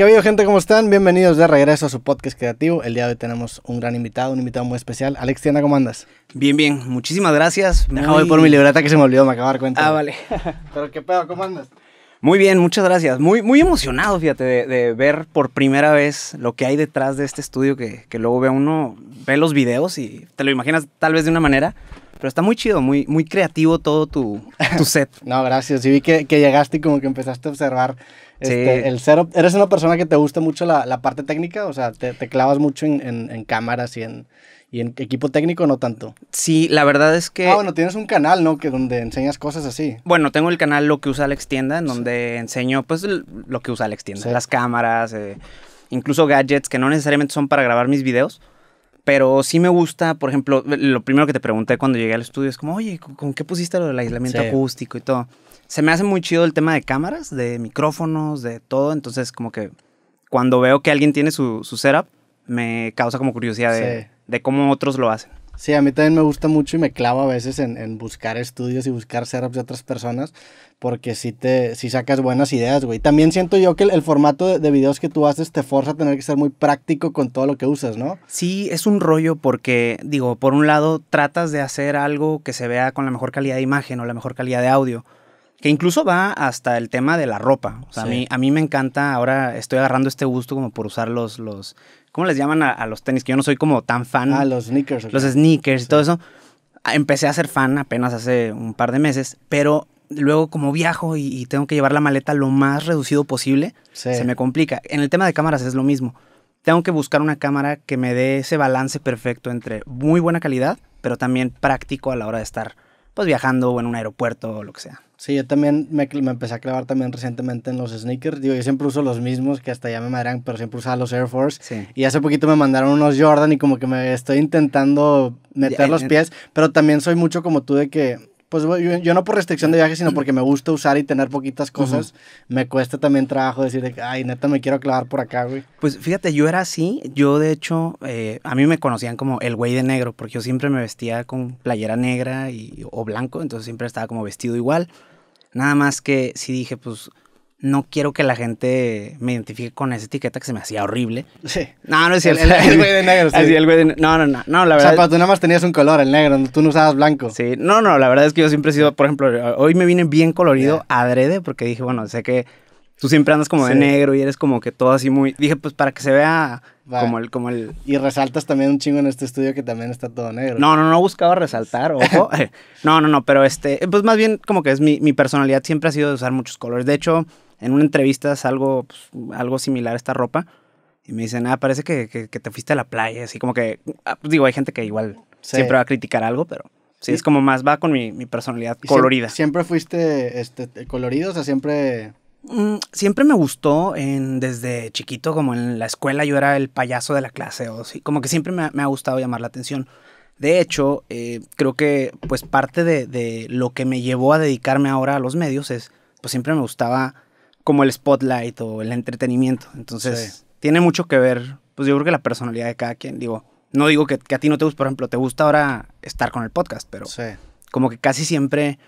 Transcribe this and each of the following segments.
¿Qué ha habido gente? ¿Cómo están? Bienvenidos de regreso a su podcast creativo. El día de hoy tenemos un gran invitado, un invitado muy especial. Alex Tienda, ¿cómo andas? Bien, bien. Muchísimas gracias. Muy... ir por mi libreta que se me olvidó, me acabo de dar cuenta. Ah, vale. Pero qué pedo, ¿cómo andas? Muy bien, muchas gracias. Muy, muy emocionado, fíjate, de, ver por primera vez lo que hay detrás de este estudio que, luego ve uno, ve los videos y te lo imaginas tal vez de una manera, pero está muy chido, muy, muy creativo todo tu, tu set. no, gracias. Y vi que, que llegaste y como que empezaste a observar este, el cero, ¿Eres una persona que te gusta mucho la, parte técnica? O sea, ¿te, clavas mucho en, cámaras y en, equipo técnico no tanto? Sí, la verdad es que... Ah, bueno, tienes un canal, ¿no? Que donde enseñas cosas así. Bueno, tengo el canal Lo que usa Alex Tienda, en donde enseño, pues, lo que usa Alex Tienda. Las cámaras, eh, incluso gadgets que no necesariamente son para grabar mis videos. Pero sí me gusta, por ejemplo, lo primero que te pregunté cuando llegué al estudio es como, oye, ¿con qué pusiste lo del aislamiento acústico y todo? se me hace muy chido el tema de cámaras, de micrófonos, de todo. Entonces, como que cuando veo que alguien tiene su, setup, me causa como curiosidad de, de cómo otros lo hacen. Sí, a mí también me gusta mucho y me clavo a veces en, en buscar estudios y buscar setups de otras personas, porque sí, te, sí sacas buenas ideas, güey. También siento yo que el, formato de, de, videos que tú haces te forza a tener que ser muy práctico con todo lo que usas, ¿no? Sí, es un rollo porque, digo, por un lado tratas de hacer algo que se vea con la mejor calidad de imagen o la mejor calidad de audio, que incluso va hasta el tema de la ropa. a, mí, a mí me encanta, ahora estoy agarrando este gusto como por usar los, los ¿cómo les llaman a, los tenis? Que yo no soy como tan fan. Ah, los sneakers. Los sneakers y todo eso. Empecé a ser fan apenas hace un par de meses, pero luego como viajo y, tengo que llevar la maleta lo más reducido posible, se me complica. En el tema de cámaras es lo mismo. Tengo que buscar una cámara que me dé ese balance perfecto entre muy buena calidad, pero también práctico a la hora de estar pues viajando o en un aeropuerto o lo que sea. Sí, yo también me, me, empecé a clavar también recientemente en los sneakers. Digo, yo siempre uso los mismos que hasta ya me madrean, pero siempre usaba los Air Force. Y hace poquito me mandaron unos Jordan y como que me estoy intentando meter los pies, pero también soy mucho como tú de que pues yo, no por restricción de viaje, sino porque me gusta usar y tener poquitas cosas, me cuesta también trabajo decir, ay, neta, me quiero clavar por acá, güey. Pues fíjate, yo era así, yo de hecho, eh, a mí me conocían como el güey de negro, porque yo siempre me vestía con playera negra y, o blanco, entonces siempre estaba como vestido igual. Nada más que si dije, pues no quiero que la gente me identifique con esa etiqueta que se me hacía horrible. Sí. No, no es El, güey de negro. Sí. No, no, no, la verdad. O sea, tú nada más tenías un color, el negro, tú no usabas blanco. Sí, no, no, la verdad es que yo siempre he sido, por ejemplo, hoy me vine bien colorido adrede porque dije, bueno, sé que tú siempre andas como de negro y eres como que todo así muy... Dije, pues para que se vea como el... como el Y resaltas también un chingo en este estudio que también está todo negro. No, no, no, buscaba resaltar, ojo. no, no, no, pero este, pues más bien como que es mi, mi personalidad siempre ha sido de usar muchos colores. De hecho en una entrevista salgo pues, algo similar a esta ropa y me dicen, ah, parece que, te fuiste a la playa, así como que, ah, pues, digo, hay gente que igual siempre va a criticar algo, pero sí, es como más, va con mi, personalidad colorida. Siempre, fuiste este, colorido? O sea, siempre... Mm, siempre me gustó en, desde chiquito, como en la escuela yo era el payaso de la clase, o sí, como que siempre me, ha gustado llamar la atención. De hecho, eh, creo que pues parte de, de, lo que me llevó a dedicarme ahora a los medios es, pues siempre me gustaba como el spotlight o el entretenimiento. Entonces, tiene mucho que ver, pues yo creo que la personalidad de cada quien, digo, no digo que, a ti no te gusta, por ejemplo, te gusta ahora estar con el podcast, pero como que casi siempre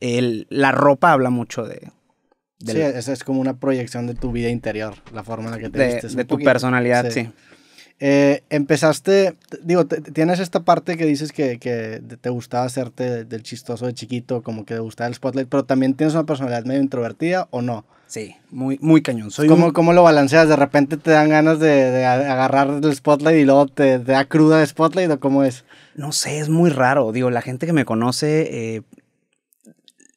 el, la ropa habla mucho de... sí, esa es como una proyección de tu vida interior, la forma en la que te de, De tu personalidad, sí. Eh, empezaste, digo, tienes esta parte que dices que, te gustaba hacerte del chistoso de chiquito, como que te gustaba el spotlight, pero también tienes una personalidad medio introvertida o no. Sí, muy, muy cañón. ¿Cómo, lo balanceas? ¿De repente te dan ganas de, agarrar el spotlight y luego te, da cruda de spotlight o cómo es? No sé, es muy raro. Digo, la gente que me conoce, eh,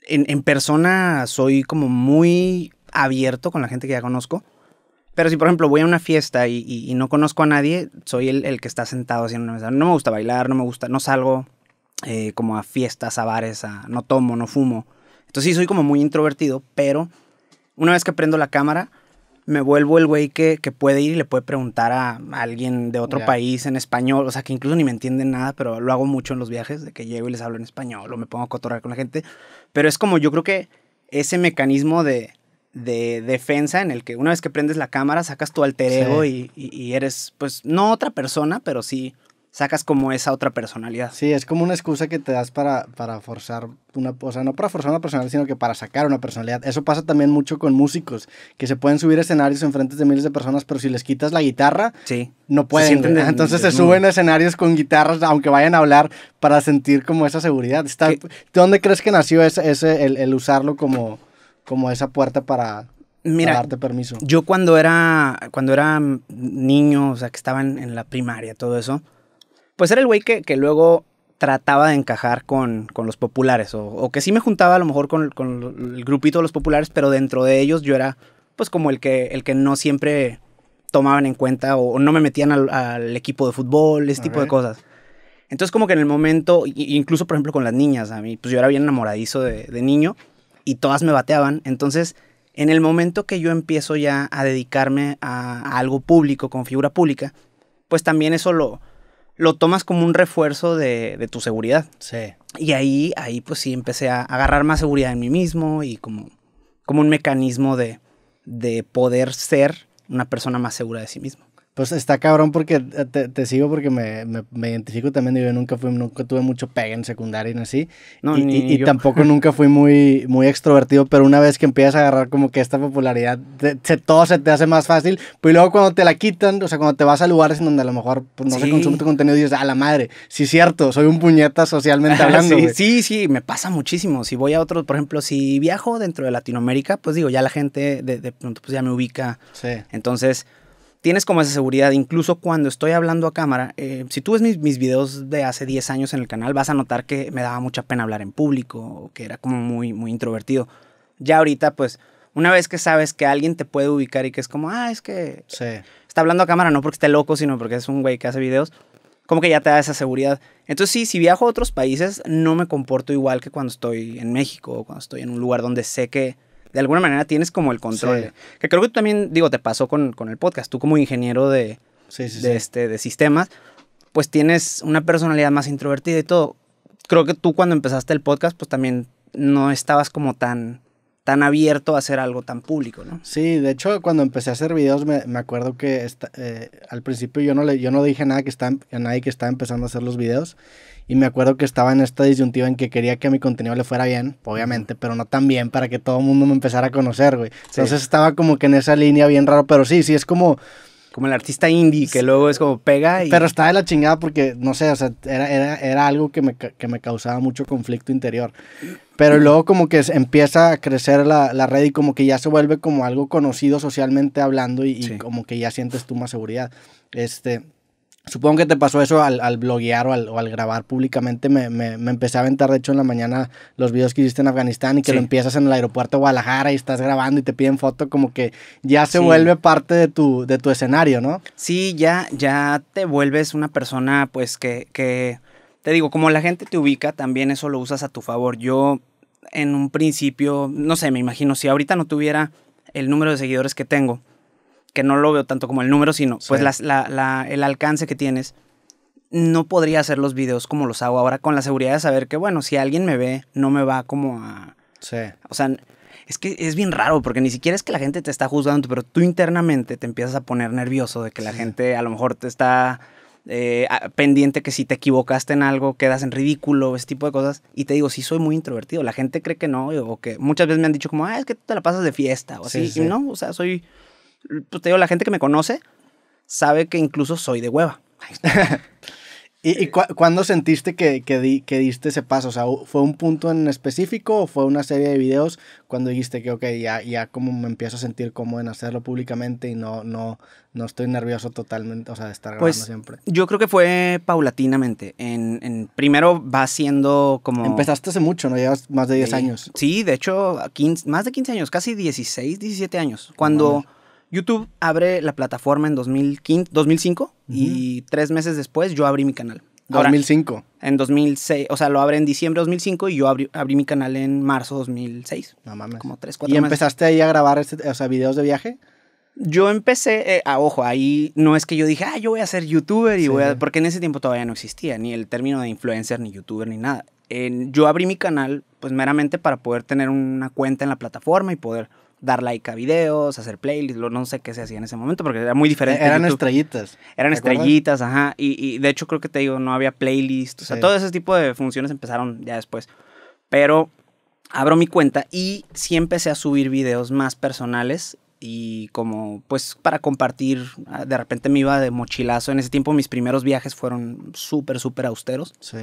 en persona soy como muy abierto con la gente que ya conozco pero si, por ejemplo, voy a una fiesta y, no conozco a nadie, soy el, que está sentado haciendo una mesa. No me gusta bailar, no me gusta, no salgo eh, como a fiestas, a bares, a, no tomo, no fumo. Entonces sí, soy como muy introvertido, pero una vez que prendo la cámara, me vuelvo el güey que, puede ir y le puede preguntar a, alguien de otro país en español, o sea, que incluso ni me entienden nada, pero lo hago mucho en los viajes, de que llego y les hablo en español o me pongo a cotorrar con la gente. Pero es como yo creo que ese mecanismo de de defensa en el que una vez que prendes la cámara sacas tu alter ego y, eres, pues, no otra persona, pero sí sacas como esa otra personalidad. Sí, es como una excusa que te das para, para forzar una, o sea, no para forzar una personalidad, sino que para sacar una personalidad. Eso pasa también mucho con músicos, que se pueden subir escenarios en frente de miles de personas, pero si les quitas la guitarra, sí. no pueden. Entonces se suben escenarios con guitarras, aunque vayan a hablar, para sentir como esa seguridad. Está, ¿Dónde crees que nació ese, el usarlo como como esa puerta para, darte permiso? Yo cuando era, cuando era niño, o sea, que estaban en, la primaria, todo eso, pues era el güey que, luego trataba de encajar con, con los populares, o, que sí me juntaba a lo mejor con, el grupito de los populares, pero dentro de ellos yo era pues como el que, el que no siempre tomaban en cuenta o, no me metían al, equipo de fútbol, ese tipo de cosas. Entonces como que en el momento, incluso por ejemplo con las niñas, a mí pues yo era bien enamoradizo de niño, y todas me bateaban. Entonces, en el momento que yo empiezo ya a dedicarme a, algo público, con figura pública, pues también eso lo, lo tomas como un refuerzo de, tu seguridad. Sí. Y ahí, ahí pues sí empecé a agarrar más seguridad en mí mismo y como, como un mecanismo de, de poder ser una persona más segura de sí mismo. Pues está cabrón porque te, sigo porque me, identifico también. yo nunca fui, nunca tuve mucho pegue en secundaria y así. y, y, tampoco nunca fui muy, muy extrovertido, pero una vez que empiezas a agarrar como que esta popularidad, todo se te hace más fácil. Pues luego cuando te la quitan, o sea, cuando te vas a lugares en donde a lo mejor pues, no se consume tu contenido, dices, a la madre, sí cierto, soy un puñeta socialmente hablando. sí, sí, me pasa muchísimo. Si voy a otro, por ejemplo, si viajo dentro de Latinoamérica, pues digo, ya la gente de, pronto pues ya me ubica. Sí. Entonces tienes como esa seguridad. Incluso cuando estoy hablando a cámara, eh, si tú ves mis, videos de hace 10 años en el canal, vas a notar que me daba mucha pena hablar en público, que era como muy, muy introvertido. Ya ahorita, pues, una vez que sabes que alguien te puede ubicar y que es como, ah, es que sí. está hablando a cámara, no porque esté loco, sino porque es un güey que hace videos, como que ya te da esa seguridad. Entonces, sí, si viajo a otros países, no me comporto igual que cuando estoy en México o cuando estoy en un lugar donde sé que de alguna manera tienes como el control. Que creo que tú también, digo, te pasó con, el podcast. Tú como ingeniero de, Este, de sistemas, pues tienes una personalidad más introvertida y todo. Creo que tú cuando empezaste el podcast, pues también no estabas como tan tan abierto a hacer algo tan público, ¿no? Sí, de hecho, cuando empecé a hacer videos, me, acuerdo que eh, al principio yo no, le, yo no dije nada que a nadie que estaba empezando a hacer los videos. Y me acuerdo que estaba en esta disyuntiva en que quería que a mi contenido le fuera bien, obviamente, pero no tan bien para que todo el mundo me empezara a conocer, güey. Entonces estaba como que en esa línea bien raro, pero sí, sí, es como como el artista indie, que luego es como pega y... Pero estaba de la chingada porque, no sé, o sea, era, algo que me, que me, causaba mucho conflicto interior. Pero luego como que empieza a crecer la, red y como que ya se vuelve como algo conocido socialmente hablando y, y como que ya sientes tú más seguridad. Este... Supongo que te pasó eso al, bloguear o al, grabar públicamente. Me, me, empecé a aventar, de hecho, en la mañana los videos que hiciste en Afganistán y que lo empiezas en el aeropuerto de Guadalajara y estás grabando y te piden foto, como que ya se vuelve parte de tu, de tu escenario, ¿no? Sí, ya, ya te vuelves una persona, pues, que, que, te digo, como la gente te ubica, también eso lo usas a tu favor. Yo, en un principio, no sé, me imagino, si ahorita no tuviera el número de seguidores que tengo, que no lo veo tanto como el número, sino pues la, el alcance que tienes, no podría hacer los videos como los hago ahora con la seguridad de saber que, bueno, si alguien me ve, no me va como a... Sí. O sea, es que es bien raro porque ni siquiera es que la gente te está juzgando, pero tú internamente te empiezas a poner nervioso de que la gente a lo mejor te está eh, pendiente que si te equivocaste en algo quedas en ridículo, ese tipo de cosas. Y te digo, sí soy muy introvertido. La gente cree que no, o que muchas veces me han dicho como, ah, es que tú te la pasas de fiesta o así. no, o sea, soy pues te digo, la gente que me conoce sabe que incluso soy de hueva. ¿Y, y cuándo sentiste que, que, que, diste ese paso? O sea, ¿fue un punto en específico o fue una serie de videos cuando dijiste que, ok, ya, ya como me empiezo a sentir cómodo en hacerlo públicamente y no, no, no estoy nervioso totalmente, o sea, de estar pues, grabando pues, siempre? Yo creo que fue paulatinamente. En, en, primero va siendo como... Empezaste hace mucho, ¿no? Llevas más de 10 años. Sí, de hecho, más de 15 años, casi 16, 17 años. Cuando... YouTube abre la plataforma en 2005 y tres meses después yo abrí mi canal. 2005. En 2006, o sea, lo abre en diciembre de 2005 y yo abrí, mi canal en marzo de 2006. No mames. Como tres, cuatro ¿Y empezaste ahí a grabar videos de viaje? Yo empecé, eh, a ojo, ahí no es que yo dije, ah, yo voy a ser youtuber y voy a... Porque en ese tiempo todavía no existía ni el término de influencer, ni youtuber, ni nada. yo abrí mi canal pues meramente para poder tener una cuenta en la plataforma y poder dar like a videos, hacer playlists, no sé qué se hacía en ese momento, porque era muy e-, diferente. Eran estrellitas. Eran estrellitas, ajá. Y, de hecho creo que te digo, no había playlists. O sea, todo ese tipo de funciones empezaron ya después. Pero abro mi cuenta y sí empecé a subir videos más personales y como pues para compartir, ah, de repente me iba de mochilazo. En ese tiempo mis primeros viajes fueron súper, súper austeros. Sí.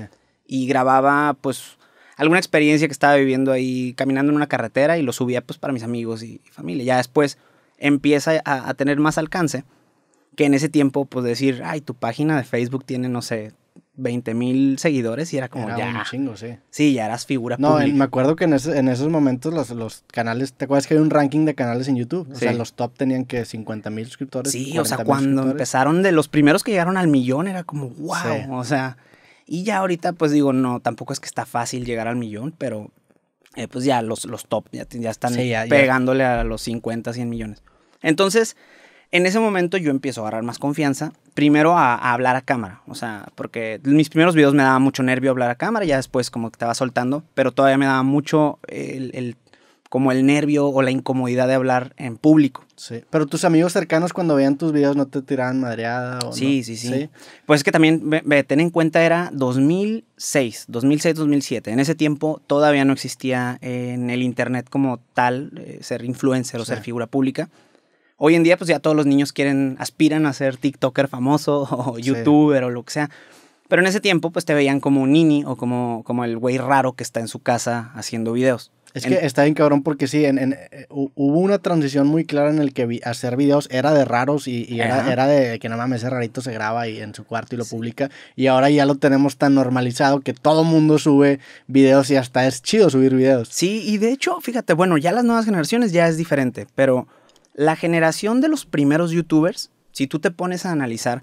Y grababa pues alguna experiencia que estaba viviendo ahí caminando en una carretera y lo subía pues para mis amigos y, familia. Ya después empieza a, tener más alcance que en ese tiempo pues decir, ay, tu página de Facebook tiene, no sé, 20 mil seguidores y era como ya. Un chingo, sí. Sí, ya eras figura no, pública. me acuerdo que en, esos momentos los, los, canales, ¿te acuerdas que hay un ranking de canales en YouTube? O sea, los top tenían que 50 mil suscriptores. Sí, o sea, cuando empezaron de los primeros que llegaron al millón era como, wow, o sea... Y ya ahorita, pues digo, no, tampoco es que está fácil llegar al millón, pero eh, pues ya los, los top ya, están pegándole a los 50, 100 millones. Entonces, en ese momento yo empiezo a agarrar más confianza, primero a, hablar a cámara, o sea, porque mis primeros videos me daba mucho nervio hablar a cámara, ya después como que estaba soltando, pero todavía me daba mucho el como el nervio o la incomodidad de hablar en público. Sí. Pero tus amigos cercanos cuando veían tus videos no te tiraban madreada o sí, no? sí, sí, sí, Pues es que también, ten en cuenta, era 2006, 2006, 2007. En ese tiempo todavía no existía en el internet como tal eh, ser influencer o ser figura pública. Hoy en día pues ya todos los niños quieren, aspiran a ser TikToker famoso o YouTuber o lo que sea. Pero en ese tiempo pues te veían como un nini o como, como el güey raro que está en su casa haciendo videos. Es que está bien cabrón porque sí, eh, hubo una transición muy clara en el que hacer videos era de raros y, era, de que nada más ese rarito se graba y en su cuarto y lo publica. Y ahora ya lo tenemos tan normalizado que todo mundo sube videos y hasta es chido subir videos. Sí, y de hecho, fíjate, bueno, ya las nuevas generaciones ya es diferente, pero la generación de los primeros youtubers, si tú te pones a analizar,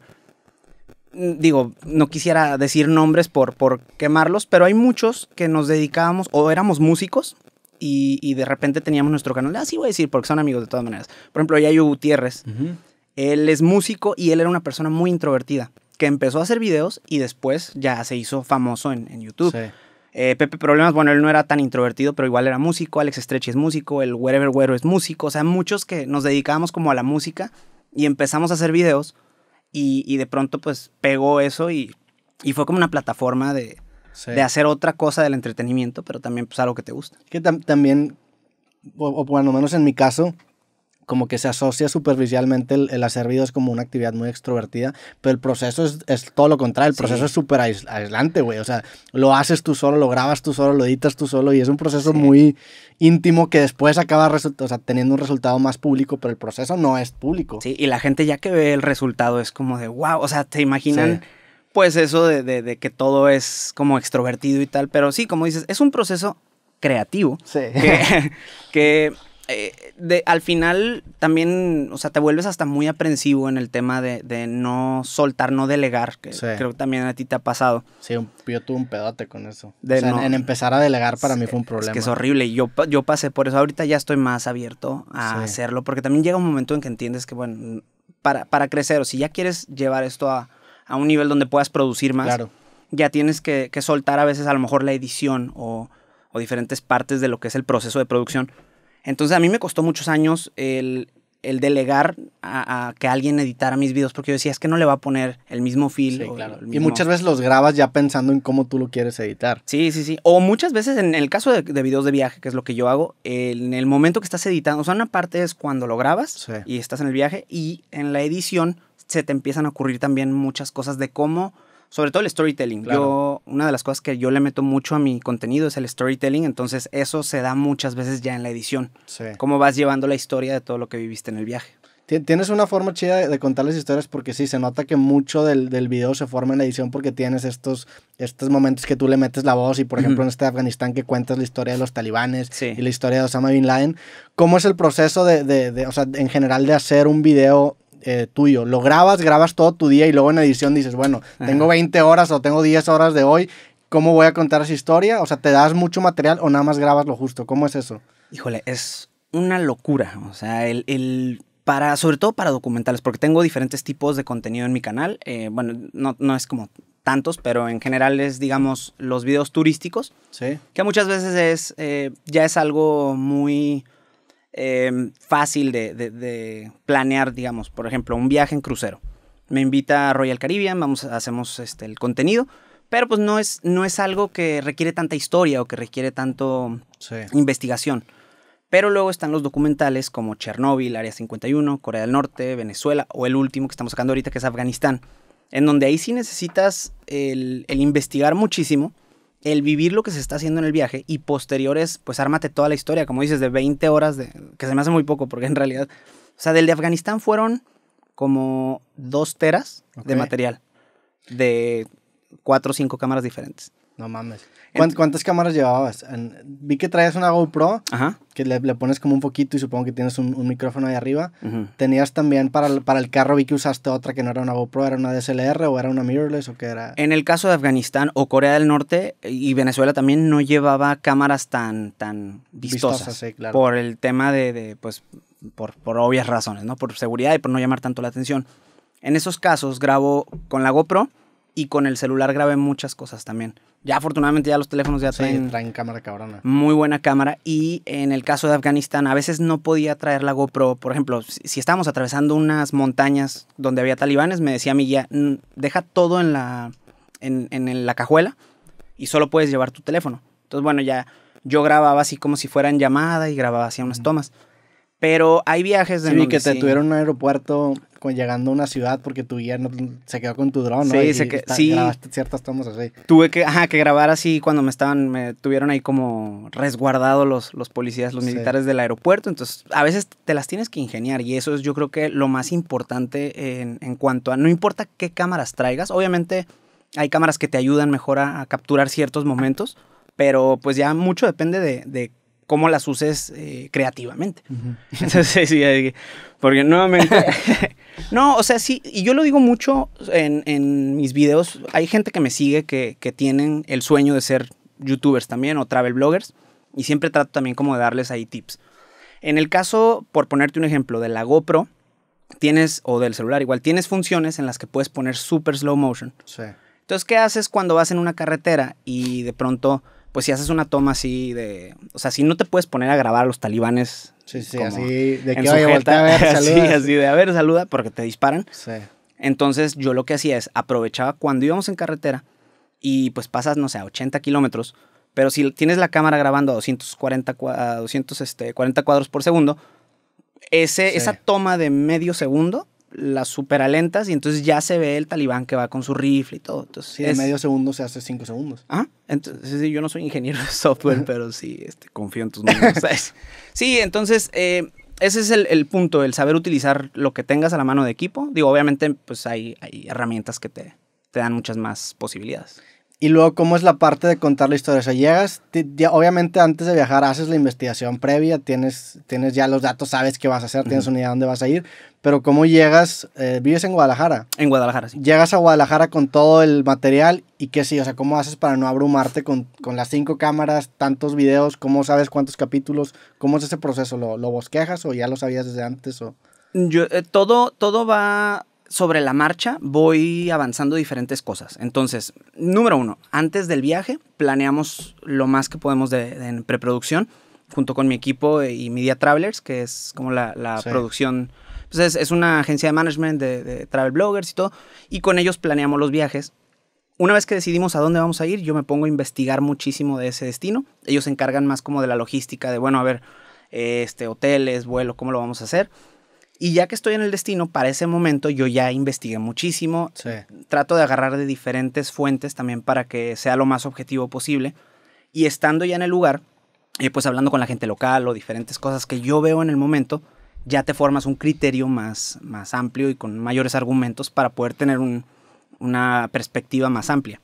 mm, digo, no quisiera decir nombres por, por quemarlos, pero hay muchos que nos dedicábamos o éramos músicos y, de repente teníamos nuestro canal. Así ah, voy a decir, porque son amigos de todas maneras. Por ejemplo, Yayo Gutiérrez. Él es músico y él era una persona muy introvertida que empezó a hacer videos y después ya se hizo famoso en, YouTube. Eh, Pepe Problemas, bueno, él no era tan introvertido, pero igual era músico. Alex Estrechi es músico, el Wherever Güero es músico. O sea, muchos que nos dedicábamos como a la música y empezamos a hacer videos y, de pronto pues pegó eso y fue como una plataforma de, de hacer otra cosa del entretenimiento, pero también pues algo que te gusta. Que también, o, por lo menos en mi caso, como que se asocia superficialmente el, hacer videos como una actividad muy extrovertida, pero el proceso es, todo lo contrario, el proceso es súper aislante, güey, o sea, lo haces tú solo, lo grabas tú solo, lo editas tú solo y es un proceso muy íntimo que después acaba o sea, teniendo un resultado más público, pero el proceso no es público. Sí, y la gente ya que ve el resultado es como de, wow, o sea, te imaginan pues eso de, que todo es como extrovertido y tal, pero sí, como dices, es un proceso creativo sí. que, eh, de, al final también, o sea, te vuelves hasta muy aprensivo en el tema de, no soltar, no delegar, que creo que también a ti te ha pasado. Sí, yo tuve un pedote con eso. en, empezar a delegar para mí fue un problema. Es que es horrible, yo, yo pasé por eso, ahorita ya estoy más abierto a hacerlo, porque también llega un momento en que entiendes que, bueno, para, para crecer, o si ya quieres llevar esto a, a un nivel donde puedas producir más, claro. ya tienes que, soltar a veces a lo mejor la edición o, diferentes partes de lo que es el proceso de producción. Entonces a mí me costó muchos años el, delegar a, que alguien editara mis videos porque yo decía, es que no le va a poner el mismo feel. Y muchas veces los grabas ya pensando en cómo tú lo quieres editar. Sí, sí, sí. O muchas veces en el caso de, videos de viaje, que es lo que yo hago, en el momento que estás editando, o sea, una parte es cuando lo grabas y estás en el viaje y en la edición se te empiezan a ocurrir también muchas cosas de cómo, sobre todo el storytelling. Yo, una de las cosas que yo le meto mucho a mi contenido es el storytelling, entonces eso se da muchas veces ya en la edición. Cómo vas llevando la historia de todo lo que viviste en el viaje. Tienes una forma chida de, contar las historias porque sí, se nota que mucho del, video se forma en la edición porque tienes estos, estos momentos que tú le metes la voz y por ejemplo en este Afganistán que cuentas la historia de los talibanes y la historia de Osama Bin Laden. ¿Cómo es el proceso de, de, de, o sea, en general de hacer un video eh, tuyo. Lo grabas, grabas todo tu día y luego en edición dices, bueno, tengo 20 horas o tengo 10 horas de hoy, ¿cómo voy a contar esa historia? O sea, ¿te das mucho material o nada más grabas lo justo? ¿Cómo es eso? Híjole, es una locura. O sea, el, para, sobre todo para documentales, porque tengo diferentes tipos de contenido en mi canal. Eh, bueno, no, es como tantos, pero en general es, digamos, los videos turísticos. Sí. Que muchas veces es, eh, ya es algo muy Em, fácil de, planear, digamos, por ejemplo, un viaje en crucero. Me invita a Royal Caribbean, vamos, hacemos este, el contenido, pero pues no es, no es algo que requiere tanta historia o que requiere tanto investigación. Pero luego están los documentales como Chernóbil, Área 51, Corea del Norte, Venezuela o el último que estamos sacando ahorita que es Afganistán, en donde ahí sí necesitas el investigar muchísimo el vivir lo que se está haciendo en el viaje y posteriores, pues ármate toda la historia, como dices, de 20 horas, de, que se me hace muy poco, porque en realidad, o sea, del de Afganistán fueron como dos teras de material, de cuatro o cinco cámaras diferentes. No mames. ¿Cuántas cámaras llevabas? vi que traías una GoPro, que le, pones como un poquito y supongo que tienes un, micrófono ahí arriba. Tenías también para el, para el carro, vi que usaste otra que no era una GoPro, era una DSLR o era una mirrorless o qué era. En el caso de Afganistán o Corea del Norte y Venezuela también no llevaba cámaras tan, tan vistosas. Por el tema de, pues, por, por obvias razones, ¿no? Por seguridad y por no llamar tanto la atención. En esos casos grabo con la GoPro y con el celular grabé muchas cosas también. Ya afortunadamente ya los teléfonos ya traen, cámara cabrona. Muy buena cámara. Y en el caso de Afganistán, a veces no podía traer la GoPro. Por ejemplo, si, estábamos atravesando unas montañas donde había talibanes, me decía mi guía, deja todo en la, en, en la cajuela y solo puedes llevar tu teléfono. Entonces, bueno, ya yo grababa así como si fueran en llamada y grababa así unas tomas. Pero hay viajes de sí, que te tuvieron un aeropuerto con, llegando a una ciudad porque tu guía se quedó con tu dron, ¿no? Sí, que, Grabaste ciertas tomas así. Tuve que, que grabar así cuando me estaban, me tuvieron ahí como resguardados los, los policías, los militares del aeropuerto. Entonces, a veces te las tienes que ingeniar y eso es yo creo que lo más importante en, cuanto a, no importa qué cámaras traigas, obviamente hay cámaras que te ayudan mejor a, capturar ciertos momentos, pero pues ya mucho depende de cómo las uses eh, creativamente. Entonces, sí, porque nuevamente... no, o sea, sí, y yo lo digo mucho en, mis videos, hay gente que me sigue que, que, tienen el sueño de ser youtubers también o travel bloggers, y siempre trato también como de darles ahí tips. En el caso, por ponerte un ejemplo, de la GoPro, tienes, o del celular igual, tienes funciones en las que puedes poner super slow motion. Sí. Entonces, ¿qué haces cuando vas en una carretera y de pronto pues si haces una toma así de. O sea, si no te puedes poner a grabar a los talibanes. Sí, sí, así de que vaya voltea a ver, saluda. así, así de a ver, saluda, porque te disparan. Sí. Entonces yo lo que hacía es aprovechaba cuando íbamos en carretera y pues pasas, no sé, a 80 kilómetros, pero si tienes la cámara grabando a 240 a 240 este, cuadros por segundo, ese, esa toma de medio segundo las superalentas y entonces ya se ve el talibán que va con su rifle y todo. Entonces, sí, medio segundo se hace cinco segundos. Ah, entonces sí, yo no soy ingeniero de software, pero sí este, confío en tus números. sí, entonces eh, ese es el, punto, el saber utilizar lo que tengas a la mano de equipo. Digo, obviamente, pues hay, herramientas que te, te dan muchas más posibilidades. Y luego, ¿cómo es la parte de contar la historia? O sea, llegas, obviamente antes de viajar haces la investigación previa, tienes, tienes ya los datos, sabes qué vas a hacer, tienes una idea de dónde vas a ir, pero ¿cómo llegas? Eh, ¿Vives en Guadalajara? En Guadalajara, sí. Llegas a Guadalajara con todo el material y qué sí, o sea, ¿cómo haces para no abrumarte con, las cinco cámaras, tantos videos? ¿Cómo sabes cuántos capítulos? ¿Cómo es ese proceso? ¿Lo, lo bosquejas o ya lo sabías desde antes? O... Yo, eh, todo, todo va sobre la marcha voy avanzando diferentes cosas. Entonces, número uno, antes del viaje planeamos lo más que podemos de, en preproducción junto con mi equipo y Media Travelers, que es como la, producción. Pues es, una agencia de management de, travel bloggers y todo. Y con ellos planeamos los viajes. Una vez que decidimos a dónde vamos a ir, yo me pongo a investigar muchísimo de ese destino. Ellos se encargan más como de la logística, de bueno, a ver, eh, este, hoteles, vuelo, cómo lo vamos a hacer. Y ya que estoy en el destino, para ese momento yo ya investigué muchísimo. Trato de agarrar de diferentes fuentes también para que sea lo más objetivo posible. Y estando ya en el lugar, y eh, pues hablando con la gente local o diferentes cosas que yo veo en el momento, ya te formas un criterio más, más amplio y con mayores argumentos para poder tener una perspectiva más amplia.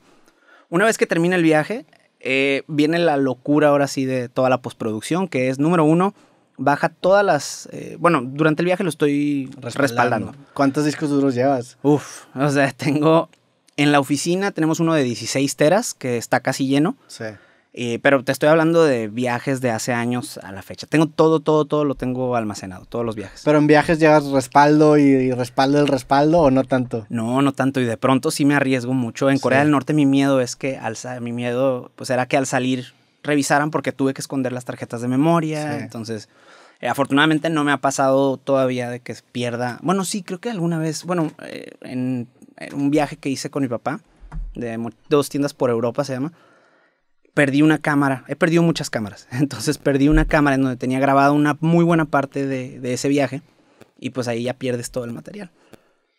Una vez que termina el viaje, eh, viene la locura ahora sí de toda la postproducción, que es número uno, baja todas las... Eh, bueno, durante el viaje lo estoy respaldando. ¿Cuántos discos duros llevas? Uf, o sea, tengo... En la oficina tenemos uno de 16 teras que está casi lleno. Sí. Eh, pero te estoy hablando de viajes de hace años a la fecha. Tengo todo, todo, todo lo tengo almacenado, todos los viajes. Pero en viajes llevas respaldo y, respaldo el respaldo o no tanto? No, no tanto y de pronto sí me arriesgo mucho. En Corea del Norte mi miedo es que al mi miedo pues era que al salir revisaran porque tuve que esconder las tarjetas de memoria, entonces eh, afortunadamente no me ha pasado todavía de que pierda. Bueno, sí, creo que alguna vez, bueno, eh, en, un viaje que hice con mi papá, de dos tiendas por Europa se llama, perdí una cámara. He perdido muchas cámaras. Entonces perdí una cámara en donde tenía grabada una muy buena parte de, ese viaje y pues ahí ya pierdes todo el material.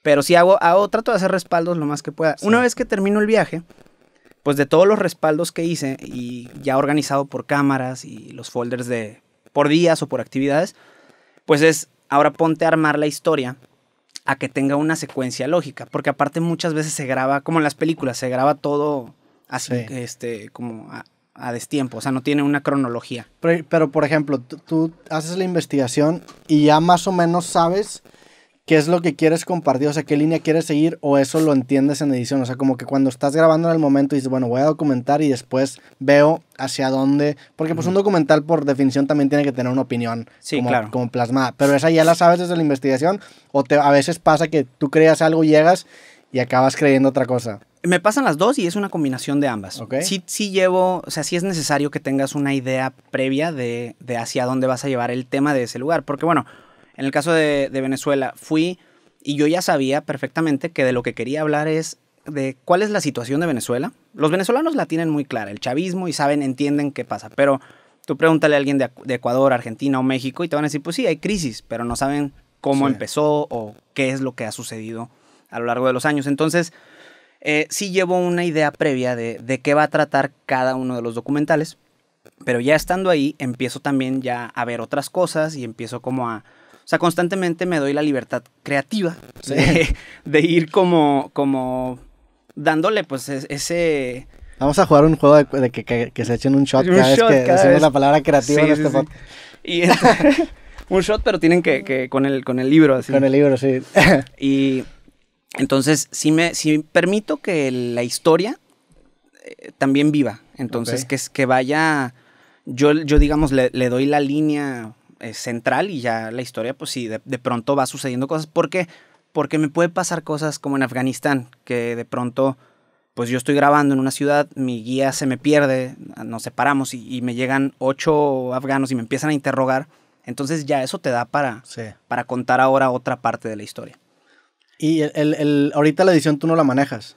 Pero sí hago, trato de hacer respaldos lo más que pueda. Una vez que termino el viaje, pues de todos los respaldos que hice y ya organizado por cámaras y los folders de por días o por actividades, pues es ahora ponte a armar la historia a que tenga una secuencia lógica, porque aparte muchas veces se graba, como en las películas, se graba todo así, este, como a, destiempo, o sea, no tiene una cronología. Pero, pero por ejemplo, tú haces la investigación y ya más o menos sabes qué es lo que quieres compartir, o sea, qué línea quieres seguir o eso lo entiendes en edición, o sea, como que cuando estás grabando en el momento y dices, bueno, voy a documentar y después veo hacia dónde, porque pues un documental por definición también tiene que tener una opinión sí, como, claro. como plasmada, pero esa ya la sabes desde la investigación o te, a veces pasa que tú creas algo, llegas y acabas creyendo otra cosa. Me pasan las dos y es una combinación de ambas. Sí, sí llevo, o sea, sí es necesario que tengas una idea previa de hacia dónde vas a llevar el tema de ese lugar, porque bueno, en el caso de, Venezuela, fui y yo ya sabía perfectamente que de lo que quería hablar es de cuál es la situación de Venezuela. Los venezolanos la tienen muy clara, el chavismo, y saben, entienden qué pasa. Pero tú pregúntale a alguien de, Ecuador, Argentina o México y te van a decir, pues sí, hay crisis, pero no saben cómo empezó o qué es lo que ha sucedido a lo largo de los años. Entonces, eh, sí llevo una idea previa de, de qué va a tratar cada uno de los documentales, pero ya estando ahí, empiezo también ya a ver otras cosas y empiezo como a o sea, constantemente me doy la libertad creativa de, ir como, como dándole pues ese... Vamos a jugar un juego de, que, se echen un shot cada vez que decimos la palabra creativa en este un shot, pero tienen que, con, el, con el libro. Así. Con el libro, sí. y entonces, si me si permito que la historia eh, también viva. Entonces, que, que vaya, yo, yo digamos, le doy la línea es eh, central y ya la historia, pues si de, pronto va sucediendo cosas. ¿Por qué? Porque me puede pasar cosas como en Afganistán, que de pronto, pues yo estoy grabando en una ciudad, mi guía se me pierde, nos separamos y, me llegan ocho afganos y me empiezan a interrogar. Entonces ya eso te da para, para contar ahora otra parte de la historia. Y el, el, ahorita la edición tú no la manejas.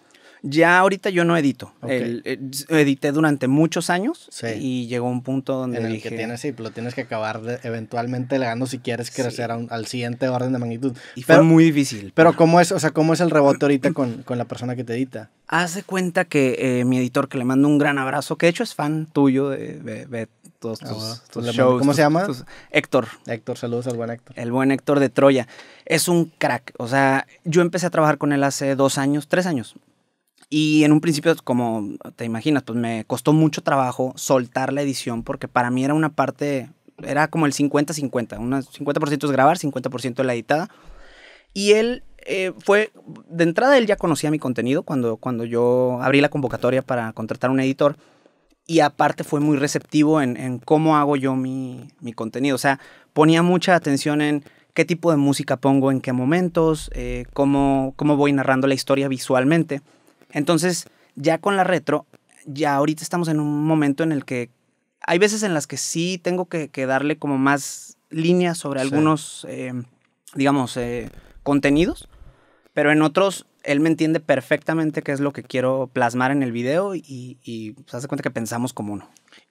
Ya ahorita yo no edito. Eh, edité durante muchos años y llegó un punto donde. En el que tienes, sí, lo tienes que acabar eventualmente legando si quieres crecer al siguiente orden de magnitud. Y fue muy difícil. Pero, ¿cómo es, o sea, cómo es el rebote ahorita con, la persona que te edita? hace cuenta que eh, mi editor, que le mando un gran abrazo, que de hecho es fan tuyo, de, todos ah, tus, shows, ¿Cómo se llama? Héctor. Héctor, saludos al buen Héctor. El buen Héctor de Troya. Es un crack. O sea, yo empecé a trabajar con él hace dos años, tres años. Y en un principio, como te imaginas, pues me costó mucho trabajo soltar la edición porque para mí era una parte, era como el 50-50, Un 50% es grabar, 50% la editada. Y él eh, fue, de entrada él ya conocía mi contenido cuando, cuando yo abrí la convocatoria para contratar un editor. Y aparte fue muy receptivo en, en cómo hago yo mi, mi contenido. O sea, ponía mucha atención en qué tipo de música pongo en qué momentos, eh, cómo, cómo voy narrando la historia visualmente. Entonces, ya con la retro, ya ahorita estamos en un momento en el que hay veces en las que sí tengo que, darle como más líneas sobre algunos, eh, digamos, eh, contenidos, pero en otros él me entiende perfectamente qué es lo que quiero plasmar en el video y, se pues, hace cuenta que pensamos como uno.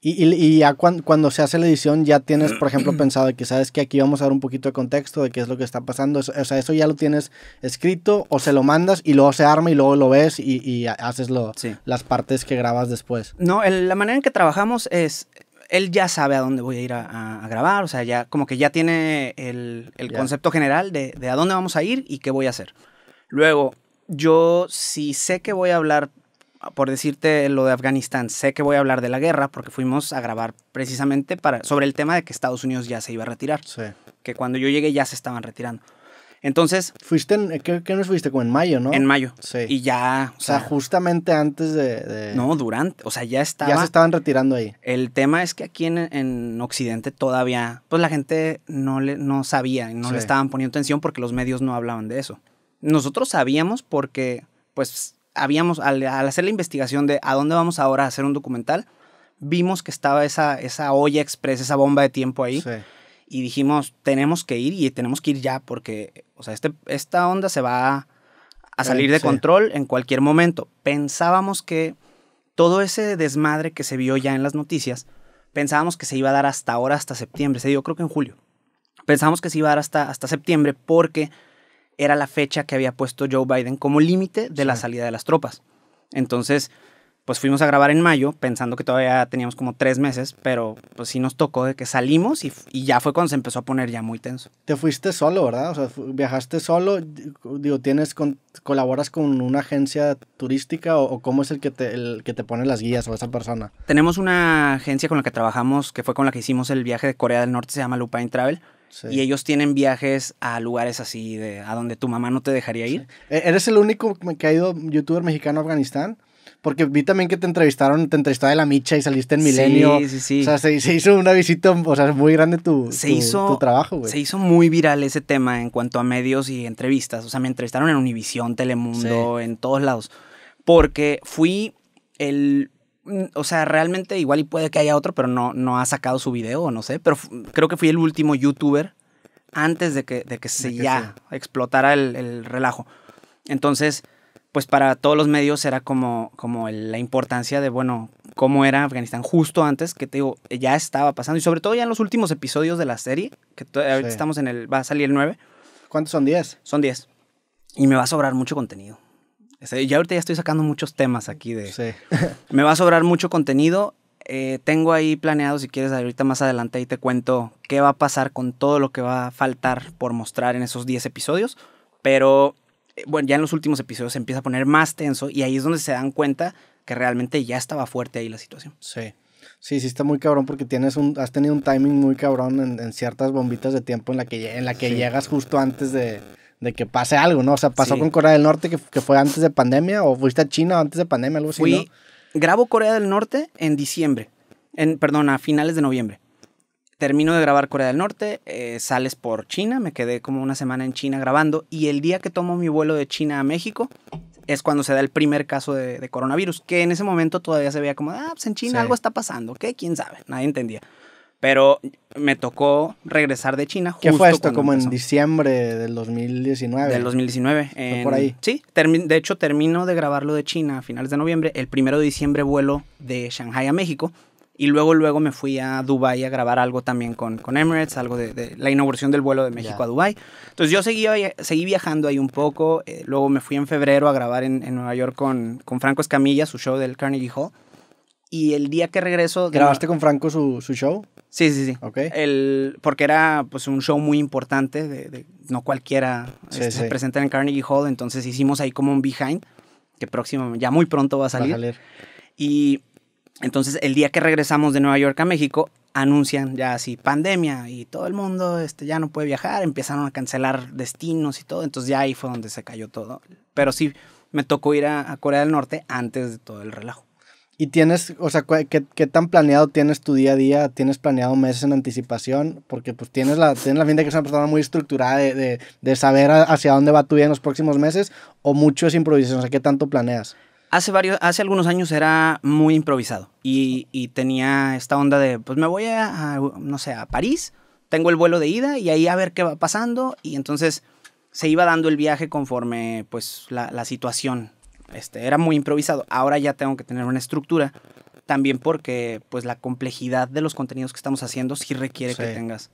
Y, ya cuando, se hace la edición, ya tienes, por ejemplo, pensado que sabes que aquí vamos a dar un poquito de contexto de qué es lo que está pasando. O sea, eso ya lo tienes escrito o se lo mandas y luego se arma y luego lo ves y, haces las partes que grabas después. No, la manera en que trabajamos es, él ya sabe a dónde voy a ir a, grabar, o sea, ya como que ya tiene el, concepto general de, de, a dónde vamos a ir y qué voy a hacer. Luego, yo si sé que voy a hablar por decirte lo de Afganistán, sé que voy a hablar de la guerra porque fuimos a grabar precisamente para, sobre el tema de que Estados Unidos ya se iba a retirar. Que cuando yo llegué ya se estaban retirando. Entonces. Fuiste en, ¿qué, nos fuiste? Como en mayo, ¿no? En mayo. Sí. Y ya. O, sea, justamente antes de, No, durante. O sea, ya estaba. Ya se estaban retirando ahí. El tema es que aquí en, en Occidente todavía. Pues la gente no, le, no sabía, no le estaban poniendo atención porque los medios no hablaban de eso. Nosotros sabíamos porque, pues, habíamos, al, hacer la investigación de a dónde vamos ahora a hacer un documental, vimos que estaba esa, esa olla expresa, esa bomba de tiempo ahí. Y dijimos, tenemos que ir y tenemos que ir ya porque, o sea, este, esta onda se va a salir de control en cualquier momento. Pensábamos que todo ese desmadre que se vio ya en las noticias, pensábamos que se iba a dar hasta ahora, hasta septiembre. Se dio creo que en julio. Pensábamos que se iba a dar hasta, hasta septiembre porque era la fecha que había puesto Joe Biden como límite de la salida de las tropas. Entonces, pues fuimos a grabar en mayo, pensando que todavía teníamos como tres meses, pero pues sí nos tocó de que salimos y, ya fue cuando se empezó a poner ya muy tenso. Te fuiste solo, ¿verdad? O sea, viajaste solo, digo, tienes con, colaboras con una agencia turística o, cómo es el que, te, el que te pone las guías o esa persona. Tenemos una agencia con la que trabajamos, que fue con la que hicimos el viaje de Corea del Norte, se llama Lupine Travel. Y ellos tienen viajes a lugares así, de, a donde tu mamá no te dejaría ir. E-, ¿Eres el único que ha ido youtuber mexicano a Afganistán? Porque vi también que te entrevistaron, te entrevistó de la Micha y saliste en Milenio. Sí, sí, sí. O sea, se, hizo una visita, o sea, muy grande tu, trabajo, güey. Se hizo muy viral ese tema en cuanto a medios y entrevistas. O sea, me entrevistaron en Univisión, Telemundo, en todos lados. Porque fui el Mm, o sea, realmente igual y puede que haya otro, pero no, no ha sacado su video o no sé. Pero creo que fui el último youtuber antes de que, de que se ya explotara el, relajo. Entonces, pues para todos los medios era como, como la importancia de, bueno, cómo era Afganistán justo antes, que te digo, ya estaba pasando. Y sobre todo ya en los últimos episodios de la serie, que ahorita estamos en el, va a salir el 9. ¿Cuántos son 10? Son 10. Y me va a sobrar mucho contenido. Este, ya ahorita ya estoy sacando muchos temas aquí de... Sí. me va a sobrar mucho contenido. Eh, tengo ahí planeado, si quieres, ahorita más adelante y te cuento qué va a pasar con todo lo que va a faltar por mostrar en esos 10 episodios. Pero, eh, bueno, ya en los últimos episodios se empieza a poner más tenso y ahí es donde se dan cuenta que realmente ya estaba fuerte ahí la situación. Sí. Sí, sí está muy cabrón porque tienes un, has tenido un timing muy cabrón en, ciertas bombitas de tiempo en la que, en la que llegas justo antes de, de que pase algo, ¿no? O sea, pasó con Corea del Norte que, fue antes de pandemia, o fuiste a China antes de pandemia, algo así. Fui, Grabo Corea del Norte en diciembre, en, perdón, a finales de noviembre. Termino de grabar Corea del Norte, eh, sales por China, me quedé como una semana en China grabando, y el día que tomo mi vuelo de China a México es cuando se da el primer caso de, coronavirus, que en ese momento todavía se veía como, ah, pues en China algo está pasando, ¿qué? ¿Quién sabe? Nadie entendía. Pero me tocó regresar de China. Justo ¿Qué fue esto? Como en diciembre del 2019. Del 2019. En, por ahí. Sí, de hecho termino de grabarlo de China a finales de noviembre. El primero de diciembre vuelo de Shanghai a México. Y luego, luego me fui a Dubai a grabar algo también con, con Emirates, algo de, la inauguración del vuelo de México a Dubai. Entonces yo seguía, seguí viajando ahí un poco. Eh, luego me fui en febrero a grabar en, en Nueva York con, con Franco Escamilla, su show del Carnegie Hall. Y el día que regreso... ¿Grabaste con Franco su, show? Sí, sí, sí. Ok. El, porque era pues, un show muy importante, de, no cualquiera se este, presenta en Carnegie Hall, entonces hicimos ahí como un behind, que próximo, ya muy pronto va a salir. Va a salir. Y entonces el día que regresamos de Nueva York a México, anuncian ya así pandemia y todo el mundo este, ya no puede viajar, empezaron a cancelar destinos y todo, entonces ya ahí fue donde se cayó todo. Pero sí, me tocó ir a Corea del Norte antes de todo el relajo. Y tienes, o sea, ¿qué, ¿qué, tan planeado tienes tu día a día? ¿Tienes planeado meses en anticipación? Porque pues tienes la, tienes la fin que es una persona muy estructurada de, de, de saber hacia dónde va tu vida en los próximos meses o mucho es improvisación, o sea, ¿qué tanto planeas? Hace, varios, hace algunos años era muy improvisado y, y tenía esta onda de, pues me voy a, a, no sé, a París, tengo el vuelo de ida y ahí a ver qué va pasando y entonces se iba dando el viaje conforme pues la, la situación este, era muy improvisado. Ahora ya tengo que tener una estructura. También porque pues la complejidad de los contenidos que estamos haciendo sí requiere que tengas.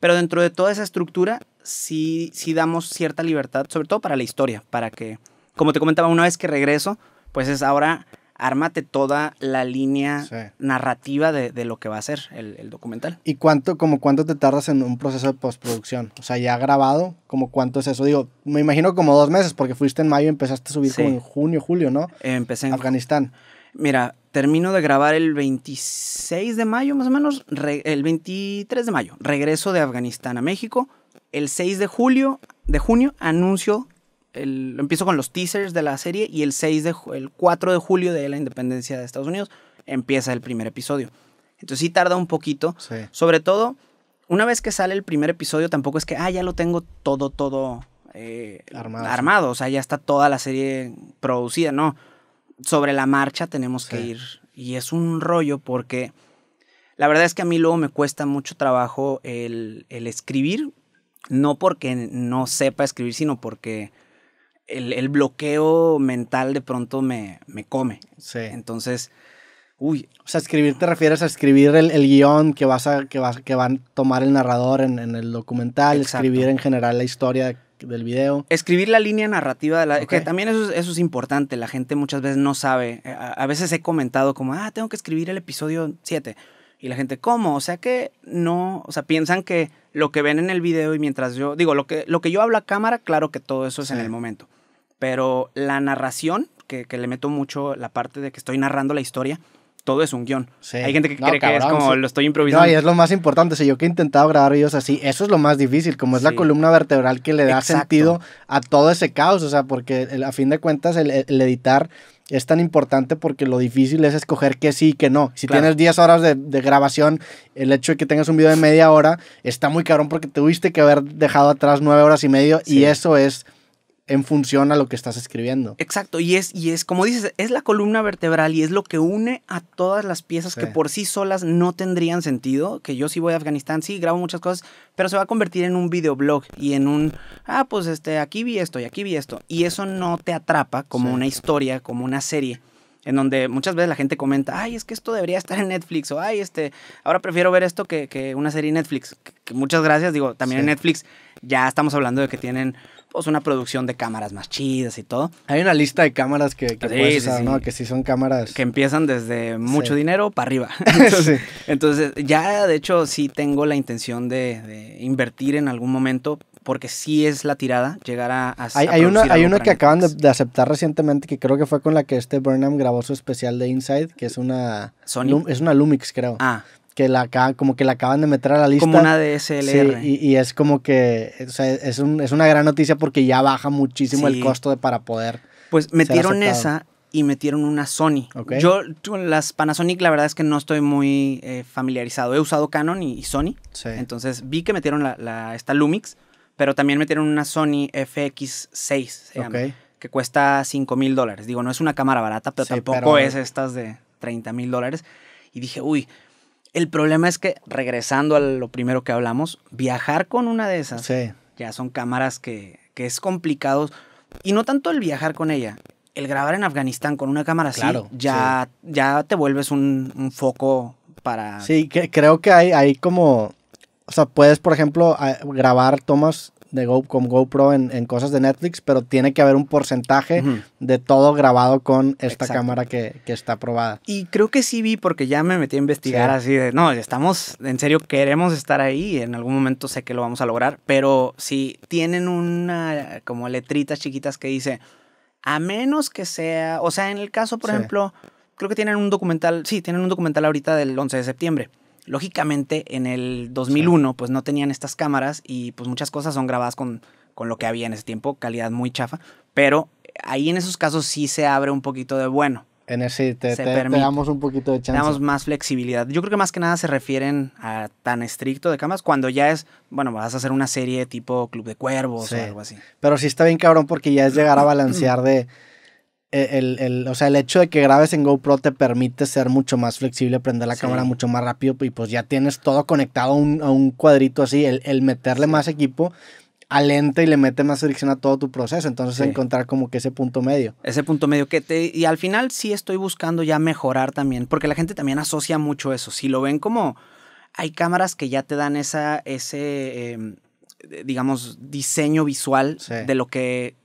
Pero dentro de toda esa estructura sí, sí damos cierta libertad, sobre todo para la historia, para que, como te comentaba, una vez que regreso, pues es ahora ármate toda la línea narrativa de, lo que va a ser el, documental. ¿Y cuánto, como cuánto te tardas en un proceso de postproducción? O sea, ya grabado, como cuánto es eso? Digo, me imagino como dos meses, porque fuiste en mayo y empezaste a subir como en junio, julio, ¿no? Empecé en Afganistán. Mira, termino de grabar el 26 de mayo, más o menos, el 23 de mayo. Regreso de Afganistán a México. El 6 de julio, de junio, anuncio empiezo con los teasers de la serie y el, 6 de, el 4 de julio de la independencia de Estados Unidos empieza el primer episodio. Entonces sí tarda un poquito. Sobre todo, una vez que sale el primer episodio, tampoco es que, ah, ya lo tengo todo, todo eh, armado. O sea, ya está toda la serie producida, ¿no? Sobre la marcha tenemos que ir. Y es un rollo porque la verdad es que a mí luego me cuesta mucho trabajo el escribir. No porque no sepa escribir, sino porque el, bloqueo mental de pronto me, come. Entonces, uy. O sea, escribir te refieres a escribir el, guión que vas a, que que van tomar el narrador en, el documental, escribir en general la historia del video. Escribir la línea narrativa de la... Que también eso, es importante, la gente muchas veces no sabe. Eh, a, veces he comentado como, ah, tengo que escribir el episodio 7. Y la gente, ¿cómo? O sea que no, o sea, piensan que lo que ven en el video y mientras yo, digo, lo que, lo que yo hablo a cámara, claro que todo eso es en el momento. Pero la narración, que, le meto mucho la parte de que estoy narrando la historia, todo es un guión. Hay gente que cree que es como lo estoy improvisando. No, y es lo más importante. yo que he intentado grabar videos así, eso es lo más difícil, como es la columna vertebral que le da sentido a todo ese caos. O sea, porque a fin de cuentas el, editar es tan importante porque lo difícil es escoger qué sí y qué no. Si tienes 10 horas de, grabación, el hecho de que tengas un video de media hora está muy cabrón porque tuviste que haber dejado atrás 9 horas y medio y eso es en función a lo que estás escribiendo. Exacto, y es, y es como dices, es la columna vertebral y es lo que une a todas las piezas que por sí solas no tendrían sentido, que yo sí voy a Afganistán, sí, grabo muchas cosas, pero se va a convertir en un videoblog y en un, ah, pues este, aquí vi esto y aquí vi esto, y eso no te atrapa como una historia, como una serie en donde muchas veces la gente comenta, ay, es que esto debería estar en Netflix, o ay, este, ahora prefiero ver esto que, una serie en Netflix. muchas gracias, digo, también en Netflix ya estamos hablando de que tienen pues una producción de cámaras más chidas y todo. Hay una lista de cámaras que, que ¿no? Que sí son cámaras. Que empiezan desde mucho dinero para arriba. Entonces, ya de hecho sí tengo la intención de, invertir en algún momento porque sí es la tirada llegar a, hay, una hay una que acaban de, aceptar recientemente que creo que fue con la que este Burnham grabó su especial de Inside que es una Sony. es una Lumix creo ah que la como que la acaban de meter a la lista. Como una DSLR. Sí, y, es como que o sea, es, una gran noticia porque ya baja muchísimo el costo de, para poder. Pues metieron esa y metieron una Sony. Yo, las Panasonic, la verdad es que no estoy muy eh, familiarizado. He usado Canon y, Sony. Entonces vi que metieron la, esta Lumix, pero también metieron una Sony FX6, que cuesta 5 mil dólares. Digo, no es una cámara barata, pero tampoco es estas de 30 mil dólares. Y dije, uy, el problema es que, regresando a lo primero que hablamos, viajar con una de esas ya son cámaras que, que, es complicado. Y no tanto el viajar con ella, el grabar en Afganistán con una cámara así, ya, ya te vuelves un, un, foco para. Sí, que creo que hay, hay como. O sea, puedes, por ejemplo, grabar tomas de Go, con GoPro en, en, cosas de Netflix, pero tiene que haber un porcentaje de todo grabado con esta cámara que, que, está probada. Y creo que sí vi, porque ya me metí a investigar así de, no, estamos, en serio, queremos estar ahí, en algún momento sé que lo vamos a lograr, pero si tienen una, como letritas chiquitas que dice, a menos que sea, o sea, en el caso, por ejemplo, creo que tienen un documental, sí, tienen un documental ahorita del 11 de septiembre Lógicamente, en el 2001, pues no tenían estas cámaras y pues muchas cosas son grabadas con, con lo que había en ese tiempo, calidad muy chafa, pero ahí en esos casos sí se abre un poquito de bueno. En ese te, damos un poquito de chance. Damos más flexibilidad. Yo creo que más que nada se refieren a tan estricto de cámaras cuando ya es, bueno, vas a hacer una serie tipo Club de Cuervos o algo así. Pero sí está bien cabrón porque ya es llegar a balancear de el, o sea, el hecho de que grabes en GoPro te permite ser mucho más flexible, prender la cámara mucho más rápido y pues ya tienes todo conectado a un, cuadrito así. El, meterle más equipo alenta y le mete más dirección a todo tu proceso. Entonces encontrar como que ese punto medio. Ese punto medio que te... Y al final sí estoy buscando ya mejorar también, porque la gente también asocia mucho eso. Si lo ven como... Hay cámaras que ya te dan esa, ese, em, digamos, diseño visual de lo que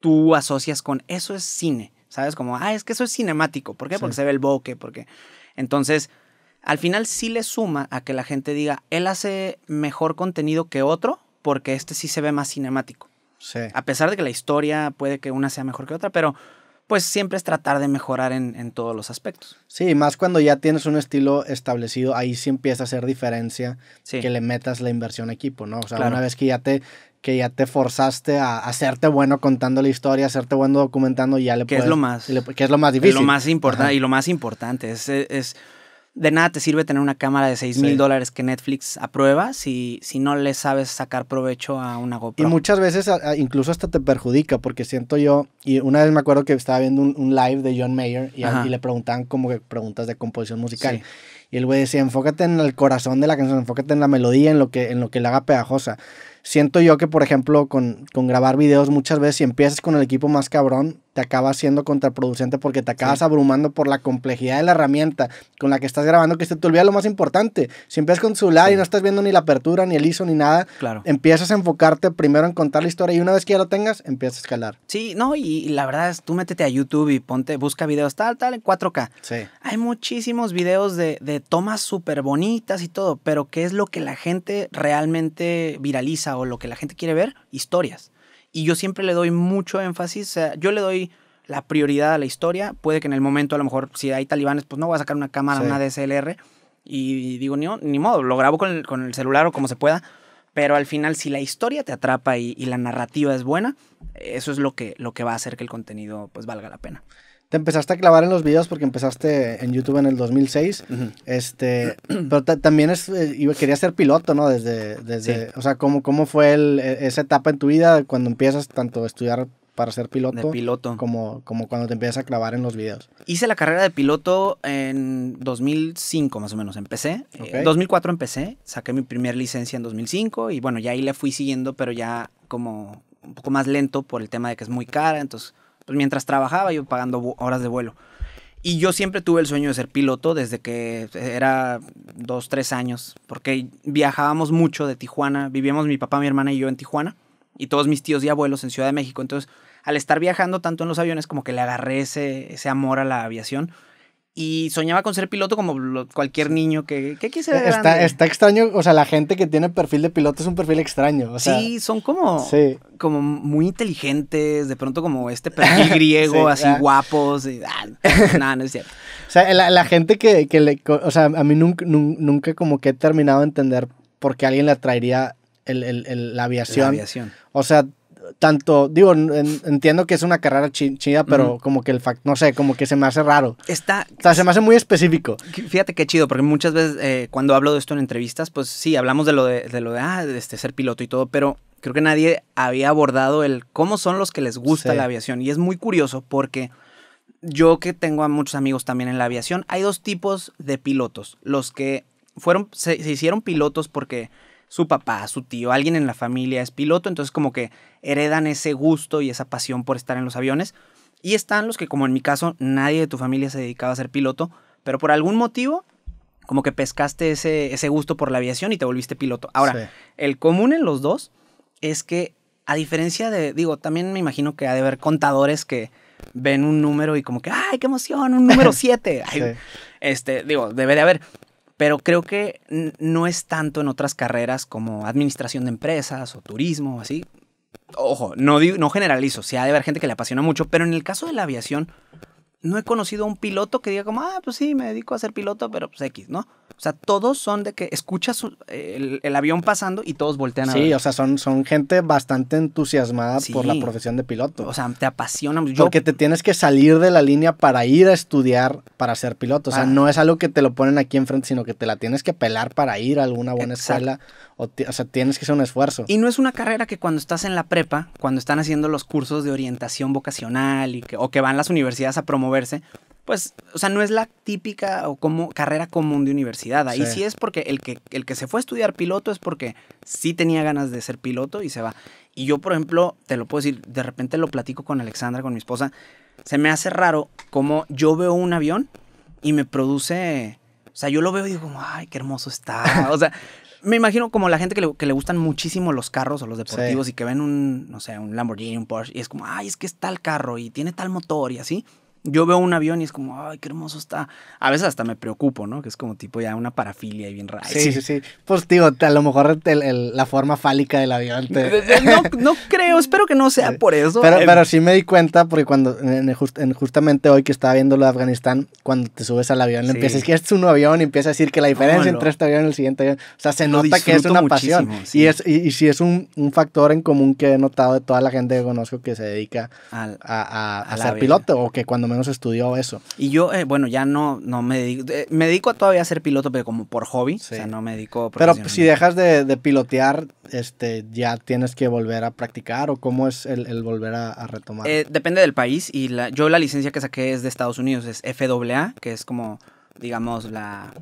tú asocias con eso es cine, ¿sabes? Como, ah, es que eso es cinemático. ¿Por qué? Porque se ve el bokeh, porque... Entonces, al final sí le suma a que la gente diga, él hace mejor contenido que otro porque este sí se ve más cinemático. Sí. A pesar de que la historia puede que una sea mejor que otra, pero pues siempre es tratar de mejorar en, todos los aspectos. Sí, más cuando ya tienes un estilo establecido, ahí sí empieza a hacer diferencia que le metas la inversión a equipo, ¿no? O sea, una vez que ya te que ya te forzaste a hacerte bueno contando la historia, hacerte bueno documentando y ya le ¿Qué Es lo más, que es lo más difícil. Lo más importante, y lo más importante es, es, De nada te sirve tener una cámara de 6 mil dólares que Netflix aprueba si, si no le sabes sacar provecho a una GoPro. Y muchas veces incluso hasta te perjudica porque siento yo... Y una vez me acuerdo que estaba viendo un, live de John Mayer y, le preguntaban como que preguntas de composición musical. Y el güey decía, enfócate en el corazón de la canción, enfócate en la melodía, en lo que, en lo que la haga pegajosa siento yo que, por ejemplo, con, con grabar videos muchas veces, si empiezas con el equipo más cabrón, te acaba siendo contraproducente porque te acabas abrumando por la complejidad de la herramienta con la que estás grabando, que se te olvida lo más importante. Si empiezas con su celular y no estás viendo ni la apertura, ni el ISO, ni nada, claro. empiezas a enfocarte primero en contar la historia y una vez que ya lo tengas, empiezas a escalar. Sí, no, y, la verdad es, tú métete a YouTube y ponte, busca videos tal, tal, en 4K. Sí. Hay muchísimos videos de, de tomas súper bonitas y todo, pero ¿qué es lo que la gente realmente viraliza o lo que la gente quiere ver? Historias. Y yo siempre le doy mucho énfasis, o sea, yo le doy la prioridad a la historia. Puede que en el momento, a lo mejor, si hay talibanes, pues no voy a sacar una cámara, una DSLR. Y digo, ni, ni modo, lo grabo con el, celular o como se pueda. Pero al final, si la historia te atrapa y, la narrativa es buena, eso es lo que, lo que va a hacer que el contenido pues valga la pena te empezaste a clavar en los videos porque empezaste en YouTube en el 2006. Este, pero también es, eh, quería ser piloto, ¿no? Desde, desde o sea, ¿cómo, cómo fue e, esa etapa en tu vida cuando empiezas tanto a estudiar para ser piloto, Como, como cuando te empiezas a clavar en los videos. Hice la carrera de piloto en 2005 más o menos, empecé. En 2004 empecé, saqué mi primer licencia en 2005 y bueno, ya ahí le fui siguiendo, pero ya como un poco más lento por el tema de que es muy cara, entonces pues, mientras trabajaba yo pagando horas de vuelo. Y yo siempre tuve el sueño de ser piloto desde que era dos, tres años, porque viajábamos mucho de Tijuana, vivíamos mi papá, mi hermana y yo en Tijuana, y todos mis tíos y abuelos en Ciudad de México. Entonces, al estar viajando tanto en los aviones, como que le agarré ese, ese amor a la aviación y soñaba con ser piloto como cualquier niño que, que quise ser Está, está, extraño, o sea, la gente que tiene perfil de piloto es un perfil extraño. O sí, son como, como muy inteligentes, de pronto como este perfil griego, así ah. guapos. Ah, nada, no es cierto. O sea, la, gente que, le, o sea, a mí nunca, nunca como que he terminado de entender por qué alguien le atraería la, aviación. la aviación. O sea, tanto, digo, entiendo que es una carrera chida, pero como que el fact, no sé, como que se me hace raro. Está. se me hace muy específico. Fíjate qué chido, porque muchas veces eh, cuando hablo de esto en entrevistas, pues sí, hablamos de lo de, lo de, ah, de este, ser piloto y todo, pero creo que nadie había abordado el cómo son los que les gusta la aviación. Y es muy curioso porque yo que tengo a muchos amigos también en la aviación, hay dos tipos de pilotos. Los que fueron, se hicieron pilotos porque su papá, su tío, alguien en la familia es piloto, entonces como que heredan ese gusto y esa pasión por estar en los aviones. Y están los que, como en mi caso, nadie de tu familia se dedicaba a ser piloto, pero por algún motivo, como que pescaste ese, ese gusto por la aviación y te volviste piloto. Ahora, el común en los dos es que, a diferencia de, digo, también me imagino que ha de haber contadores que ven un número y como que, ¡ay, qué emoción! Un número 7. Este, digo, debe de haber. Pero creo que no es tanto en otras carreras como administración de empresas o turismo, así ojo, no, no generalizo, sí ha de haber gente que le apasiona mucho, pero en el caso de la aviación, no he conocido a un piloto que diga como, ah, pues sí, me dedico a ser piloto, pero pues X, ¿no? O sea, todos son de que escuchas el, avión pasando y todos voltean a ver. Sí, o sea, son, son gente bastante entusiasmada por la profesión de piloto. O sea, te apasiona. Yo... Porque te tienes que salir de la línea para ir a estudiar para ser piloto. O sea, no es algo que te lo ponen aquí enfrente, sino que te la tienes que pelar para ir a alguna buena escuela o, sea, tienes que hacer un esfuerzo. Y no es una carrera que cuando estás en la prepa, cuando están haciendo los cursos de orientación vocacional y que, o que van las universidades a promoverse, pues, o sea, no es la típica o como carrera común de universidad. Ahí sí. es porque el que, el que se fue a estudiar piloto es porque sí tenía ganas de ser piloto y se va. Y yo, por ejemplo, te lo puedo decir, de repente lo platico con Alexandra, con mi esposa, se me hace raro como yo veo un avión y me produce... O sea, yo lo veo y digo, ay, qué hermoso está. O sea, Me imagino como la gente que le, gustan muchísimo los carros o los deportivos y que ven un, no sé, un Lamborghini, un Porsche y es como, ay, es que es tal carro y tiene tal motor y así yo veo un avión y es como, ay, qué hermoso está. A veces hasta me preocupo, ¿no? Que es como tipo ya una parafilia y bien rara. Sí, sí, sí. Pues digo, a lo mejor la forma fálica del avión. Te... No, creo, espero que no sea por eso. Pero, em, pero sí me di cuenta porque cuando, justamente hoy que estaba viendo lo de Afganistán, cuando te subes al avión, sí. empiezas, que es un avión y empiezas a decir que la diferencia entre este avión y el siguiente avión, o sea, se nota que es una pasión. Y, es, y, si es un, factor en común que he notado de toda la gente que conozco que se dedica a, ser piloto o que cuando me estudió eso. Y yo, eh, bueno, ya no, no me dedico, eh, me dedico todavía a ser piloto, pero como por hobby, o sea, no me dedico Pero pues, si dejas de, pilotear, este, ya tienes que volver a practicar o cómo es el, volver a, retomar. Eh, depende del país y la, yo la licencia que saqué es de Estados Unidos, es FAA, que es como, digamos, la,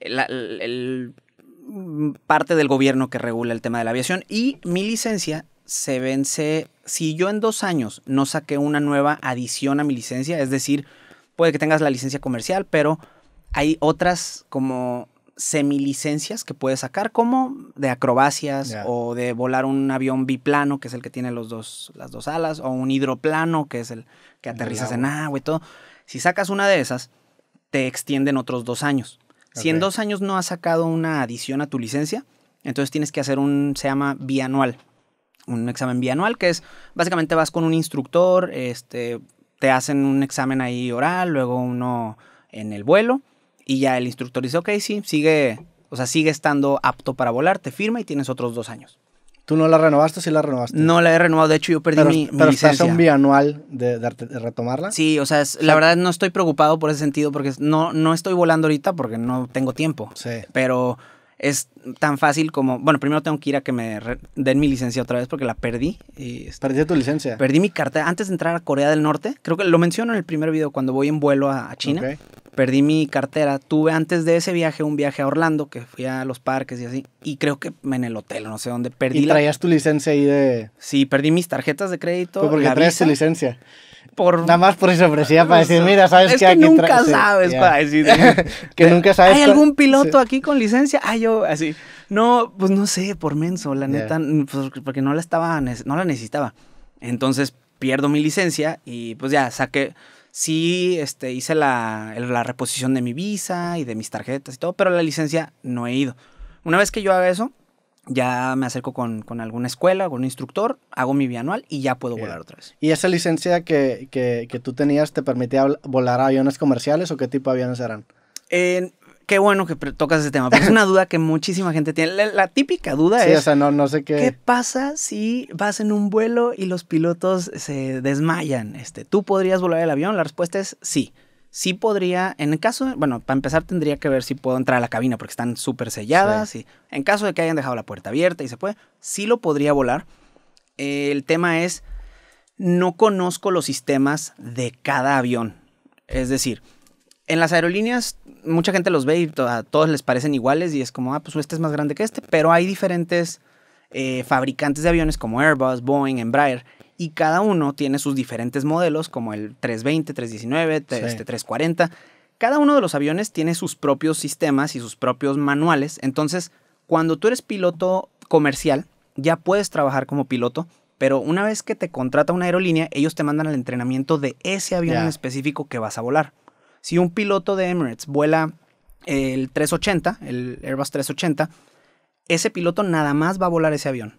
el mm, parte del gobierno que regula el tema de la aviación y mi licencia se vence si yo en dos años no saqué una nueva adición a mi licencia, es decir, puede que tengas la licencia comercial, pero hay otras como semilicencias que puedes sacar, como de acrobacias o de volar un avión biplano, que es el que tiene las dos alas, o un hidroplano, que es el que aterrizas en agua y todo. Si sacas una de esas, te extienden otros dos años. Si en dos años no has sacado una adición a tu licencia, entonces tienes que hacer un, se llama bianual, un examen bianual, que es básicamente vas con un instructor, este, te hacen un examen ahí oral, luego uno en el vuelo, y ya el instructor dice, ok, sí, sigue, o sea, sigue estando apto para volar, te firma y tienes otros dos años. ¿Tú no la renovaste o sí la renovaste? No la he renovado, de hecho yo perdí mi, pero mi licencia. ¿Pero un bianual de, de, retomarla? Sí, o sea, la verdad no estoy preocupado por ese sentido porque no, no estoy volando ahorita porque no tengo tiempo. Sí. Pero es tan fácil como, bueno, primero tengo que ir a que me den mi licencia otra vez porque la perdí. Y este, ¿Perdí tu licencia? Perdí mi cartera antes de entrar a Corea del Norte. Creo que lo menciono en el primer video cuando voy en vuelo a, China. Perdí mi cartera. Tuve antes de ese viaje un viaje a Orlando que fui a los parques y así. Y creo que en el hotel, no sé dónde, perdí. ¿Y traías tu licencia ahí de...? Sí, perdí mis tarjetas de crédito. ¿Por qué traías tu licencia? Nada más por eso, se para decir, mira, sabes es que, nunca sabes, para decir. que nunca sabes. ¿Hay algún piloto aquí con licencia? Ah, yo, así. No, pues no sé, por menso, la neta, pues, porque no la estaba, no la necesitaba. Entonces pierdo mi licencia y pues ya saqué, sí, este, hice la, la reposición de mi visa y de mis tarjetas y todo, pero la licencia no he ido. Una vez que yo haga eso, ya me acerco con, alguna escuela, con un instructor, hago mi bianual y ya puedo volar otra vez. ¿Y esa licencia que, tú tenías te permitía volar aviones comerciales o qué tipo de aviones eran? qué bueno que tocas ese tema, porque es una duda que muchísima gente tiene. La, típica duda es... no, sé qué... qué... pasa si vas en un vuelo y los pilotos se desmayan? Este, ¿Tú podrías volar el avión? La respuesta es sí sí podría, en el caso, bueno, para empezar tendría que ver si puedo entrar a la cabina porque están súper selladas y en caso de que hayan dejado la puerta abierta y se puede, sí lo podría volar. el tema es, no conozco los sistemas de cada avión. Es decir, en las aerolíneas mucha gente los ve y a todos les parecen iguales y es como, ah, pues este es más grande que este, pero hay diferentes eh, fabricantes de aviones como Airbus, Boeing, Embraer y cada uno tiene sus diferentes modelos, como el 320, 319, este, 340. Cada uno de los aviones tiene sus propios sistemas y sus propios manuales. Entonces, cuando tú eres piloto comercial, ya puedes trabajar como piloto, pero una vez que te contrata una aerolínea, ellos te mandan al entrenamiento de ese avión específico que vas a volar. Si un piloto de Emirates vuela el 380, el Airbus 380, ese piloto nada más va a volar ese avión.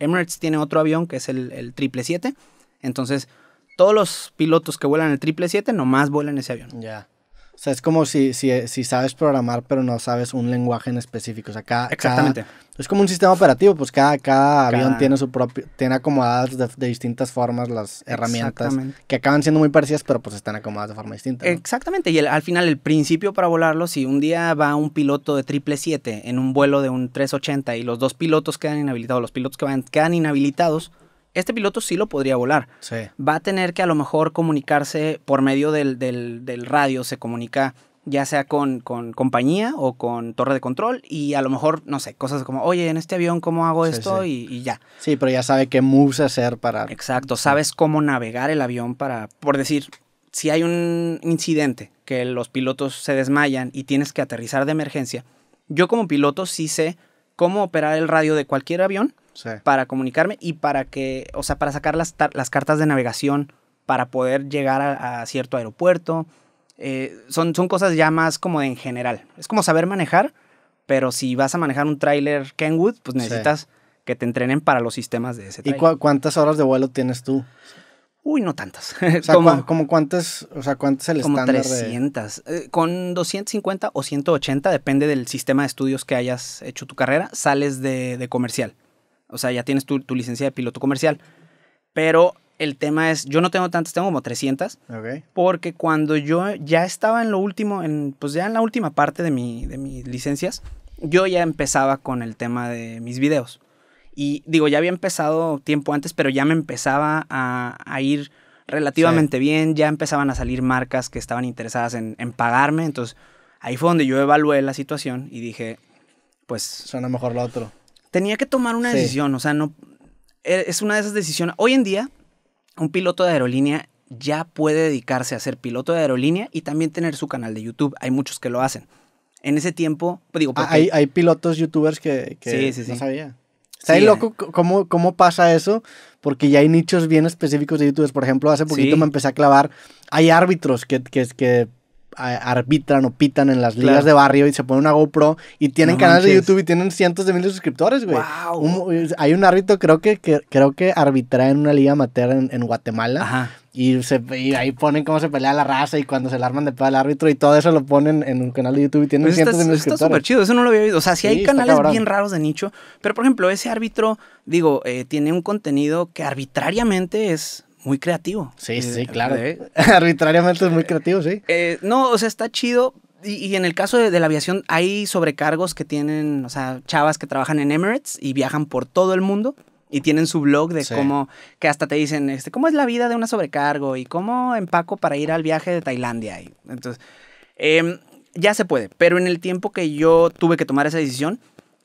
Emirates tiene otro avión que es el, el 777. Entonces, todos los pilotos que vuelan el triple 777 nomás vuelan ese avión. Ya. O sea, es como si, si, si, sabes programar, pero no sabes un lenguaje en específico. O sea, cada. Exactamente. es como un sistema operativo, pues cada, cada, avión tiene su propio. Tiene acomodadas de, distintas formas las herramientas. Que acaban siendo muy parecidas, pero pues están acomodadas de forma distinta. Exactamente. Y al final, el principio para volarlo, si un día va un piloto de triple 7 en un vuelo de un 380 y los dos pilotos quedan inhabilitados, los pilotos que van quedan inhabilitados, este piloto sí lo podría volar. Sí. Va a tener que a lo mejor comunicarse por medio del, del, radio, se comunica ya sea con, con, compañía o con torre de control y a lo mejor, no sé, cosas como, oye, en este avión, ¿cómo hago esto? Y, y, ya. Sí, pero ya sabe qué moves hacer para... Exacto, sabes cómo navegar el avión para, por decir, si hay un incidente que los pilotos se desmayan y tienes que aterrizar de emergencia, yo como piloto sí sé cómo operar el radio de cualquier avión para comunicarme y para que, o sea, para sacar las, cartas de navegación para poder llegar a, cierto aeropuerto. Eh, son, son cosas ya más como en general. Es como saber manejar, pero si vas a manejar un tráiler Kenwood, pues necesitas que te entrenen para los sistemas de ese tráiler. ¿Y cuántas horas de vuelo tienes tú? Uy, no tantas. O sea, como, cuántas, o sea, cuántas el como 300. Eh, con 250 o 180, depende del sistema de estudios que hayas hecho tu carrera, sales de, de comercial. O sea, ya tienes tu, licencia de piloto comercial. Pero el tema es, yo no tengo tantas, tengo como 300. Okay. Porque cuando yo ya estaba en lo último, en, pues ya en la última parte de, mi, de mis licencias, yo ya empezaba con el tema de mis videos. Y digo, ya había empezado tiempo antes, pero ya me empezaba a, ir relativamente bien, ya empezaban a salir marcas que estaban interesadas en, pagarme, entonces ahí fue donde yo evalué la situación y dije, pues... Suena mejor lo otro. Tenía que tomar una decisión, o sea, no... E, es una de esas decisiones. Hoy en día, un piloto de aerolínea ya puede dedicarse a ser piloto de aerolínea y también tener su canal de YouTube. Hay muchos que lo hacen. En ese tiempo, pues digo, ah, hay, pilotos youtubers que, no sabía. Está loco cómo, cómo pasa eso, porque ya hay nichos bien específicos de youtubers. Por ejemplo, hace poquito me empecé a clavar. Hay árbitros que, que, que arbitran o pitan en las ligas de barrio y se ponen una GoPro y tienen canales de YouTube y tienen cientos de miles de suscriptores, güey. hay un árbitro, creo que, creo que arbitra en una liga amateur en, Guatemala. Y, ahí ponen cómo se pelea la raza y cuando se le arman de pedo al árbitro y todo eso lo ponen en un canal de YouTube y tienen cientos pues cientos de Está súper chido, eso no lo había oído. O sea, sí, hay canales bien raros de nicho, pero por ejemplo, ese árbitro, digo, eh, tiene un contenido que arbitrariamente es muy creativo. Sí, eh, sí, claro. Arbitrariamente es muy creativo, sí. Eh, no, o sea, está chido. Y, en el caso de, la aviación, hay sobrecargos que tienen, o sea, chavas que trabajan en Emirates y viajan por todo el mundo y tienen su blog de cómo, que hasta te dicen, este, cómo es la vida de una sobrecargo y cómo empaco para ir al viaje de Tailandia. Y, entonces, em, ya se puede, pero en el tiempo que yo tuve que tomar esa decisión,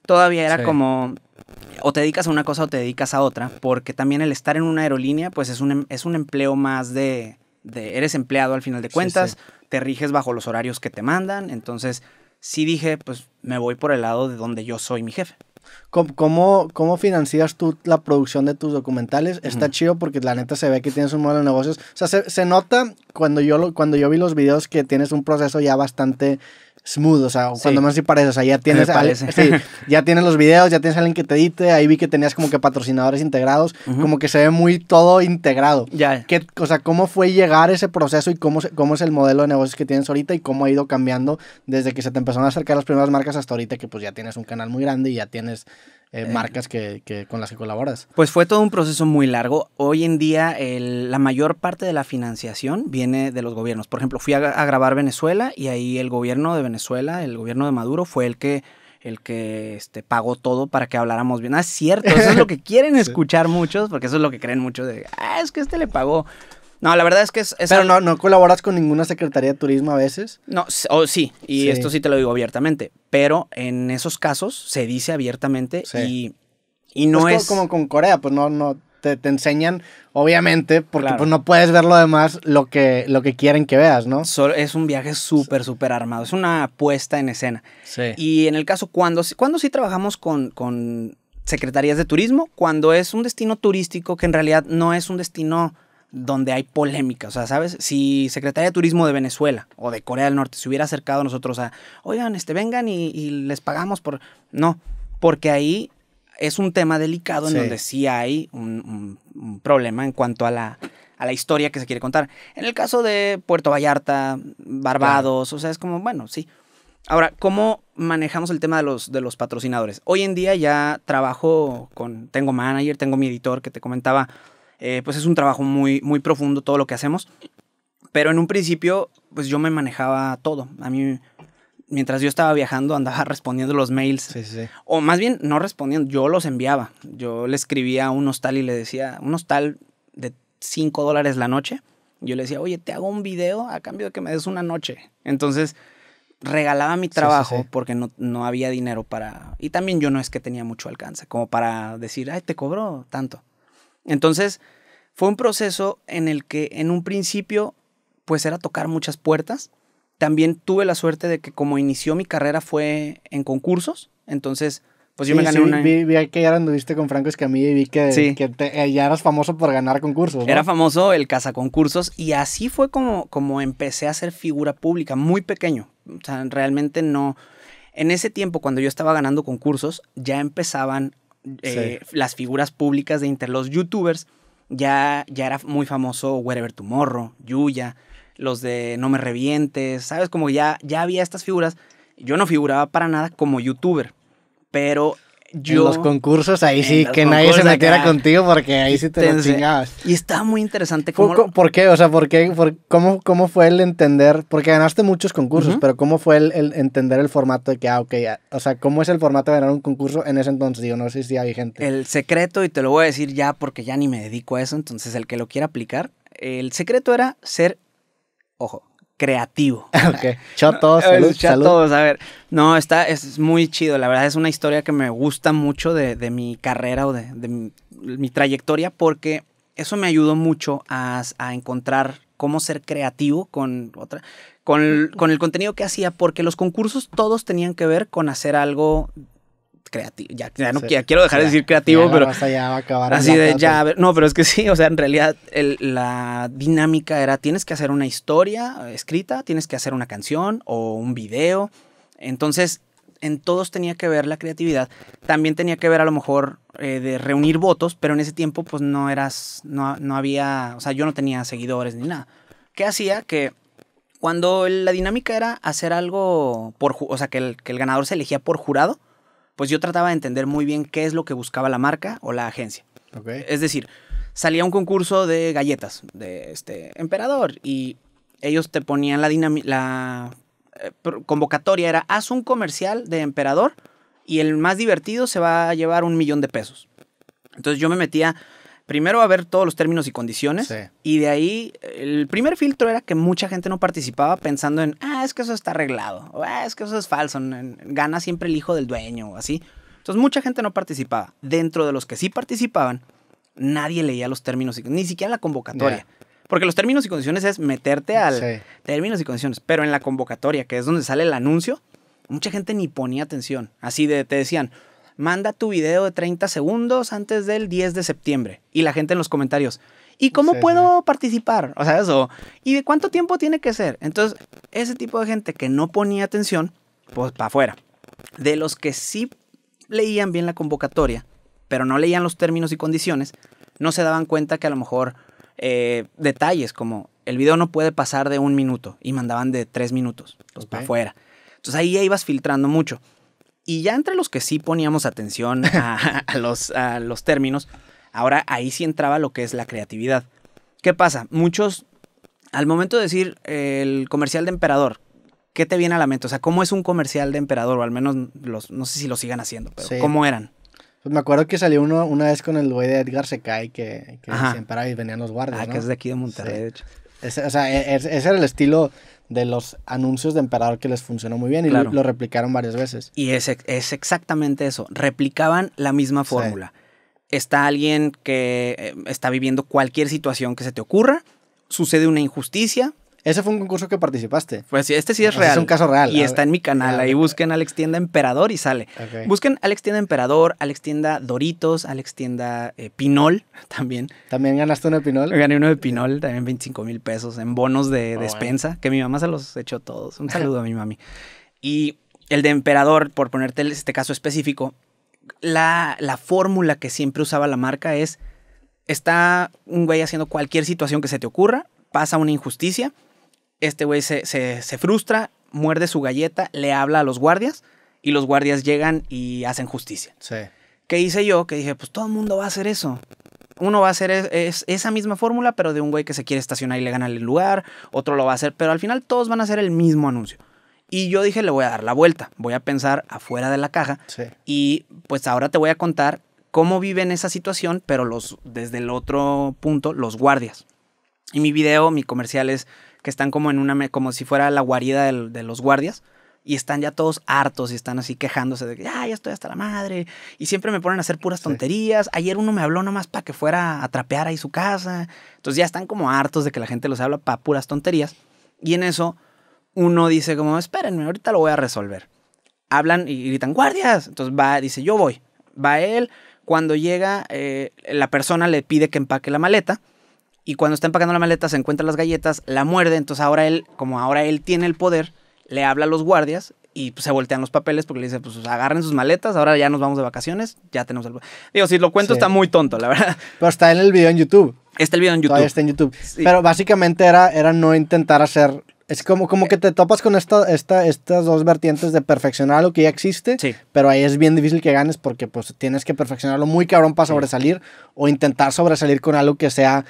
todavía era como, o te dedicas a una cosa o te dedicas a otra, porque también el estar en una aerolínea, pues es un, em, es un empleo más de, de eres empleado al final de cuentas, te riges bajo los horarios que te mandan, entonces sí dije, pues me voy por el lado de donde yo soy mi jefe. ¿Cómo, ¿Cómo, financias tú la producción de tus documentales? Está chido porque la neta se ve que tienes un modelo de negocios. O sea, se, nota cuando yo, cuando yo vi los videos que tienes un proceso ya bastante smooth, o sea, cuando más si pareces, o sea, ya tienes, ya tienes los videos, ya tienes alguien que te edite, ahí vi que tenías como que patrocinadores integrados, como que se ve muy todo integrado. Ya. ¿Qué, o sea, ¿cómo fue llegar ese proceso y cómo, cómo es el modelo de negocios que tienes ahorita y cómo ha ido cambiando desde que se te empezaron a acercar las primeras marcas hasta ahorita que pues ya tienes un canal muy grande y ya tienes eh, eh, marcas que, que, con las que colaboras? Pues fue todo un proceso muy largo. Hoy en día la mayor parte de la financiación viene de los gobiernos. Por ejemplo, fui a, grabar Venezuela y ahí el gobierno de Venezuela, el gobierno de Maduro, fue el que el que este, pagó todo para que habláramos bien. Ah, es cierto, eso es lo que quieren escuchar muchos, porque eso es lo que creen muchos de, ah, es que este le pagó. No, la verdad es que es... Pero no, no colaboras con ninguna Secretaría de Turismo a veces. No, oh, sí, y esto sí te lo digo abiertamente, pero en esos casos se dice abiertamente y, y no es... Como, con Corea, pues no, no, te, enseñan, obviamente, porque pues, no puedes ver lo demás, lo que, lo que quieren que veas, ¿no? Solo es un viaje súper, súper armado, es una puesta en escena. Sí. Y en el caso, cuando, cuando sí trabajamos con, con secretarías de turismo, cuando es un destino turístico que en realidad no es un destino donde hay polémica. O sea, ¿sabes? Si Secretaría de Turismo de Venezuela o de Corea del Norte se hubiera acercado a nosotros a, oigan, este, vengan y, les pagamos por... No, porque ahí es un tema delicado en donde sí hay un, problema en cuanto a la, a la, historia que se quiere contar. En el caso de Puerto Vallarta, Barbados, o sea, es como, bueno, sí. Ahora, ¿cómo manejamos el tema de los, de los patrocinadores? Hoy en día ya trabajo con, tengo manager, tengo mi editor que te comentaba, eh, pues es un trabajo muy, muy profundo todo lo que hacemos. Pero en un principio, pues yo me manejaba todo. A mí, mientras yo estaba viajando, andaba respondiendo los mails. O más bien, no respondiendo, yo los enviaba. Yo le escribía a un hostal y le decía, un hostal de 5 dólares la noche. Yo le decía, oye, te hago un video a cambio de que me des una noche. Entonces, regalaba mi trabajo porque no, no, había dinero para... Y también yo no es que tenía mucho alcance, como para decir, ay, te cobro tanto. Entonces, fue un proceso en el que en un principio, pues era tocar muchas puertas. También tuve la suerte de que como inició mi carrera fue en concursos, entonces pues yo me gané una... Vi, que ya anduviste con Franco Escamilla y vi que, que eh, ya eras famoso por ganar concursos. Era famoso el concursos. y así fue como, como empecé a ser figura pública, muy pequeño. O sea, realmente no... En ese tiempo, cuando yo estaba ganando concursos, ya empezaban eh, las figuras públicas de Inter, los youtubers, ya, ya era muy famoso Wherever Tomorrow, Yuya, los de No Me Revientes, ¿sabes? Como ya, ya había estas figuras. Yo no figuraba para nada como youtuber, pero los concursos, ahí sí, que nadie se metiera contigo porque ahí sí te lo chingabas. Y está muy interesante cómo. ¿Por, qué? O sea, ¿por qué? cómo, ¿cómo fue el entender? Porque ganaste muchos concursos, pero ¿cómo fue el, entender el formato de que, ah, ok, o sea, ¿cómo es el formato de ganar un concurso en ese entonces? yo no sé si hay gente. El secreto, y te lo voy a decir ya porque ya ni me dedico a eso, entonces el que lo quiera aplicar, el secreto era ser, ojo, creativo. Ok. Chotos, todos, saludos. Chotos, a ver. No, está, es muy chido. La verdad es una historia que me gusta mucho de, mi carrera o de, mi, trayectoria porque eso me ayudó mucho a, encontrar cómo ser creativo con otra con con el contenido que hacía porque los concursos todos tenían que ver con hacer algo creativo. Ya, ya no quiero dejar de decir creativo, pero. Allá, va a acabar así de ya, no, pero es que sí, o sea, en realidad la dinámica era: tienes que hacer una historia eh, escrita, tienes que hacer una canción o un video. Entonces, en todos tenía que ver la creatividad. También tenía que ver a lo mejor eh, de reunir votos, pero en ese tiempo, pues no eras, no, no había, o sea, yo no tenía seguidores ni nada. ¿Qué hacía? Que cuando la dinámica era hacer algo por, o sea, que que el ganador se elegía por jurado, pues yo trataba de entender muy bien qué es lo que buscaba la marca o la agencia. Es decir, salía un concurso de galletas de este emperador y ellos te ponían la, la eh, convocatoria, era haz un comercial de emperador y el más divertido se va a llevar un millón de pesos. Entonces yo me metía primero a ver todos los términos y condiciones. Y de ahí, el primer filtro era que mucha gente no participaba pensando en, ah, es que eso está arreglado, o, ah, es que eso es falso, gana siempre el hijo del dueño, o así. Entonces, mucha gente no participaba. Dentro de los que sí participaban, nadie leía los términos, y, ni siquiera la convocatoria. Porque los términos y condiciones es meterte al términos y condiciones. Pero en la convocatoria, que es donde sale el anuncio, mucha gente ni ponía atención. Así de, te decían, manda tu video de 30 segundos antes del 10 de septiembre. Y la gente en los comentarios, ¿y cómo puedo participar? O sea, eso. ¿Y de cuánto tiempo tiene que ser? Entonces, ese tipo de gente que no ponía atención, pues para afuera. De los que sí leían bien la convocatoria, pero no leían los términos y condiciones, no se daban cuenta que a lo mejor eh, detalles como el video no puede pasar de un minuto y mandaban de tres minutos, Pues para afuera. Entonces ahí ya ibas filtrando mucho. Y ya entre los que sí poníamos atención a, los, los términos, ahora ahí sí entraba lo que es la creatividad. ¿Qué pasa? Muchos, al momento de decir el comercial de emperador, ¿qué te viene a la mente? O sea, ¿cómo es un comercial de emperador? O al menos los, no sé si lo sigan haciendo, pero ¿cómo eran? Pues me acuerdo que salió uno una vez con el güey de Edgar Secai que, que se y venían los guardias. Ah, que es de aquí de Monterrey, de hecho. o sea, e, e, ese era el estilo de los anuncios de Emperador que les funcionó muy bien y lo, replicaron varias veces. Y es, es, exactamente eso, replicaban la misma fórmula. Está alguien que eh, está viviendo cualquier situación que se te ocurra, sucede una injusticia, ese fue un concurso que participaste. Pues sí, este sí es real. Es un caso real. Y está en mi canal. Ah, ahí busquen Alex Tienda Emperador y sale. Busquen Alex Tienda Emperador, Alex Tienda Doritos, Alex Tienda eh, Pinol también. ¿También ganaste uno de Pinol? Gané uno de Pinol, también 25 mil pesos en bonos de oh, despensa, que mi mamá se los echó todos. Un saludo a mi mami. Y el de Emperador, por ponerte este caso específico, la, la fórmula que siempre usaba la marca es, está un güey haciendo cualquier situación que se te ocurra, pasa una injusticia este güey se, frustra, muerde su galleta, le habla a los guardias y los guardias llegan y hacen justicia. Sí. ¿Qué hice yo? Que dije, pues todo el mundo va a hacer eso. Uno va a hacer es, esa misma fórmula, pero de un güey que se quiere estacionar y le gana el lugar, otro lo va a hacer, pero al final todos van a hacer el mismo anuncio. Y yo dije, le voy a dar la vuelta, voy a pensar afuera de la caja sí. y pues ahora te voy a contar cómo viven esa situación, pero los, desde el otro punto, los guardias. Y mi video, mi comercial es que están como en una, como si fuera la guarida de los guardias. Y están ya todos hartos y están así quejándose de que ay ya estoy hasta la madre. Y siempre me ponen a hacer puras tonterías. Ayer uno me habló nomás para que fuera a trapear ahí su casa. Entonces ya están como hartos de que la gente los habla para puras tonterías. Y en eso uno dice como, espérenme, ahorita lo voy a resolver. Hablan y gritan, guardias. Entonces va, dice, yo voy. Va él. Cuando llega, eh, la persona le pide que empaque la maleta y cuando está empacando la maleta, se encuentra las galletas, la muerde. Entonces ahora él, como ahora él tiene el poder, le habla a los guardias y pues, se voltean los papeles porque le dice, pues agarren sus maletas, ahora ya nos vamos de vacaciones, ya tenemos el... Digo, si lo cuento está muy tonto, la verdad. Pero está en el video en YouTube. Está el video en YouTube. está en YouTube. Pero básicamente era, era no intentar hacer... Es como, como que te topas con esta, esta, estas dos vertientes de perfeccionar algo que ya existe, sí. pero ahí es bien difícil que ganes porque pues tienes que perfeccionarlo muy cabrón para sobresalir o intentar sobresalir con algo que sea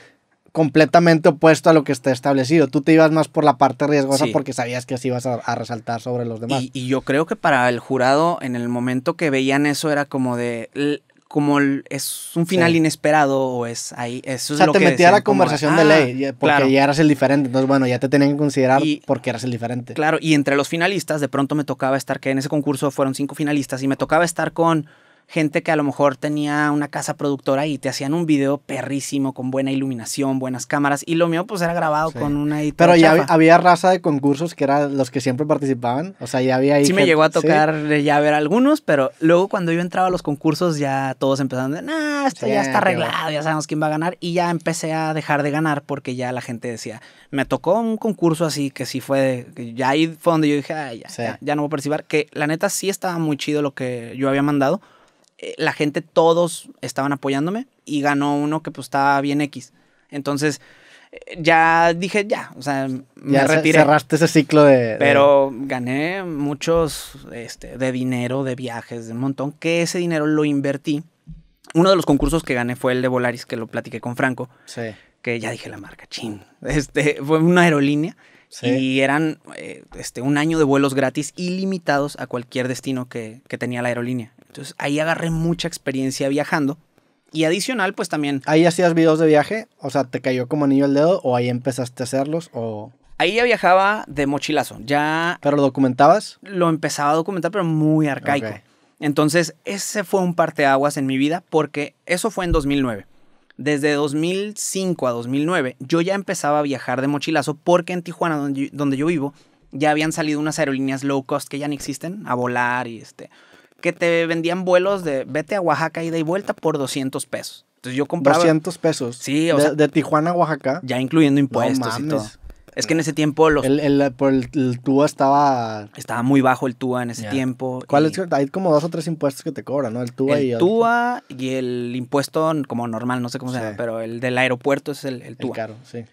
completamente opuesto a lo que está establecido. Tú te ibas más por la parte riesgosa porque sabías que así ibas a, resaltar sobre los demás. Y, yo creo que para el jurado, en el momento que veían eso, era como de como es un final inesperado o es ahí o sea, es te metía a la conversación de ah, ley porque ya eras el diferente entonces bueno ya te tenían que considerar porque eras el diferente claro y entre los finalistas de pronto me tocaba estar que en ese concurso fueron cinco finalistas y me tocaba estar con gente que a lo mejor tenía una casa productora y te hacían un video perrísimo con buena iluminación, buenas cámaras. Y lo mío pues era grabado con una editora. Pero ya había, raza de concursos que eran los que siempre participaban. O sea, ya había... sí me llegó a tocar ya ver algunos, pero luego cuando yo entraba a los concursos ya todos empezaron de, nah, esto ya está arreglado, ya sabemos quién va a ganar. Y ya empecé a dejar de ganar porque ya la gente decía, me tocó un concurso así que sí fue, de... ya ahí fue donde yo dije, ah, ya, ya, ya, no voy a participar. Que la neta sí estaba muy chido lo que yo había mandado eh, la gente, todos estaban apoyándome y ganó uno que pues estaba bien X. Entonces, eh, ya dije, ya, o sea, me ya retiré. Cerraste ese ciclo de... Pero gané muchos, este, de dinero, de viajes, de un montón, que ese dinero lo invertí. Uno de los concursos que gané fue el de Volaris, que lo platiqué con Franco. Sí. Que ya dije la marca, ching. Este, fue una aerolínea. Y eran eh, este, un año de vuelos gratis ilimitados a cualquier destino que, que tenía la aerolínea. Entonces ahí agarré mucha experiencia viajando. Y adicional, pues también. ¿Ahí hacías videos de viaje? O sea, ¿te cayó como anillo al dedo o ahí empezaste a hacerlos? O... Ahí ya viajaba de mochilazo, ya... ¿Pero lo documentabas? Lo empezaba a documentar, pero muy arcaico. Entonces, ese fue un parteaguas en mi vida porque eso fue en 2009. Desde 2005 a 2009, yo ya empezaba a viajar de mochilazo porque en Tijuana, donde donde yo vivo, ya habían salido unas aerolíneas low cost que ya no existen, a volar y este, que te vendían vuelos de vete a Oaxaca ida y vuelta por 200 pesos. Entonces yo compraba. 200 pesos. Sí, o de, sea. De Tijuana a Oaxaca. Ya incluyendo impuestos y Es que en ese tiempo los... El, el, TUA estaba... Estaba muy bajo el TUA en ese tiempo. ¿Cuál es? Hay como dos o tres impuestos que te cobran, ¿no? El TUA y... El TUA y el impuesto como normal, no sé cómo se llama, pero el del aeropuerto es el, TUA. caro, sí.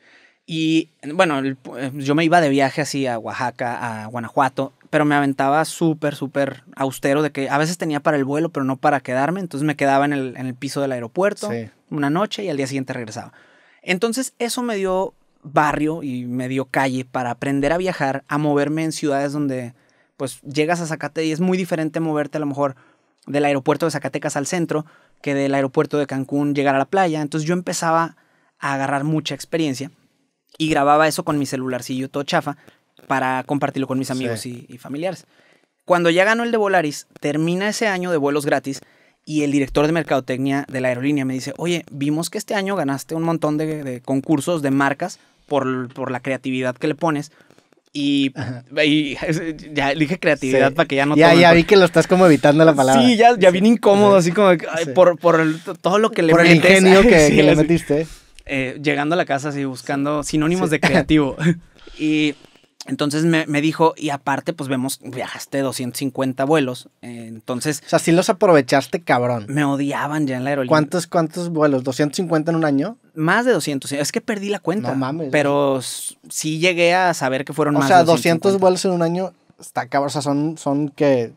Y bueno, eh, yo me iba de viaje así a Oaxaca, a Guanajuato, pero me aventaba súper, súper austero de que a veces tenía para el vuelo, pero no para quedarme. Entonces me quedaba en el, piso del aeropuerto una noche y al día siguiente regresaba. Entonces eso me dio barrio y me dio calle para aprender a viajar, a moverme en ciudades donde pues llegas a Zacate y es muy diferente moverte a lo mejor del aeropuerto de Zacatecas al centro que del aeropuerto de Cancún llegar a la playa. Entonces yo empezaba a agarrar mucha experiencia y grababa eso con mi celularcillo todo chafa para compartirlo con mis amigos y, familiares. Cuando ya ganó el de Volaris, termina ese año de vuelos gratis y el director de mercadotecnia de la aerolínea me dice, oye, vimos que este año ganaste un montón de, concursos de marcas por, la creatividad que le pones. Y, ya dije creatividad para que ya no Ya, ya vi que lo estás como evitando la palabra. Sí, ya, ya incómodo, así como por, todo lo que le por el ingenio que, que, le metiste. Eh, llegando a la casa así buscando sinónimos de creativo. y entonces me, dijo, y aparte, pues vemos, viajaste 250 vuelos. Eh, entonces. O sea, sí los aprovechaste, cabrón. Me odiaban ya en la aerolínea. ¿Cuántos, cuántos vuelos? ¿250 en un año? Más de 200. Es que perdí la cuenta. No mames. Pero sí llegué a saber que fueron o más. O sea, 200 vuelos en un año está cabrón. O sea, son, son que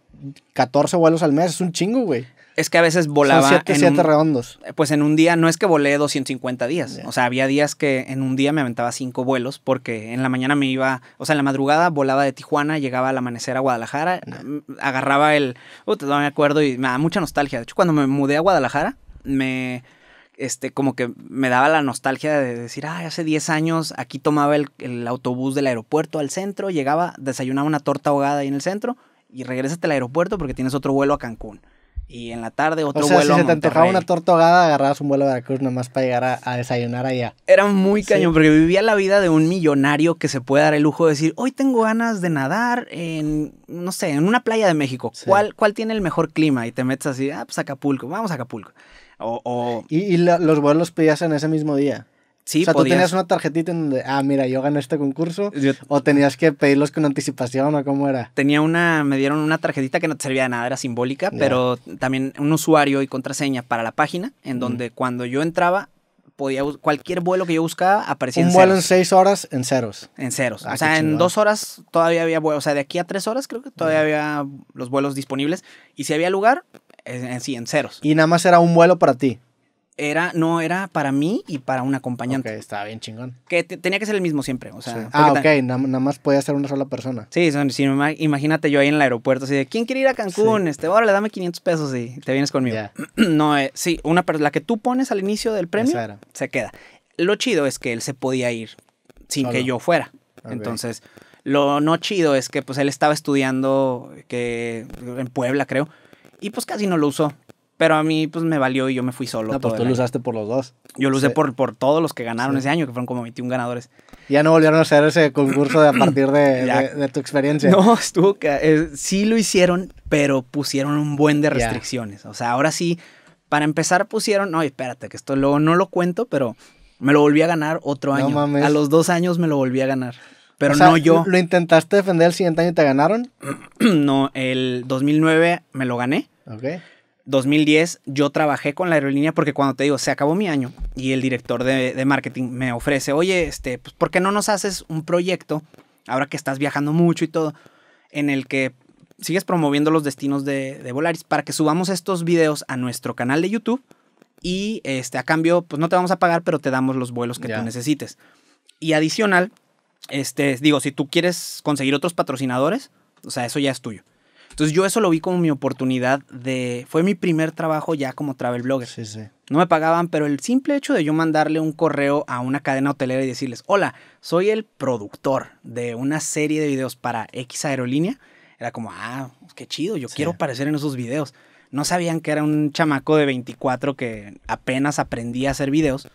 14 vuelos al mes. Es un chingo, güey. Es que a veces volaba. Son en redondos. Pues en un día, no es que volé 250 días. O sea, había días que en un día me aventaba cinco vuelos porque en la mañana me iba. O sea, en la madrugada volaba de Tijuana, llegaba al amanecer a Guadalajara, agarraba el. no me acuerdo y me da mucha nostalgia. De hecho, cuando me mudé a Guadalajara, me este, como que me daba la nostalgia de decir, ay, hace 10 años aquí tomaba el, autobús del aeropuerto al centro, llegaba, desayunaba una torta ahogada ahí en el centro y regresaste al aeropuerto porque tienes otro vuelo a Cancún y en la tarde otro o sea, vuelo. Si se te antojaba una torta agarrabas un vuelo de la cruz nomás para llegar a, desayunar allá. Era muy cañón, porque vivía la vida de un millonario que se puede dar el lujo de decir, hoy tengo ganas de nadar en, no sé, en una playa de México. ¿Cuál, ¿Cuál tiene el mejor clima? Y te metes así, ah, pues Acapulco, vamos a Acapulco. O, Y, los vuelos pillas en ese mismo día. Sí, o sea, tú tenías una tarjetita en donde, ah, mira, yo gané este concurso. o tenías que pedirlos con anticipación o cómo era. Tenía una, me dieron una tarjetita que no te servía de nada, era simbólica, pero también un usuario y contraseña para la página, en donde cuando yo entraba, podía cualquier vuelo que yo buscaba aparecía un en vuelo en seis horas en ceros en ceros ah, o sea en dos horas todavía había vuelos o sea de aquí a tres horas creo que todavía había los vuelos disponibles y si había lugar sí en ceros y nada más era un vuelo para ti era, no, era para mí y para un acompañante. Que estaba bien chingón. Que tenía que ser el mismo siempre, o sea. Ah, ok, nada, más podía ser una sola persona. Sí, imagínate yo ahí en el aeropuerto, de, ¿quién quiere ir a Cancún? Este, órale, dame 500 pesos y te vienes conmigo. No, eh, sí, una la que tú pones al inicio del premio se queda. Lo chido es que él se podía ir sin que yo fuera. Entonces, lo no chido es que pues él estaba estudiando que, en Puebla, creo, y pues casi no lo usó. Pero a mí, pues me valió y yo me fui solo. pues tú lo usaste por los dos. Yo lo usé por, todos los que ganaron ese año, que fueron como 21 ganadores. Ya no volvieron a hacer ese concurso de a partir de, tu experiencia. No, estuvo que. Eh, sí lo hicieron, pero pusieron un buen de restricciones. O sea, ahora sí, para empezar pusieron. No, espérate, que esto luego no lo cuento, pero me lo volví a ganar otro año. No mames. A los dos años me lo volví a ganar. Pero no yo. ¿Lo intentaste defender el siguiente año y te ganaron? no, el 2009 me lo gané. Ok. 2010 yo trabajé con la aerolínea porque cuando te digo, se acabó mi año y el director de, marketing me ofrece, oye, este, pues, ¿por qué no nos haces un proyecto, ahora que estás viajando mucho y todo, en el que sigues promoviendo los destinos de, Volaris para que subamos estos videos a nuestro canal de YouTube y este, a cambio, pues no te vamos a pagar, pero te damos los vuelos que tú necesites. Y adicional, este, digo, si tú quieres conseguir otros patrocinadores, o sea, eso ya es tuyo. Entonces yo eso lo vi como mi oportunidad de... Fue mi primer trabajo ya como travel blogger. Sí, sí. No me pagaban, pero el simple hecho de yo mandarle un correo a una cadena hotelera y decirles, hola, soy el productor de una serie de videos para X aerolínea, era como, ah, qué chido, yo quiero aparecer en esos videos. No sabían que era un chamaco de 24 que apenas aprendía a hacer videos,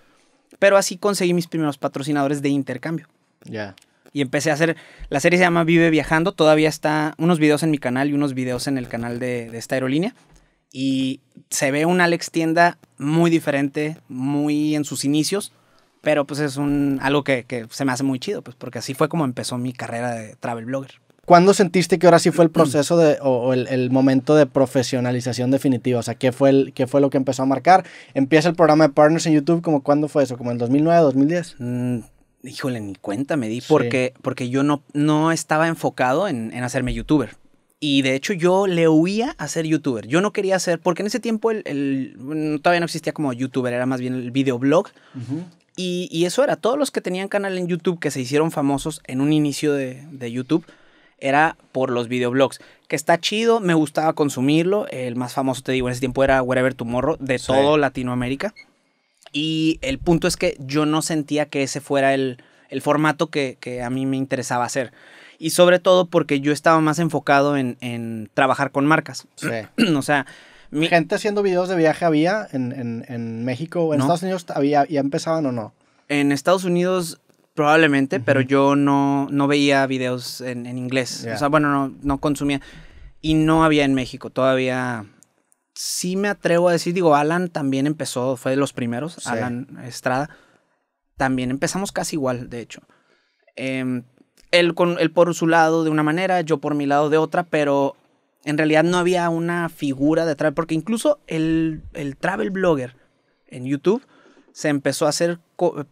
pero así conseguí mis primeros patrocinadores de intercambio. Ya y empecé a hacer, la serie se llama Vive Viajando, todavía está unos videos en mi canal y unos videos en el canal de, de esta aerolínea. Y se ve un Alex Tienda muy diferente, muy en sus inicios, pero pues es un, algo que, que se me hace muy chido, pues porque así fue como empezó mi carrera de travel blogger. ¿Cuándo sentiste que ahora sí fue el proceso de, o, el, el, momento de profesionalización definitiva? O sea, ¿qué fue, el, ¿qué fue lo que empezó a marcar? Empieza el programa de Partners en YouTube, como cuándo fue eso? ¿Como en 2009, 2010? híjole, ni cuenta me di, porque, porque yo no, no estaba enfocado en, hacerme youtuber. Y de hecho yo le huía a ser youtuber. Yo no quería hacer porque en ese tiempo el, todavía no existía como youtuber, era más bien el videoblog. y, eso era, todos los que tenían canal en YouTube que se hicieron famosos en un inicio de, YouTube, era por los videoblogs, que está chido, me gustaba consumirlo. El más famoso, te digo, en ese tiempo era Wherever Tomorrow, de todo Latinoamérica. Y el punto es que yo no sentía que ese fuera el, formato que, a mí me interesaba hacer. Y sobre todo porque yo estaba más enfocado en, trabajar con marcas. o sea... Mi... ¿Gente haciendo videos de viaje había en, en, en México? ¿En Estados Unidos había, ya empezaban o no? En Estados Unidos probablemente, pero yo no, no veía videos en, inglés. O sea, bueno, no, no consumía. Y no había en México, todavía sí me atrevo a decir, digo, Alan también empezó, fue de los primeros, Alan Estrada. También empezamos casi igual, de hecho. Em, él, con, por su lado de una manera, yo por mi lado de otra, pero en realidad no había una figura de travel, porque incluso el, el travel blogger en YouTube se empezó a hacer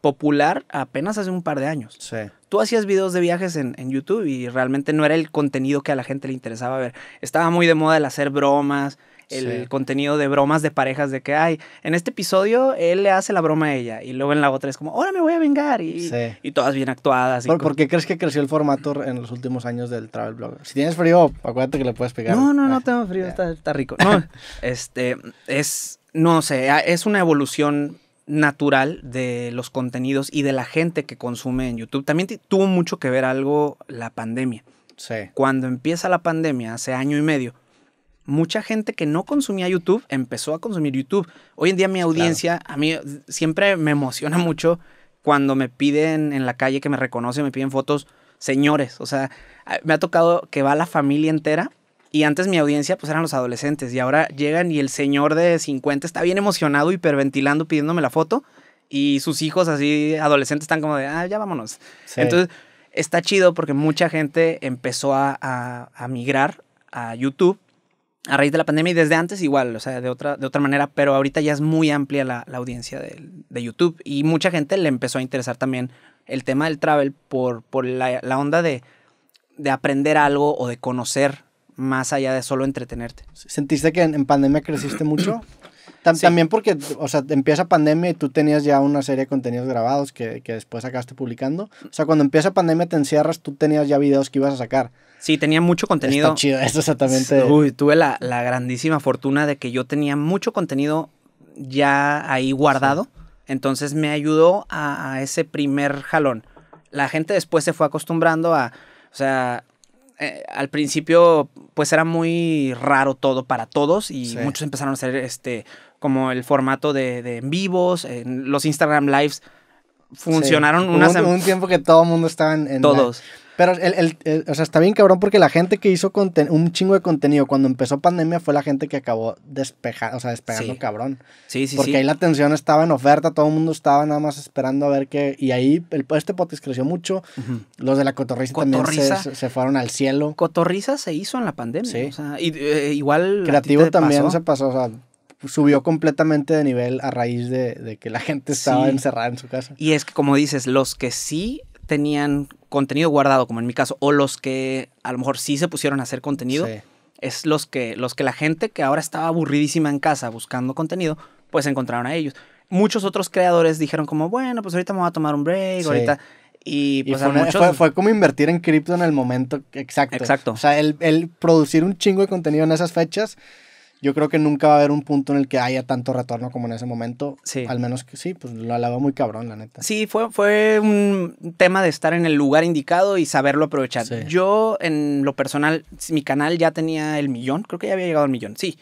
popular apenas hace un par de años. Sí. Tú hacías videos de viajes en, en, YouTube y realmente no era el contenido que a la gente le interesaba ver. Estaba muy de moda el hacer bromas, el contenido de bromas de parejas de que, hay. en este episodio él le hace la broma a ella y luego en la otra es como, ahora me voy a vengar y, y todas bien actuadas. Y ¿Por, qué crees que creció el formato en los últimos años del travel blog? Si tienes frío, acuérdate que le puedes pegar. No, no, no ah, tengo frío, está, está, rico. No, este, es, no sé, es una evolución natural de los contenidos y de la gente que consume en YouTube. También tuvo mucho que ver algo la pandemia. Cuando empieza la pandemia, hace año y medio, mucha gente que no consumía YouTube empezó a consumir YouTube. Hoy en día mi audiencia, a mí siempre me emociona mucho cuando me piden en la calle que me reconoce, me piden fotos, señores. O sea, me ha tocado que va la familia entera y antes mi audiencia pues eran los adolescentes y ahora llegan y el señor de 50 está bien emocionado, hiperventilando, pidiéndome la foto y sus hijos así adolescentes están como de, ah, ya vámonos. Entonces, está chido porque mucha gente empezó a migrar a YouTube a raíz de la pandemia y desde antes igual, o sea, de otra, de otra manera, pero ahorita ya es muy amplia la, audiencia de, de, YouTube y mucha gente le empezó a interesar también el tema del travel por, por la, la onda de, de, aprender algo o de conocer más allá de solo entretenerte. ¿Sentiste que en, en pandemia creciste mucho? También porque, o sea, empieza pandemia y tú tenías ya una serie de contenidos grabados que, después acabaste publicando. O sea, cuando empieza pandemia te encierras, tú tenías ya videos que ibas a sacar. Sí, tenía mucho contenido. Está chido, eso exactamente. Uy, tuve la, grandísima fortuna de que yo tenía mucho contenido ya ahí guardado. Entonces me ayudó a, ese primer jalón. La gente después se fue acostumbrando a, o sea, eh, al principio pues era muy raro todo para todos y muchos empezaron a hacer este como el formato de, de en vivos, en los Instagram Lives funcionaron sí, unas... Un, un, tiempo que todo el mundo estaba en... Todos. Pero el, o sea, está bien cabrón porque la gente que hizo un chingo de contenido cuando empezó pandemia fue la gente que acabó despejando, o sea, despegando cabrón. Sí, sí, sí. Porque ahí la atención estaba en oferta, todo el mundo estaba nada más esperando a ver qué... Y ahí el, este podcast creció mucho, los de la cotorriza, también se, fueron al cielo. Cotorriza se hizo en la pandemia, sí. o sea, y, eh, igual... Creativo también se pasó, o sea, subió completamente de nivel a raíz de, que la gente estaba encerrada en su casa. Y es que, como dices, los que sí tenían contenido guardado, como en mi caso, o los que a lo mejor sí se pusieron a hacer contenido, es los que, los que la gente que ahora estaba aburridísima en casa buscando contenido, pues encontraron a ellos. Muchos otros creadores dijeron como, bueno, pues ahorita me voy a tomar un break, ahorita... Y, pues, fue, fue, como invertir en cripto en el momento exacto. Exacto. O sea, el, el producir un chingo de contenido en esas fechas yo creo que nunca va a haber un punto en el que haya tanto retorno como en ese momento. Sí. Al menos que sí, pues lo alaba muy cabrón, la neta. Sí, fue, fue un tema de estar en el lugar indicado y saberlo aprovechar. Yo, en lo personal, mi canal ya tenía el millón, creo que ya había llegado al millón, sí.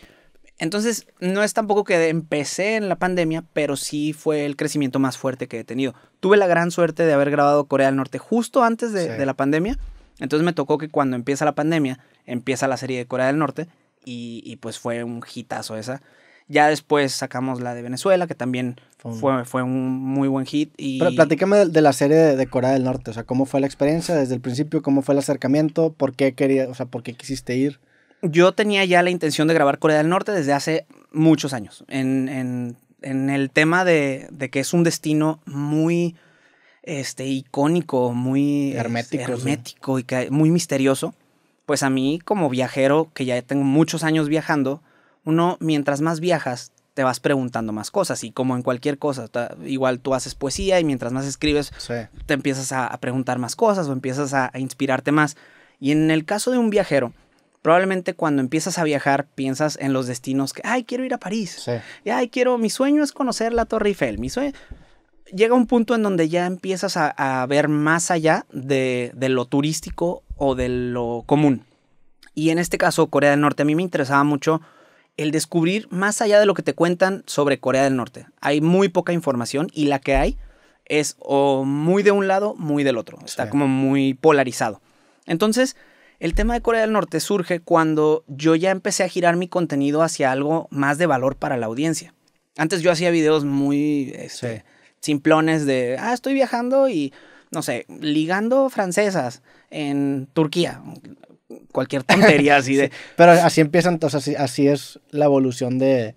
Entonces, no es tampoco que empecé en la pandemia, pero sí fue el crecimiento más fuerte que he tenido. Tuve la gran suerte de haber grabado Corea del Norte justo antes de, de la pandemia. Entonces me tocó que cuando empieza la pandemia, empieza la serie de Corea del Norte y, pues fue un hitazo esa. Ya después sacamos la de Venezuela, que también fue, fue un muy buen hit. Y... Pero platícame de, la serie de, Corea del Norte, o sea, ¿cómo fue la experiencia desde el principio? ¿Cómo fue el acercamiento? ¿Por qué, quería, o sea, ¿por qué quisiste ir? Yo tenía ya la intención de grabar Corea del Norte desde hace muchos años, en, el tema de, que es un destino muy este, icónico, muy hermético, hermético y muy misterioso pues a mí como viajero, que ya tengo muchos años viajando, uno mientras más viajas, te vas preguntando más cosas y como en cualquier cosa, igual tú haces poesía y mientras más escribes, te empiezas a, preguntar más cosas o empiezas a, inspirarte más. Y en el caso de un viajero, probablemente cuando empiezas a viajar piensas en los destinos que, ay, quiero ir a París, y, ay, quiero, mi sueño es conocer la Torre Eiffel, mi sueño... Llega un punto en donde ya empiezas a, ver más allá de lo turístico o de lo común. Y en este caso, Corea del Norte, a mí me interesaba mucho el descubrir más allá de lo que te cuentan sobre Corea del Norte. Hay muy poca información y la que hay es o muy de un lado, muy del otro. Está como muy polarizado. Entonces, el tema de Corea del Norte surge cuando yo ya empecé a girar mi contenido hacia algo más de valor para la audiencia. Antes yo hacía videos muy este, simplones de, ah, estoy viajando y no sé, ligando francesas en Turquía. Cualquier tontería así de. pero así empiezan, entonces así, es la evolución de,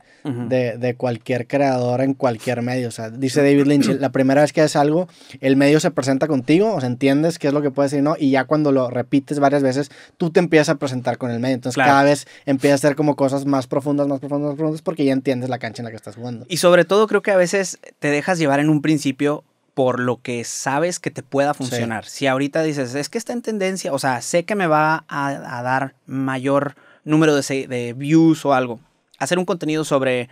cualquier creador en cualquier medio. O sea, dice David Lynch, la primera vez que haces algo, el medio se presenta contigo, o sea, entiendes qué es lo que puedes decir, ¿no? Y ya cuando lo repites varias veces, tú te empiezas a presentar con el medio. Entonces cada vez empiezas a hacer como cosas más profundas, más profundas, más profundas, porque ya entiendes la cancha en la que estás jugando. Y sobre todo creo que a veces te dejas llevar en un principio por lo que sabes que te pueda funcionar. Si ahorita dices, es que está en tendencia, o sea, sé que me va a, dar mayor número de, views o algo. Hacer un contenido sobre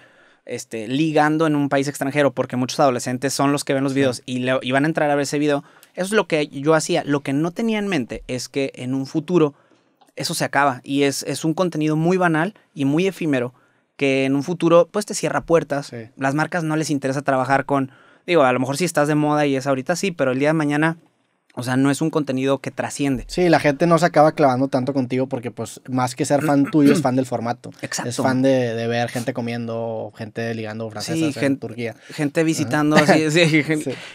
este, ligando en un país extranjero, porque muchos adolescentes son los que ven los videos y, van a entrar a ver ese video. Eso es lo que yo hacía. Lo que no tenía en mente es que en un futuro eso se acaba y es, un contenido muy banal y muy efímero que en un futuro pues te cierra puertas. Las marcas no les interesa trabajar con Digo, a lo mejor si sí estás de moda y es ahorita sí, pero el día de mañana o sea, no es un contenido que trasciende. Sí, la gente no se acaba clavando tanto contigo porque, pues, más que ser fan tuyo, es fan del formato. Exacto. Es fan de, ver gente comiendo, gente ligando francesa en gente, Turquía. Gente visitando, así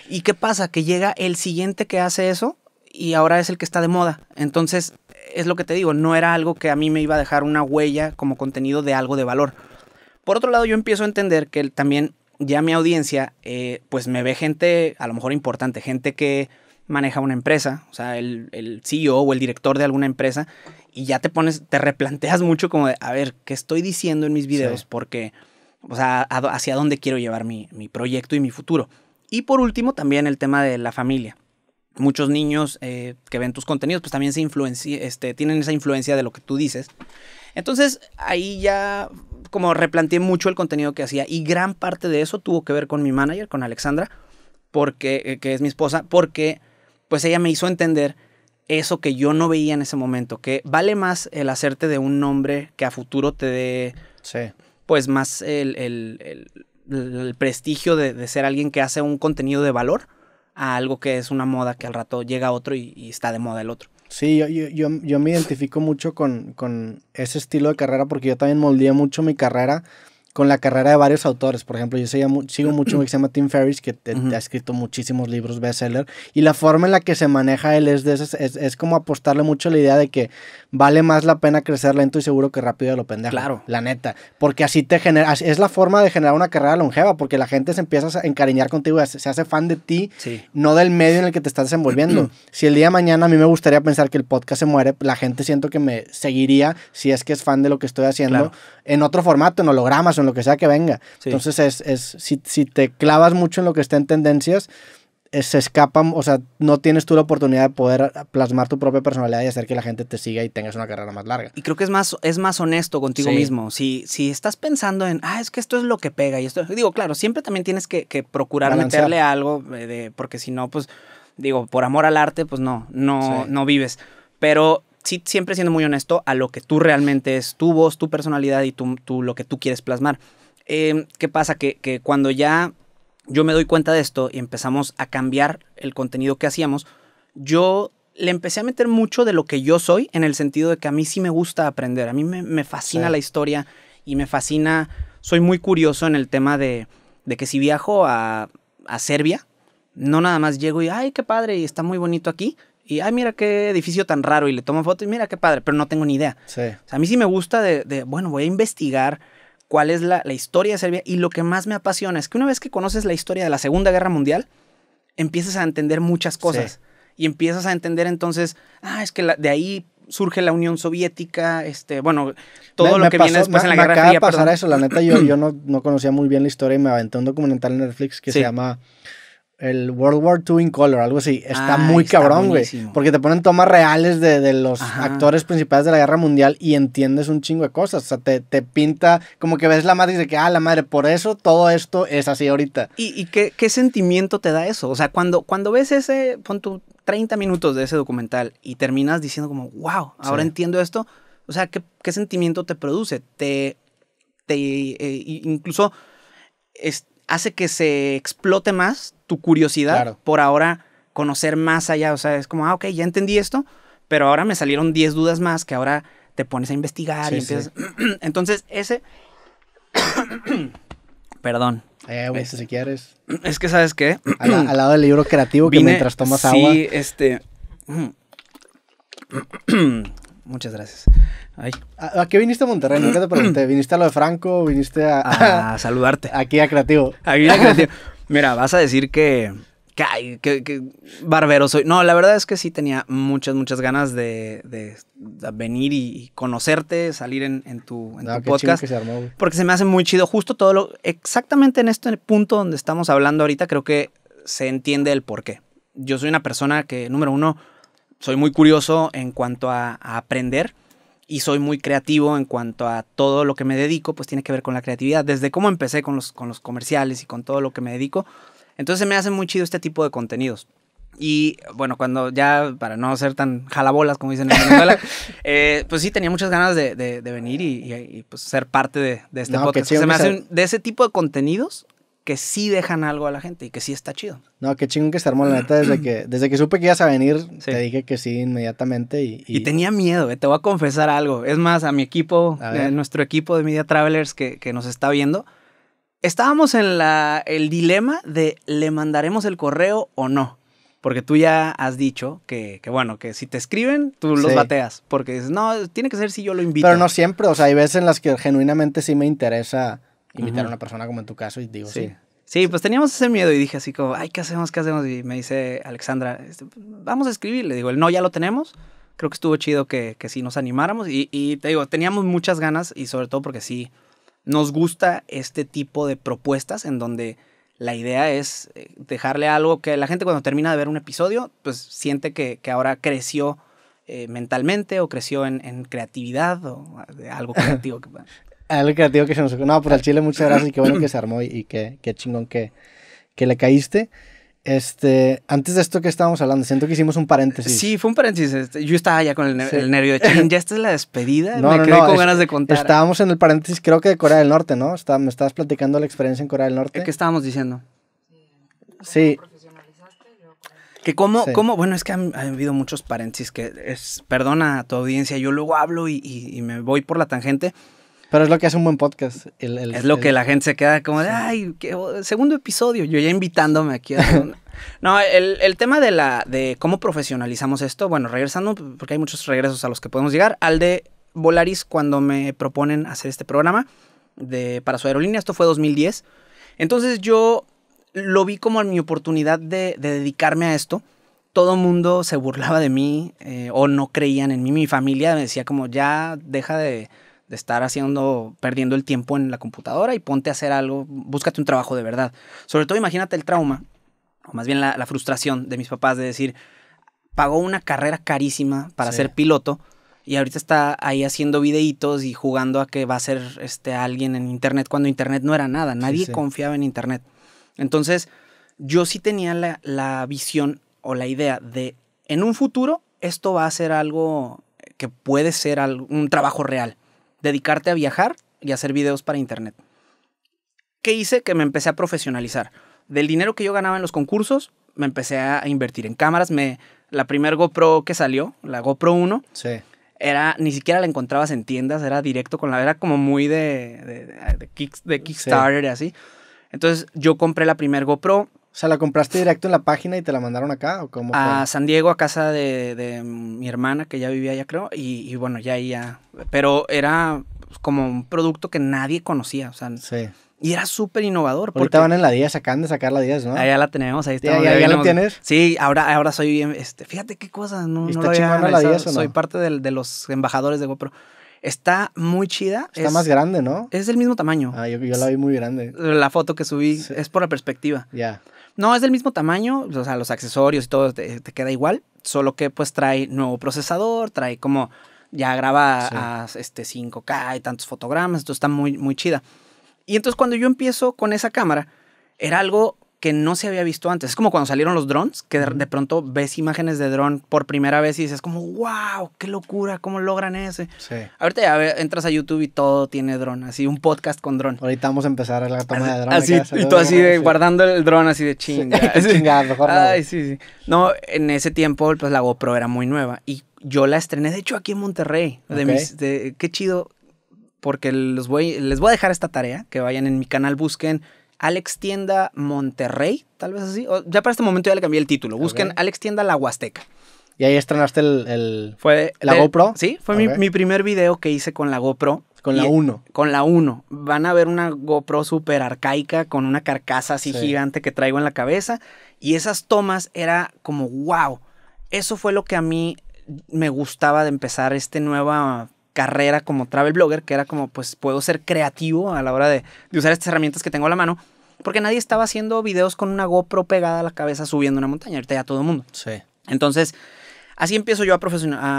¿Y qué pasa? Que llega el siguiente que hace eso y ahora es el que está de moda. Entonces, es lo que te digo, no era algo que a mí me iba a dejar una huella como contenido de algo de valor. Por otro lado, yo empiezo a entender que también ya mi audiencia, eh, pues me ve gente a lo mejor importante, gente que maneja una empresa, o sea, el, el, CEO o el director de alguna empresa, y ya te pones, te replanteas mucho como de, a ver, ¿qué estoy diciendo en mis videos? Porque, o sea, hacia dónde quiero llevar mi, mi, proyecto y mi futuro. Y por último, también el tema de la familia. Muchos niños eh, que ven tus contenidos, pues también se influencia, este, tienen esa influencia de lo que tú dices. Entonces, ahí ya como replanteé mucho el contenido que hacía y gran parte de eso tuvo que ver con mi manager, con Alexandra, porque, eh, que es mi esposa, porque pues ella me hizo entender eso que yo no veía en ese momento, que vale más el hacerte de un nombre que a futuro te dé, pues más el, prestigio de, ser alguien que hace un contenido de valor a algo que es una moda que al rato llega otro y, y está de moda el otro. Sí, yo, yo, yo, me identifico mucho con, con, ese estilo de carrera porque yo también moldeé mucho mi carrera con la carrera de varios autores. Por ejemplo, yo sigo, mucho un que se llama Tim Ferriss, que te, ha escrito muchísimos libros bestseller. Y la forma en la que se maneja él es, de es, como apostarle mucho la idea de que vale más la pena crecer lento y seguro que rápido de lo pendejo. Claro. La neta. Porque así te genera. Es la forma de generar una carrera longeva, porque la gente se empieza a encariñar contigo, se hace fan de ti, no del medio en el que te estás desenvolviendo. si el día de mañana a mí me gustaría pensar que el podcast se muere, la gente siento que me seguiría si es que es fan de lo que estoy haciendo en otro formato, en hologramas lo que sea que venga. Entonces, es, es si, si, te clavas mucho en lo que está en tendencias, se escapan, o sea, no tienes tú la oportunidad de poder plasmar tu propia personalidad y hacer que la gente te siga y tengas una carrera más larga. Y creo que es más, es más honesto contigo mismo. Si, si estás pensando en, ah, es que esto es lo que pega y esto, digo, claro, siempre también tienes que, que procurar meterle algo, eh, de, porque si no, pues, digo, por amor al arte, pues no, no, no vives. Pero siempre siendo muy honesto a lo que tú realmente es tu voz, tu personalidad y tú lo que tú quieres plasmar. Em, ¿Qué pasa? Que, cuando ya yo me doy cuenta de esto y empezamos a cambiar el contenido que hacíamos, yo le empecé a meter mucho de lo que yo soy en el sentido de que a mí sí me gusta aprender, a mí me, fascina la historia y me fascina, soy muy curioso en el tema de, de que si viajo a, a Serbia, no nada más llego y, ay, qué padre, y está muy bonito aquí, y, ay, mira qué edificio tan raro, y le tomo foto y mira qué padre, pero no tengo ni idea. Sí. a mí sí me gusta de, bueno, voy a investigar cuál es la, historia de Serbia y lo que más me apasiona es que una vez que conoces la historia de la Segunda Guerra Mundial, empiezas a entender muchas cosas. Y empiezas a entender entonces, ah, es que de ahí surge la Unión Soviética, este, bueno, todo lo que viene después en la Guerra Fría. Me acaba de pasar eso, la neta, yo, no, conocía muy bien la historia y me aventé un documental en Netflix que se llama el World War II in Color, algo así. Está ah, muy cabrón, güey. Porque te ponen tomas reales de, los actores principales de la guerra mundial y entiendes un chingo de cosas. O sea, te, pinta como que ves la madre y dices que, ah, la madre, por eso todo esto es así ahorita. ¿Y, qué, sentimiento te da eso? O sea, cuando, cuando ves ese, pon tu 30 minutos de ese documental y terminas diciendo como, wow, ahora entiendo esto. O sea, ¿qué, sentimiento te produce? Te, te eh, incluso... este hace que se explote más tu curiosidad por ahora conocer más allá. O sea, es como, ah, ok, ya entendí esto, pero ahora me salieron 10 dudas más que ahora te pones a investigar y empiezas. Entonces, ese. Perdón. Eh, si quieres. Es que, ¿sabes qué? al, lado del libro creativo que mientras tomas agua. Sí, este. Muchas gracias. ¿A, qué viniste a Monterrey? Nunca te pregunté. ¿Viniste a lo de Franco? ¿Viniste a, saludarte? Aquí a Creativo. Aquí a Creativo. Mira, vas a decir que que, barbero soy. No, la verdad es que sí tenía muchas, muchas ganas de, venir y conocerte, salir en, tu, podcast. porque se me hace muy chido. Justo todo lo. Exactamente en este punto donde estamos hablando ahorita, creo que se entiende el porqué. Yo soy una persona que, número uno, soy muy curioso en cuanto a aprender y soy muy creativo en cuanto a todo lo que me dedico, pues tiene que ver con la creatividad, desde cómo empecé con los, con los comerciales y con todo lo que me dedico. Entonces me hace muy chido este tipo de contenidos. Y bueno, cuando ya, para no ser tan jalabolas como dicen en Venezuela, eh, pues sí, tenía muchas ganas de, de, venir y, pues ser parte de, de este podcast. Se me hacen de ese tipo de contenidos que sí dejan algo a la gente y que sí está chido. No, qué chingón que se armó, la neta, desde que, desde que supe que ibas a venir, te dije que sí inmediatamente y... y... tenía miedo, eh, te voy a confesar algo. Es más, a mi equipo, a eh, nuestro equipo de Media Travelers que, nos está viendo, estábamos en la, el dilema de le mandaremos el correo o no. Porque tú ya has dicho que, bueno, que si te escriben, tú los bateas. Porque dices, no, tiene que ser si yo lo invito. Pero no siempre, o sea, hay veces en las que genuinamente sí me interesa invitar a una persona como en tu caso y digo, sí. sí. pues teníamos ese miedo y dije así como, ay, ¿qué hacemos? ¿Qué hacemos? Y me dice Alexandra, este, pues, vamos a escribir. Le digo, el no ya lo tenemos. Creo que estuvo chido que, que sí nos animáramos. Y, te digo, teníamos muchas ganas y sobre todo porque sí nos gusta este tipo de propuestas en donde la idea es eh, dejarle algo que la gente cuando termina de ver un episodio, pues siente que, ahora creció eh, mentalmente o creció en, en creatividad o eh, algo creativo algo creativo que se nos No, por el Chile muchas gracias y qué bueno que se armó y, qué, qué, chingón que, que le caíste. Este, antes de esto que estábamos hablando, siento que hicimos un paréntesis. Sí, fue un paréntesis. Este, yo estaba ya con el, nervio de Chin, ya esta es la despedida. No, me quedé con ganas de contar. Estábamos en el paréntesis, creo que de Corea del Norte, ¿no? Está, me estabas platicando la experiencia en Corea del Norte. ¿Qué estábamos diciendo? Sí. Que cómo, cómo, bueno, es que han, habido muchos paréntesis que es, perdona a tu audiencia, yo luego hablo y, y me voy por la tangente pero es lo que hace un buen podcast. es lo que la gente se queda como de, ay, qué, segundo episodio, yo ya invitándome aquí. no, el, tema de, la, de cómo profesionalizamos esto, bueno, regresando, porque hay muchos regresos a los que podemos llegar, al de Volaris cuando me proponen hacer este programa de, para su aerolínea, esto fue 2010. Entonces yo lo vi como mi oportunidad de, dedicarme a esto todo mundo se burlaba de mí eh, o no creían en mí. Mi familia me decía como, ya deja de, de estar haciendo, perdiendo el tiempo en la computadora y ponte a hacer algo, búscate un trabajo de verdad. Sobre todo imagínate el trauma, o más bien la, frustración de mis papás de decir, pagó una carrera carísima para ser piloto y ahorita está ahí haciendo videitos y jugando a que va a ser este, alguien en Internet cuando Internet no era nada, nadie confiaba en Internet. Entonces, yo sí tenía la, visión o la idea de, en un futuro, esto va a ser algo que puede ser un trabajo real dedicarte a viajar y hacer videos para internet. ¿Qué hice? Que me empecé a profesionalizar. Del dinero que yo ganaba en los concursos, me empecé a invertir en cámaras. Me, la primer GoPro que salió, la GoPro 1, era, ni siquiera la encontrabas en tiendas, era directo con la... Era como muy de, de, de, Kickstarter y así. Entonces yo compré la primer GoPro, o sea, ¿la compraste directo en la página y te la mandaron acá o cómo? A San Diego, a casa de, mi hermana que ya vivía allá, creo. Y, bueno, ya ahí ya. Pero era pues, como un producto que nadie conocía. O sea, sí. Y era súper innovador. Ahorita porque... van en la 10, acaban de sacar la 10 ¿no? Allá la tenemos, ahí está. ¿Ya, la tienes? Sí, ahora, ahora soy, este, fíjate qué cosa, no, no lo la 10, no? Soy parte de, de, los embajadores de GoPro. Está muy chida. Está más grande, ¿no? Es del mismo tamaño. Ah, yo, la vi muy grande. La foto que subí es por la perspectiva. Ya. No, es del mismo tamaño, o sea, los accesorios y todo te, queda igual, solo que pues trae nuevo procesador, trae como ya graba a este 5K y tantos fotogramas, entonces está muy, muy chida. Y entonces cuando yo empiezo con esa cámara, era algo que no se había visto antes. Es como cuando salieron los drones, que de, pronto ves imágenes de dron por primera vez y dices como, wow, qué locura, cómo logran ese. Ahorita ya entras a YouTube y todo tiene dron, así un podcast con dron. Ahorita vamos a empezar la toma de dron. Así, y tú así guardando el dron así de chinga. no. Ay, sí, sí. No, en ese tiempo pues la GoPro era muy nueva y yo la estrené, de hecho, aquí en Monterrey. De qué chido, porque voy, les voy a dejar esta tarea, que vayan en mi canal, busquen Alex Tienda Monterrey, tal vez así. ya para este momento ya le cambié el título. Busquen Alex Tienda La Huasteca. Y ahí estrenaste el, fue la GoPro. Sí, fue mi, primer video que hice con la GoPro. Con la 1. Con la 1. Van a ver una GoPro súper arcaica con una carcasa así gigante que traigo en la cabeza. Y esas tomas era como, wow. Eso fue lo que a mí me gustaba de empezar esta nueva carrera como travel blogger, que era como, pues puedo ser creativo a la hora de, de usar estas herramientas que tengo a la mano porque nadie estaba haciendo videos con una GoPro pegada a la cabeza subiendo una montaña. Ahorita ya todo el mundo. Sí. Entonces, así empiezo yo a,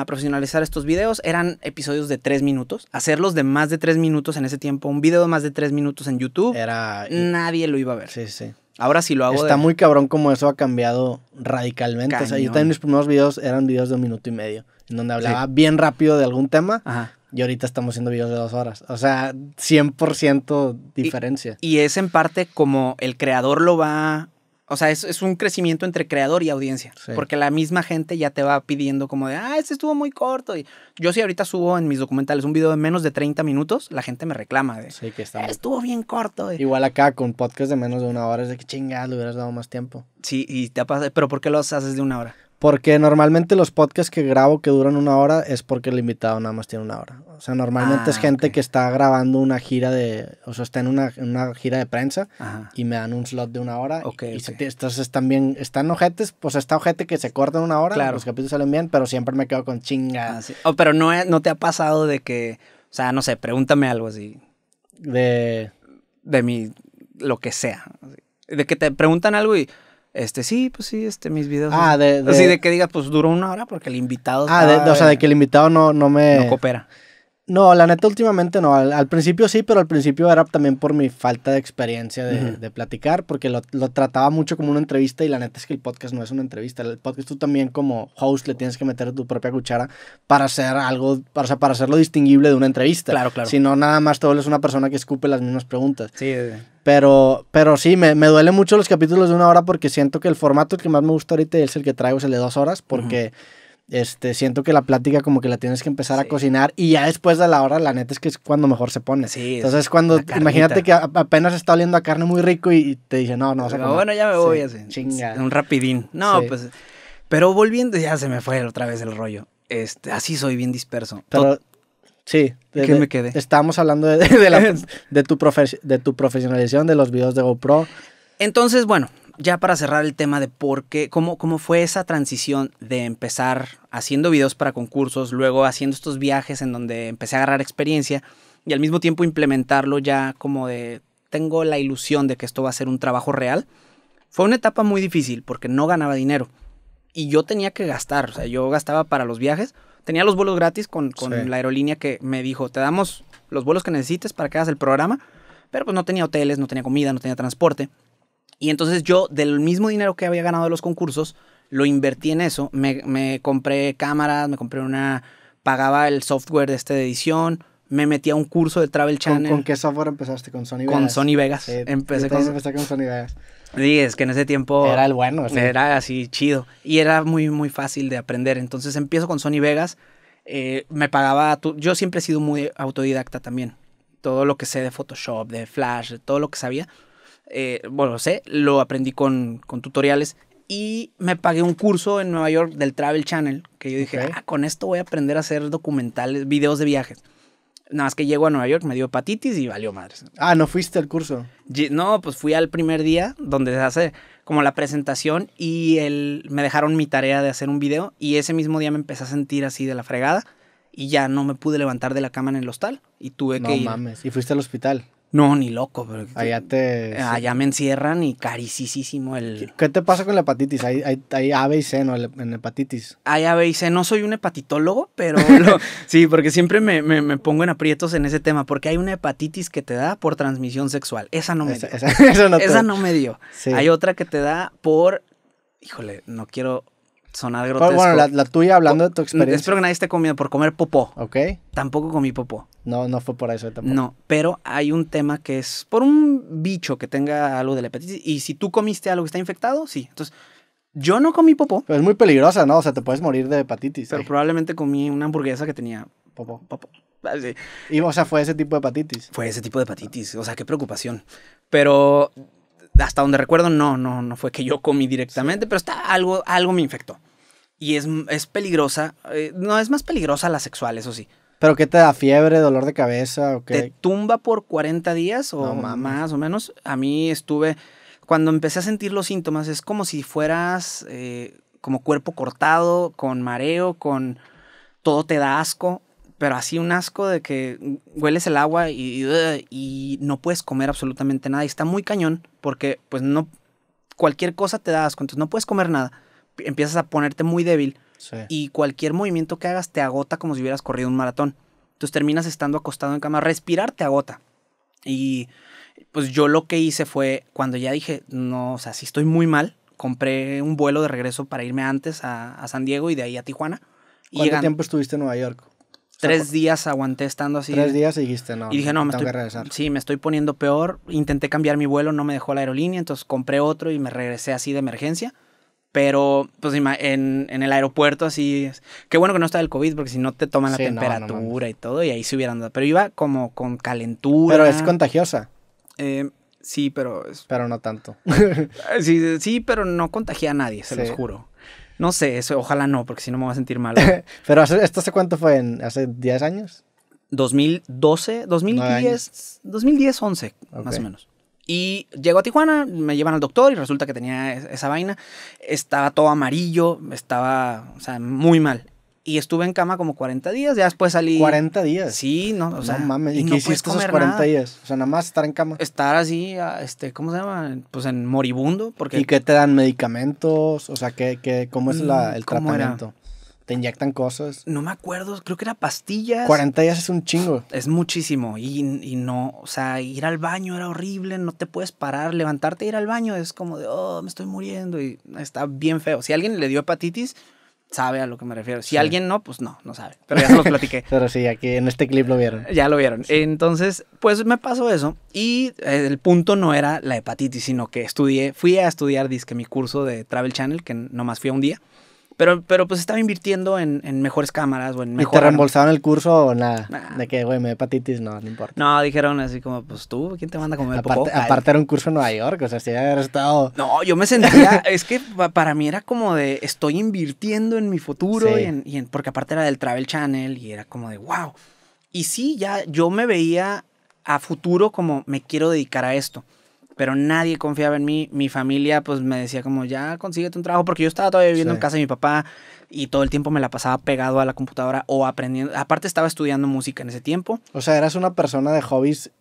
profesionalizar estos videos. Eran episodios de tres minutos. Hacerlos de más de tres minutos en ese tiempo. Un video de más de tres minutos en YouTube. Era. Nadie lo iba a ver. Sí, sí. Ahora sí lo hago. Está muy cabrón como eso ha cambiado radicalmente. O sea, yo también mis primeros videos eran videos de un minuto y medio, en donde hablaba bien rápido de algún tema, Ajá. Y ahorita estamos haciendo videos de dos horas. O sea, 100% diferencia. Y, es en parte como el creador lo va... O sea, es, un crecimiento entre creador y audiencia. Porque la misma gente ya te va pidiendo como de, ah, este estuvo muy corto. Y yo si ahorita subo en mis documentales un video de menos de 30 minutos, la gente me reclama de, sí, que estuvo bien corto. Igual acá con podcast de menos de una hora, es de que chingada, le hubieras dado más tiempo. Sí, y te pasa, pero ¿por qué los haces de una hora? Porque normalmente los podcasts que grabo que duran una hora es porque el invitado nada más tiene una hora. O sea, normalmente es ah, gente que está grabando una gira de. O sea, está en una, gira de prensa y me dan un slot de una hora. y, entonces también están ojetes, pues está ojete que se corta una hora, claro. los capítulos salen bien, pero siempre me quedo con chinga. Ah, oh, pero no, no te ha pasado de que. O sea, no sé, pregúntame algo así. De. De mi. Lo que sea. De que te preguntan algo y este, sí, pues sí, este, mis videos. Ah, de, de... Así de que diga, pues duró una hora porque el invitado. Ah, o sea, de que el invitado no, no me. No coopera. No, la neta últimamente no. Al, principio sí, pero al principio era también por mi falta de experiencia de, platicar, porque lo, trataba mucho como una entrevista y la neta es que el podcast no es una entrevista. El podcast tú también como host le tienes que meter tu propia cuchara para hacer algo, para, o sea, para hacerlo distinguible de una entrevista. Claro, claro. Si no, nada más te vuelves una persona que escupe las mismas preguntas. Sí, pero, pero sí, me, me duele mucho los capítulos de una hora porque siento que el formato que más me gusta ahorita es el que traigo, es el de dos horas, porque este, siento que la plática como que la tienes que empezar a cocinar y ya después de la hora, la neta es que es cuando mejor se pone. Sí. Entonces cuando, imagínate que apenas está oliendo a carne muy rico y te dice, no, no, o bueno, ya me voy así. Chinga. Un rapidín. No, pues, pero volviendo, ya se me fue otra vez el rollo. Este, así soy bien disperso. Pero, sí. ¿Qué me quedé? Estábamos hablando de, tu tu profesionalización, de los videos de GoPro. Entonces, bueno, ya para cerrar el tema de por qué, cómo, cómo fue esa transición de empezar haciendo videos para concursos, luego haciendo estos viajes en donde empecé a agarrar experiencia y al mismo tiempo implementarlo ya como de tengo la ilusión de que esto va a ser un trabajo real. Fue una etapa muy difícil porque no ganaba dinero y yo tenía que gastar, o sea, yo gastaba para los viajes, tenía los vuelos gratis con, la aerolínea que me dijo, te damos los vuelos que necesites para que hagas el programa, pero pues no tenía hoteles, no tenía comida, no tenía transporte. Y entonces yo, del mismo dinero que había ganado de los concursos, lo invertí en eso. Me, compré cámaras, me compré una. Pagaba el software de este edición. Me metí a un curso de Travel Channel. ¿Con, qué software empezaste? ¿Con Sony Vegas? Con Sony Vegas. Eh, empecé, con... Sony Vegas. Sí, es que en ese tiempo... Era el bueno. Era así, chido. Y era muy, muy fácil de aprender. Entonces empiezo con Sony Vegas. Eh, me pagaba... Tu... Yo siempre he sido muy autodidacta también. Todo lo que sé de Photoshop, de Flash, de todo lo que sabía, eh, bueno, sé, lo aprendí con, con, tutoriales y me pagué un curso en Nueva York del Travel Channel, que yo dije, ah, con esto voy a aprender a hacer documentales, videos de viajes. Nada más que llego a Nueva York, me dio hepatitis y valió madres. Ah, ¿no fuiste al curso? No, pues fui al primer día donde se hace como la presentación y él me dejaron mi tarea de hacer un video y ese mismo día me empecé a sentir así de la fregada y ya no me pude levantar de la cama en el hostal y tuve que No mames, ¿y fuiste al hospital? No, ni loco. Pero allá te... Allá ah, me encierran y caricísimo el... ¿Qué te pasa con la hepatitis? ¿Hay, hay, hay A, y en hepatitis? Hay A, y No soy un hepatitólogo, pero... sí, porque siempre me, pongo en aprietos en ese tema. Porque hay una hepatitis que te da por transmisión sexual. Esa no me dio. Esa, no, me dio. Hay otra que te da por... Híjole, no quiero sonar grotesco. Pero bueno, la, tuya hablando de tu experiencia. Espero que nadie esté comiendo por comer popó. Ok. Tampoco comí popó. No, no fue por eso tampoco. No, pero hay un tema que es por un bicho que tenga algo de la hepatitis. Y si tú comiste algo que está infectado, sí. Entonces, yo no comí popó. Pero es muy peligrosa, ¿no? O sea, te puedes morir de hepatitis. Pero eh. probablemente comí una hamburguesa que tenía popó. popó. Ah, y, o sea, fue ese tipo de hepatitis. Fue ese tipo de hepatitis. O sea, qué preocupación. Pero hasta donde recuerdo, no, no, no fue que yo comí directamente, pero está algo, algo me infectó. Y es, es peligrosa, eh, no, es más peligrosa la sexual, eso sí. ¿Pero qué te da fiebre, dolor de cabeza? Te tumba por 40 días o más o menos. A mí estuve, cuando empecé a sentir los síntomas, es como si fueras eh, como cuerpo cortado, con mareo, con todo te da asco pero así un asco de que hueles el agua y, no puedes comer absolutamente nada. Y está muy cañón porque pues no, cualquier cosa te da asco, no puedes comer nada. Empiezas a ponerte muy débil y cualquier movimiento que hagas te agota como si hubieras corrido un maratón. Entonces terminas estando acostado en cama, respirar te agota. Y pues yo lo que hice fue, cuando ya dije, no, o sea, si estoy muy mal, compré un vuelo de regreso para irme antes a, San Diego y de ahí a Tijuana. ¿Cuánto y tiempo estuviste en Nueva York? tres días aguanté estando así. Tres días y no. Y dije, no, me estoy, Sí, me estoy poniendo peor. Intenté cambiar mi vuelo, no me dejó la aerolínea, entonces compré otro y me regresé así de emergencia. Pero, pues, en, el aeropuerto, así. Qué bueno que no está el COVID, porque si no te toman la temperatura y todo, y ahí se hubieran dado. Pero iba como con calentura. Pero es contagiosa. Eh, sí, pero. Es... Pero no tanto. sí, pero no contagia a nadie, se lo los juro. No sé, eso, ojalá no, porque si no me voy a sentir mal. Pero esto hace cuánto fue, en, hace 10 años? 2012, 2010, 2010, 11, más o menos. Y llego a Tijuana, me llevan al doctor y resulta que tenía esa vaina. Estaba todo amarillo, estaba, o sea, muy mal. Y estuve en cama como 40 días, ya después salí. ¿40 días? Sí, no, o no mames, ¿y, hiciste esos 40 días? O sea, nada más estar en cama. Estar así, ah, este, ¿cómo se llama? Pues en moribundo, porque. ¿Y qué te dan medicamentos? O sea, ¿qué, qué, ¿cómo es mm, el tratamiento? ¿Te inyectan cosas? No me acuerdo, creo que era pastillas. 40 días es un chingo. Es muchísimo. Y, y, no, o sea, ir al baño era horrible, no te puedes parar, levantarte e ir al baño es como de, oh, me estoy muriendo y está bien feo. Si alguien le dio hepatitis, sabe a lo que me refiero. Si alguien no, pues no, no sabe. Pero ya se los platiqué. Pero sí, aquí en este clip lo vieron. Ya lo vieron. Entonces, pues me pasó eso. Y eh, el punto no era la hepatitis, sino que estudié, fui a estudiar, disque mi curso de Travel Channel, que nomás fui a un día. Pero, pues estaba invirtiendo en, mejores cámaras o en ¿Y te reembolsaron el curso o nada? De que, güey, me hepatitis, no, no importa. No, dijeron así como, pues tú, ¿quién te manda a comer aparte, Aparte era un curso en Nueva York, o sea, si hubiera estado. No, yo me sentía, es que para mí era como de, estoy invirtiendo en mi futuro y, porque aparte era del Travel Channel y era como de, wow. Y sí, ya yo me veía a futuro como me quiero dedicar a esto pero nadie confiaba en mí. Mi familia pues me decía como, ya consíguete un trabajo, porque yo estaba todavía viviendo en casa de mi papá y todo el tiempo me la pasaba pegado a la computadora o aprendiendo. Aparte estaba estudiando música en ese tiempo. O sea, eras una persona de hobbies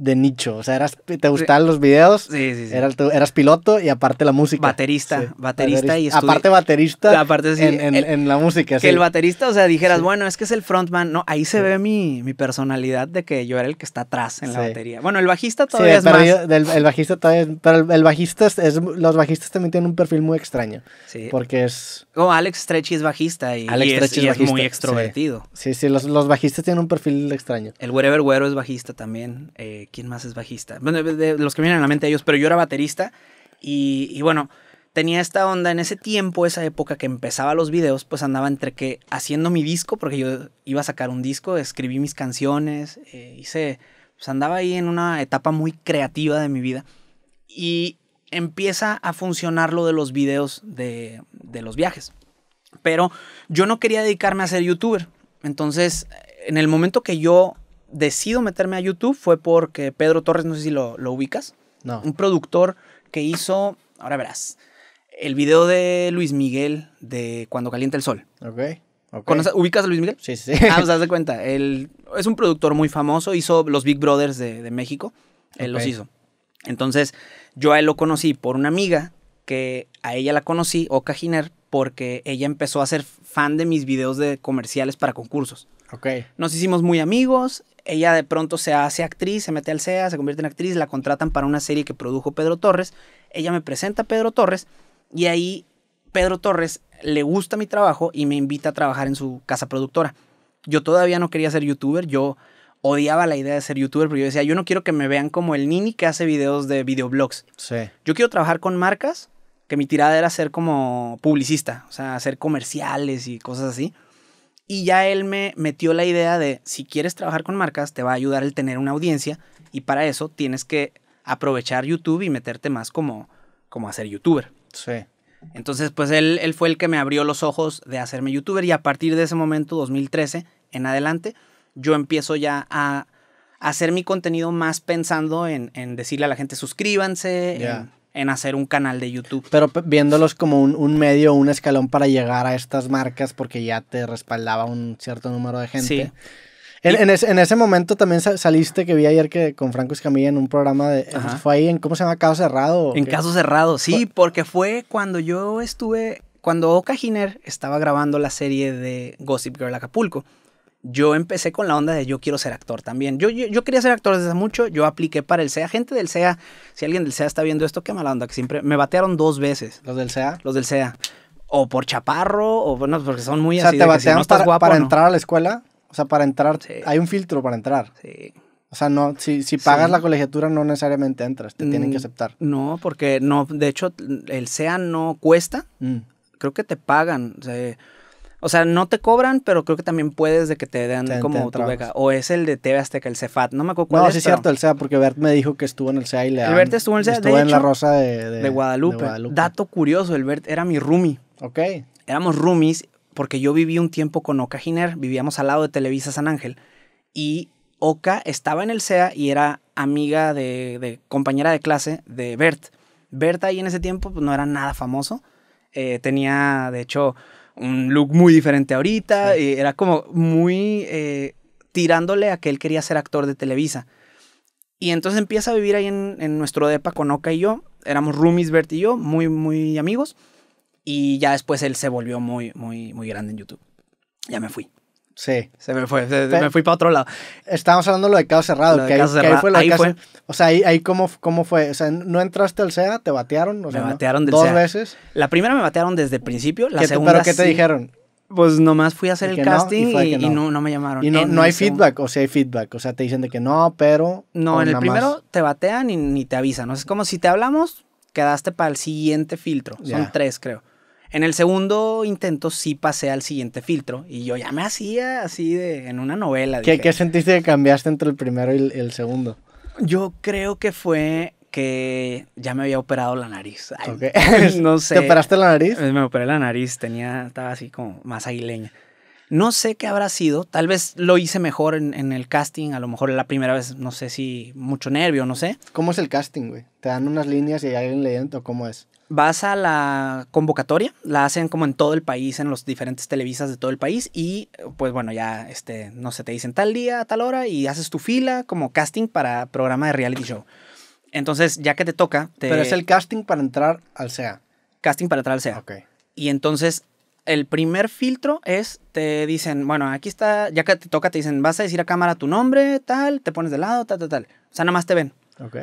de nicho. O sea, te gustaban los videos. Sí, sí, sí. Eras, piloto y aparte la música. Baterista, baterista, y y Aparte baterista aparte, en, la música. Que el baterista, o sea, dijeras, bueno, es que es el frontman. No, ahí se ve mi, personalidad de que yo era el que está atrás en la batería. Bueno, el bajista todavía es más. el bajista todavía pero el, bajista es, los bajistas también tienen un perfil muy extraño. Sí. Porque es... Como oh, Alex Stretchy es bajista y, Alex es, muy extrovertido. Sí, sí, los, los, bajistas tienen un perfil extraño. El Wherever Güero es bajista también. Eh, ¿quién más es bajista? de, los que vienen a la mente de ellos, pero yo era baterista y, bueno, tenía esta onda en ese tiempo, esa época que empezaba los videos, pues andaba entre que haciendo mi disco, porque yo iba a sacar un disco, escribí mis canciones, eh, hice, pues andaba ahí en una etapa muy creativa de mi vida y empieza a funcionar lo de los videos de los viajes. Pero yo no quería dedicarme a ser youtuber, entonces en el momento que yo decido meterme a YouTube fue porque Pedro Torres, no sé si lo, ubicas. No. Un productor que hizo, ahora verás, el video de Luis Miguel de Cuando Calienta el Sol. Ok. okay. ¿Ubicas a Luis Miguel? Sí, sí. Ah, ¿os das de cuenta. Él es un productor muy famoso, hizo los Big Brothers de, México. Él los hizo. Entonces, yo a él lo conocí por una amiga que a ella la conocí, Oca Giner, porque ella empezó a ser fan de mis videos de comerciales para concursos. Ok. Nos hicimos muy amigos ella de pronto se hace actriz, se mete al CEA, se convierte en actriz, la contratan para una serie que produjo Pedro Torres. Ella me presenta a Pedro Torres y ahí Pedro Torres le gusta mi trabajo y me invita a trabajar en su casa productora. Yo todavía no quería ser youtuber, yo odiaba la idea de ser youtuber pero yo decía, yo no quiero que me vean como el nini que hace videos de videoblogs. Sí. Yo quiero trabajar con marcas, que mi tirada era ser como publicista, o sea, hacer comerciales y cosas así. Y ya él me metió la idea de, si quieres trabajar con marcas, te va a ayudar el tener una audiencia y para eso tienes que aprovechar YouTube y meterte más como, como a ser youtuber. Sí. Entonces, pues él, fue el que me abrió los ojos de hacerme youtuber y a partir de ese momento, 2013 en adelante, yo empiezo ya a hacer mi contenido más pensando en, decirle a la gente suscríbanse, en hacer un canal de YouTube. Pero viéndolos como un, un, medio, un escalón para llegar a estas marcas, porque ya te respaldaba un cierto número de gente. Sí. En, ese momento también saliste que vi ayer que con Franco Escamilla en un programa de. ¿Fue ahí en cómo se llama? Caso Cerrado. En Caso Cerrado, sí, porque fue cuando yo estuve. Cuando Oka Giner estaba grabando la serie de Gossip Girl Acapulco yo empecé con la onda de yo quiero ser actor también. Yo, yo, quería ser actor desde hace mucho, yo apliqué para el SEA. Gente del SEA, si alguien del SEA está viendo esto, qué mala onda, que siempre me batearon dos veces. ¿Los del SEA? Los del SEA. O por chaparro, o bueno, porque son muy O sea, te batean no para, guapo, para entrar a la escuela. O sea, para entrar, hay un filtro para entrar. Sí. O sea, no, si, pagas la colegiatura no necesariamente entras, te tienen que mm, aceptar. No, porque no, de hecho, el SEA no cuesta. Mm. Creo que te pagan. O sea, o sea, no te cobran, pero creo que también puedes de que te den como otra beca. O es el de TV Azteca, el Cefat. No me acuerdo cuál no, es. No, es cierto, el CEA, porque Bert me dijo que estuvo en el CEA y le. El Bert estuvo en el CEA. Estuvo en la Rosa de, Guadalupe. Dato curioso, el Bert era mi roomie. Ok. Éramos roomies porque yo viví un tiempo con Oca Giner, vivíamos al lado de Televisa San Ángel. Y Oca estaba en el CEA y era amiga de, compañera de clase de Bert. Bert ahí en ese tiempo pues, no era nada famoso. Eh, tenía, de hecho, un look muy diferente ahorita. Eh, era como muy eh, tirándole a que él quería ser actor de Televisa. Y entonces empieza a vivir ahí en, en nuestro depa con Oka y yo. Éramos roomies, Bert y yo, muy, muy amigos. Y ya después él se volvió muy, muy, muy grande en YouTube. Ya me fui. Sí. Se me fue, me fui para otro lado. Estábamos hablando de lo de caso cerrado, que, fue O sea, ahí, cómo, cómo, fue. O sea, no entraste al SEA, te batearon. O me batearon desde Dos veces. La primera me batearon desde el principio, la segunda. ¿Pero qué te dijeron? Pues nomás fui a hacer el casting y, no. me llamaron. Y no, hay feedback, o sea, hay feedback. O sea, te dicen de que no, pero. No, en el primero te batean y ni te avisan. O sea, es como si te hablamos, quedaste para el siguiente filtro. Son tres, creo. En el segundo intento sí pasé al siguiente filtro y yo ya me hacía así de en una novela. ¿Qué, sentiste que cambiaste entre el primero y el, segundo? Yo creo que fue que ya me había operado la nariz. ¿Te operaste la nariz? Eh, me operé la nariz, tenía, estaba así como más aguileña. No sé qué habrá sido, tal vez lo hice mejor en, el casting, a lo mejor la primera vez, no sé si mucho nervio, no sé. ¿Cómo es el casting, güey? ¿Te dan unas líneas y hay alguien leyendo? ¿Cómo es? vas a la convocatoria, la hacen como en todo el país, en los diferentes televisas de todo el país y pues bueno, ya este, no sé, te dicen tal día, tal hora y haces tu fila como casting para programa de reality show. Entonces, ya que te toca... Te... Pero es el casting para entrar al SEA. Casting para entrar al SEA. Ok. Y entonces, el primer filtro es, te dicen, bueno, aquí está, ya que te toca, te dicen, vas a decir a cámara tu nombre, tal, te pones de lado, tal, tal, tal. O sea, nada más te ven. Ok.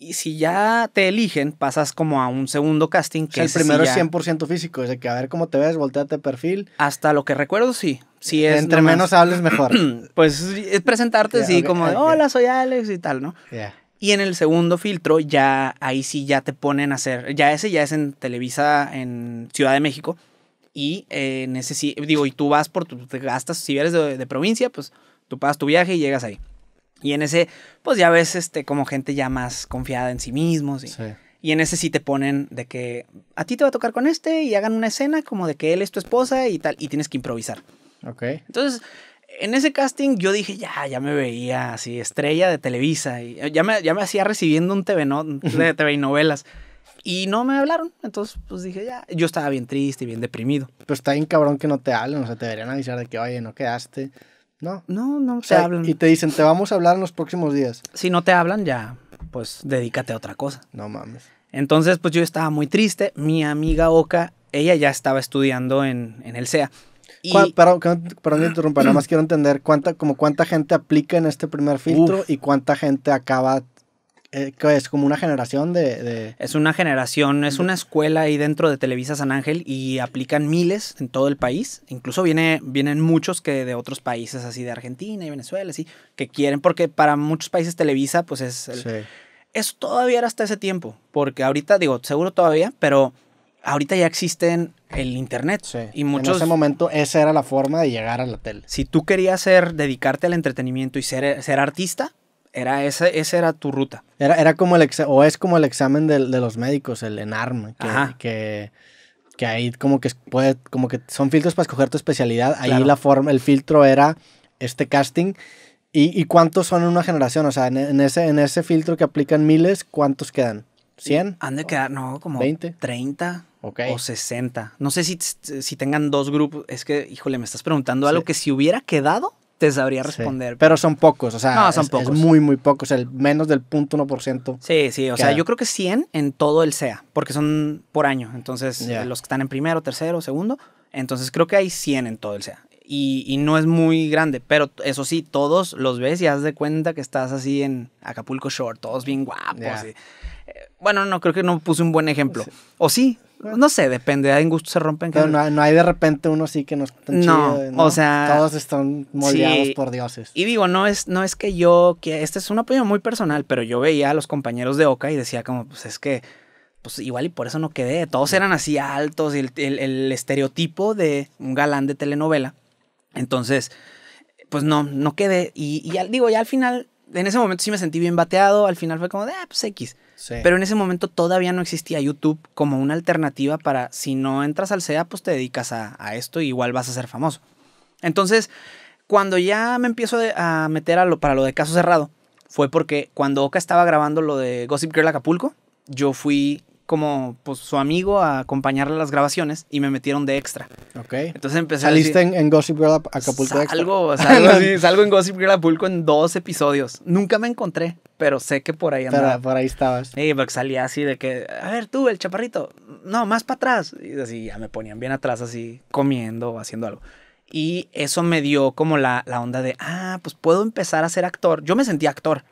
Y si ya te eligen, pasas como a un segundo casting. Que es el primero es 100% físico, es que a ver cómo te ves, volteate perfil. Hasta lo que recuerdo, sí. sí eh, Entre menos hables, mejor. pues es presentarte, así como, hola, soy Alex y tal, ¿no? Y en el segundo filtro, ya ahí sí ya te ponen a hacer, ya ese ya es en Televisa, en Ciudad de México. Y eh, en ese digo, y tú vas por, tu, te gastas, si eres de, de provincia, pues tú pagas tu viaje y llegas ahí. Y en ese, pues ya ves, este, como gente ya más confiada en sí mismos. Y, y en ese sí te ponen de que a ti te va a tocar con este y hagan una escena como de que él es tu esposa y tal, y tienes que improvisar. Ok. Entonces, en ese casting yo dije, ya, ya me veía así, estrella de Televisa. Y eh, ya me, ya me hacía recibiendo un TV, ¿no? De TV y novelas. Y no me hablaron. Entonces, pues dije, ya, yo estaba bien triste y bien deprimido. Pero está bien cabrón que no te hablen, o sea, te deberían avisar de que, oye, no quedaste. No. No, no o hablan. Y te dicen, te vamos a hablar en los próximos días. Si no te hablan, ya, pues dedícate a otra cosa. No mames. Entonces, pues yo estaba muy triste. Mi amiga Oka, ella ya estaba estudiando en, el SEA. Y... Perdón, perdón interrumpa, nada más quiero entender cuánta, como cuánta gente aplica en este primer filtro y cuánta gente acaba eh, es como una generación de, Es una generación, es una escuela ahí dentro de Televisa San Ángel y aplican miles en todo el país. Incluso viene, vienen muchos que de otros países, así de Argentina y Venezuela, así, que quieren, porque para muchos países Televisa, pues es... Eso todavía era hasta ese tiempo, porque ahorita, digo, seguro todavía, pero ahorita ya existen el internet. Y muchos, en ese momento esa era la forma de llegar a la tele. Si tú querías ser, dedicarte al entretenimiento y ser, ser artista, era esa, era tu ruta. Era, era como el o es como el examen de, los médicos, el ENARM, que, que, que ahí como que puede, como que son filtros para escoger tu especialidad. Ahí la forma, el filtro era este casting. ¿Y, y cuántos son en una generación? O sea, en, ese, en ese filtro que aplican miles, ¿cuántos quedan? ¿100? Han de quedar, no, como 20. 30 o 60. No sé si, si tengan dos grupos. Es que, híjole, me estás preguntando algo que si hubiera quedado, te sabría responder. pero son pocos, o sea, son muy, muy pocos, el menos del punto 0.1%. Sí, sí, o sea, yo creo que 100 en todo el SEA, porque son por año, entonces los que están en primero, tercero, segundo, entonces creo que hay 100 en todo el SEA. Y, no es muy grande, pero eso sí, todos los ves y haz de cuenta que estás así en Acapulco Shore, todos bien guapos. Eh, bueno, no, creo que no puse un buen ejemplo. O sí, pues, no sé, depende, hay gusto, se rompen. Pero no, no, hay de repente uno sí que nos no, o sea... Todos están moldeados por dioses. Y digo, no es, no es que yo, que este es un opinión muy personal, pero yo veía a los compañeros de Oca y decía como, pues es que, pues igual y por eso no quedé. Todos eran así altos y el, estereotipo de un galán de telenovela. Entonces, pues no, no quedé. Y, digo, ya al final, en ese momento sí me sentí bien bateado, al final fue como de, ah, pues X. Pero en ese momento todavía no existía YouTube como una alternativa para si no entras al SEA, pues te dedicas a, esto y igual vas a ser famoso. Entonces, cuando ya me empiezo a meter a lo, para lo de caso cerrado, fue porque cuando Oka estaba grabando lo de Gossip Girl Acapulco, yo fui como pues, su amigo a acompañarle las grabaciones y me metieron de extra. Ok. Entonces empecé a en, Gossip Girl Acapulco salgo, extra? Salgo, en Gossip Girl Acapulco en dos episodios. Nunca me encontré, pero sé que por ahí andaba. por ahí estabas. Y salía así de que, a ver tú, el chaparrito, no, más para atrás. Y así ya me ponían bien atrás así comiendo, haciendo algo. Y eso me dio como la, la onda de, ah, pues puedo empezar a ser actor. Yo me sentía actor.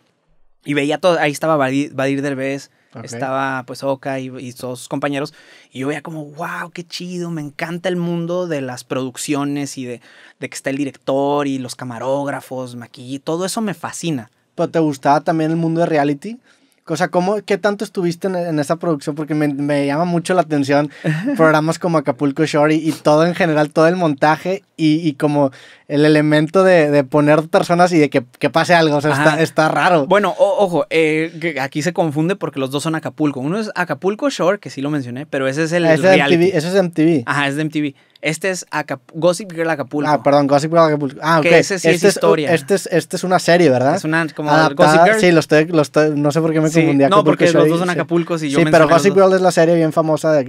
Y veía todo, ahí estaba Badir, Badir Derbez, estaba pues Oka y, y, todos sus compañeros. Y yo veía como, wow, qué chido, me encanta el mundo de las producciones y de, que está el director y los camarógrafos, maquillaje, todo eso me fascina. ¿Pero te gustaba también el mundo de reality? O sea, ¿cómo, ¿qué tanto estuviste en, en esa producción? Porque me, llama mucho la atención programas como Acapulco Shore y, todo en general, todo el montaje y, como el elemento de, poner personas y de que, pase algo. O sea, está, raro. Bueno, ojo, eh, aquí se confunde porque los dos son Acapulco. Uno es Acapulco Shore, que sí lo mencioné, pero ese es el, ese es eso es MTV. Ajá, es de MTV. Este es Gossip Girl Acapulco. Ah, perdón, Gossip Girl Acapulco. Ah, ok. Que ese sí es este historia. Este, este, es, una serie, ¿verdad? Es una como Adaptada, Gossip Girl. Sí, los estoy, no sé por qué me sí, No, porque los dos son Acapulcos y yo Sí, pero Gossip Girl es la serie bien famosa de,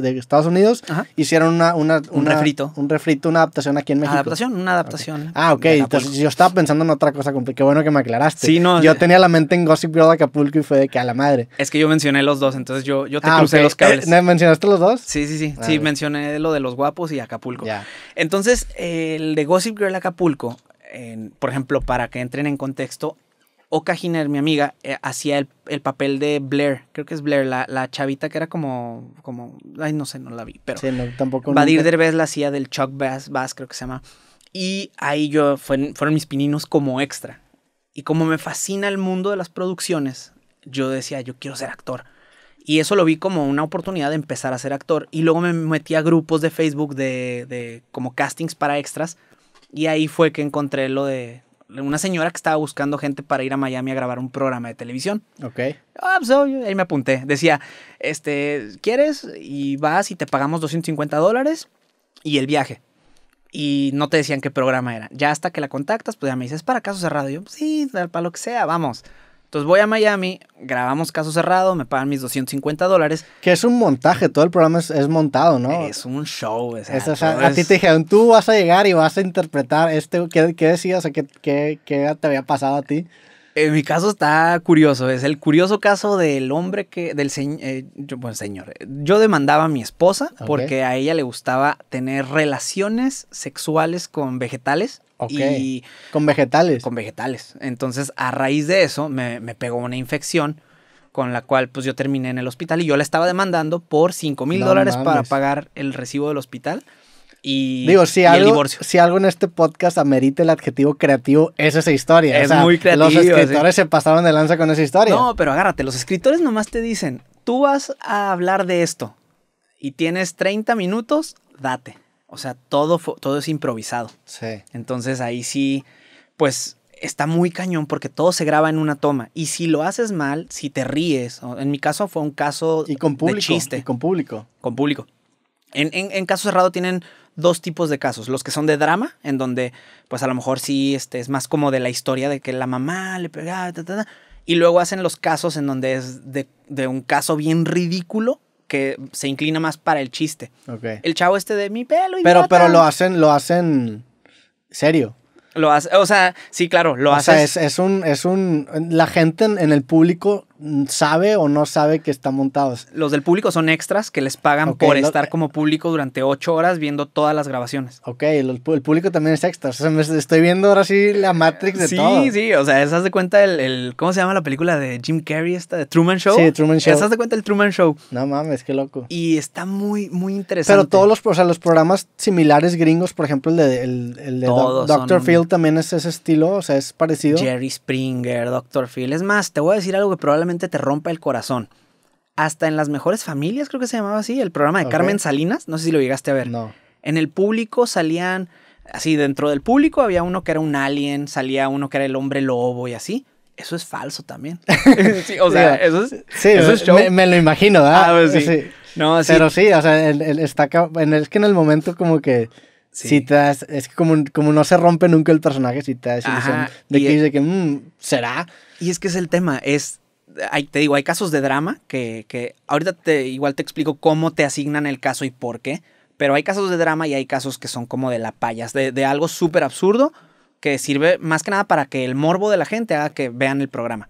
de, Estados Unidos. Ajá. Hicieron una, un refrito. Un refrito, una adaptación aquí en México. Adaptación, una adaptación. Ah, ok. Entonces yo estaba pensando en otra cosa. Qué bueno que me aclaraste. Sí, no. Yo tenía la mente en Gossip Girl Acapulco y fue de que a la madre. Es que yo mencioné los dos, entonces yo, yo te ah, crucé los cables. ¿Mencionaste los dos? Sí, sí, sí. Ah, sí, mencioné lo de los guapos y Acapulco. Entonces, el de Gossip Girl Acapulco, por ejemplo, para que entren en contexto, Oka Hiner, mi amiga, eh, hacía el, el, papel de Blair, creo que es Blair, la, la, chavita que era como, como, ay, no sé, no la vi, pero... Sí, tampoco... Badir Derbez la hacía del Chuck Bass, Bass, creo que se llama. Y ahí yo, fue, fueron mis pininos como extra. Y como me fascina el mundo de las producciones, yo decía, yo quiero ser actor. Y eso lo vi como una oportunidad de empezar a ser actor. Y luego me metí a grupos de Facebook de, como castings para extras. Y ahí fue que encontré lo de una señora que estaba buscando gente para ir a Miami a grabar un programa de televisión. Ok. Ah, pues, ahí me apunté. Decía, este, ¿quieres? Y vas y te pagamos 250 dólares y el viaje. Y no te decían qué programa era. Ya hasta que la contactas, pues ya me dices, para caso cerrado. Y yo, sí, para lo que sea, vamos. Entonces voy a Miami, grabamos caso cerrado, me pagan mis 250 dólares. Que es un montaje, todo el programa es, montado, ¿no? Es un show. O a ti te dijeron, tú vas a llegar y vas a interpretar este, ¿qué, qué decías o qué, te había pasado a ti? En mi caso está curioso, es el curioso caso del hombre que, del señor, eh, bueno, señor, yo demandaba a mi esposa porque a ella le gustaba tener relaciones sexuales con vegetales. Y, con vegetales. Con vegetales. Entonces, a raíz de eso, me, pegó una infección con la cual pues yo terminé en el hospital y yo la estaba demandando por 5 mil dólares para pagar el recibo del hospital. Y, Digo, si algo, divorcio. Si algo en este podcast amerita el adjetivo creativo, es esa historia. Es muy creativo. Los escritores se pasaron de lanza con esa historia. No, pero agárrate, los escritores nomás te dicen, tú vas a hablar de esto y tienes 30 minutos, date. O sea, todo, todo es improvisado. Sí. Entonces ahí sí, pues está muy cañón porque todo se graba en una toma. Y si lo haces mal, si te ríes, en mi caso fue un caso y con público, de chiste. Y con público. Con público. En, caso cerrado tienen dos tipos de casos. Los que son de drama, en donde pues a lo mejor sí este, es más como de la historia de que la mamá le pegaba, ta, y luego hacen los casos en donde es de un caso bien ridículo que se inclina más para el chiste. Okay. El chavo este de mi pelo. Pero, pero lo hacen, lo hacen serio. Lo hace, o sea, sí, claro, lo hace. O sea, es, es, un, es un, la gente en el público sabe o no sabe que están montados. Los del público son extras que les pagan por estar como público durante ocho horas viendo todas las grabaciones. Ok, el, público también es extra. estoy viendo ahora sí la Matrix de todo. Sí, sí, o sea, esas de cuenta el, el, ¿Cómo se llama la película de Jim Carrey esta? ¿De Truman Show? Sí, Truman Show. Esas de cuenta el Truman Show. No mames, qué loco. Y está muy, muy interesante. Pero todos los, o sea, los programas similares gringos, por ejemplo, el de, el, Doctor Phil también es ese estilo, o sea, es parecido. Jerry Springer, Doctor Phil. Es más, te voy a decir algo que probablemente te rompa el corazón. Hasta en las mejores familias, creo que se llamaba así, el programa de Carmen Salinas, no sé si lo llegaste a ver. No. En el público salían, así dentro del público había uno que era un alien, salía uno que era el hombre lobo y así eso es falso también. sí, o sea, eso es, eso Me, lo imagino, ¿verdad? Ah, pues sí. sí. Pero sí, o sea, está, en es que en el momento como que... Si te das, es que como, como no se rompe nunca el personaje, si te das de que dice que mm, será. Y es que es el tema, es te digo, hay casos de drama que, que ahorita te, igual te explico cómo te asignan el caso y por qué, pero hay casos de drama y hay casos que son como de la payas, de, de algo súper absurdo que sirve más que nada para que el morbo de la gente haga que vean el programa,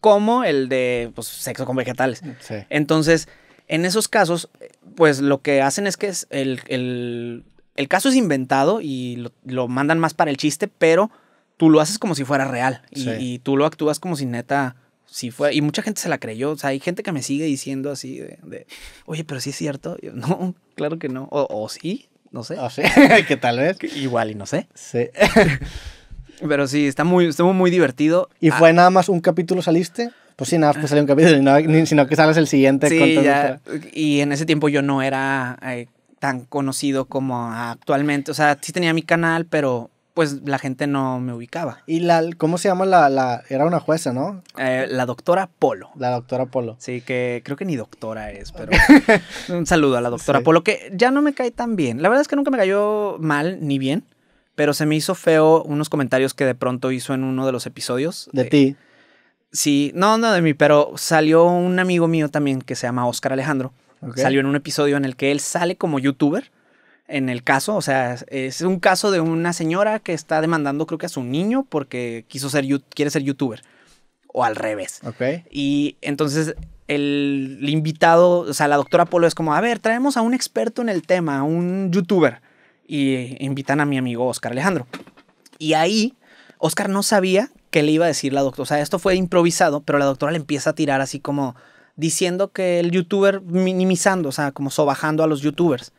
como el de pues, sexo con vegetales. Entonces, en esos casos, pues lo que hacen es que el, el, el, caso es inventado y lo, mandan más para el chiste, pero tú lo haces como si fuera real y tú lo actúas como si neta sí fue, y mucha gente se la creyó, o sea, hay gente que me sigue diciendo así de, oye, pero sí es cierto, no, claro que no, o, sí, no sé. O ah, sí, que tal vez. Igual y no sé. Sí. pero sí, está muy, estuvo muy divertido. ¿Y ah, fue nada más un capítulo saliste? Pues sí, nada, pues salió un capítulo, sino, que sales el siguiente. Sí, ya, y en ese tiempo yo no era eh, tan conocido como actualmente, o sea, sí tenía mi canal, pero pues la gente no me ubicaba. ¿Y la, cómo se llama la, era una jueza, no? Eh, la doctora Polo. La doctora Polo. Sí, que creo que ni doctora es, pero un saludo a la doctora Polo, que ya no me cae tan bien. La verdad es que nunca me cayó mal ni bien, pero se me hizo feo unos comentarios que de pronto hizo en uno de los episodios. De eh, ti. Sí, no, no de mí, pero salió un amigo mío también que se llama Oscar Alejandro. Salió en un episodio en el que él sale como youtuber en el caso, o sea, es un caso de una señora que está demandando creo que a su niño porque quiso ser quiere ser youtuber o al revés. Ok. Y entonces el, el invitado, o sea, la doctora Polo es como, a ver, traemos a un experto en el tema, a un youtuber y invitan a mi amigo Oscar Alejandro. Y ahí Oscar no sabía qué le iba a decir la doctora, o sea, esto fue improvisado, pero la doctora le empieza a tirar así como diciendo que el youtuber minimizando, o sea, como sobajando a los youtubers.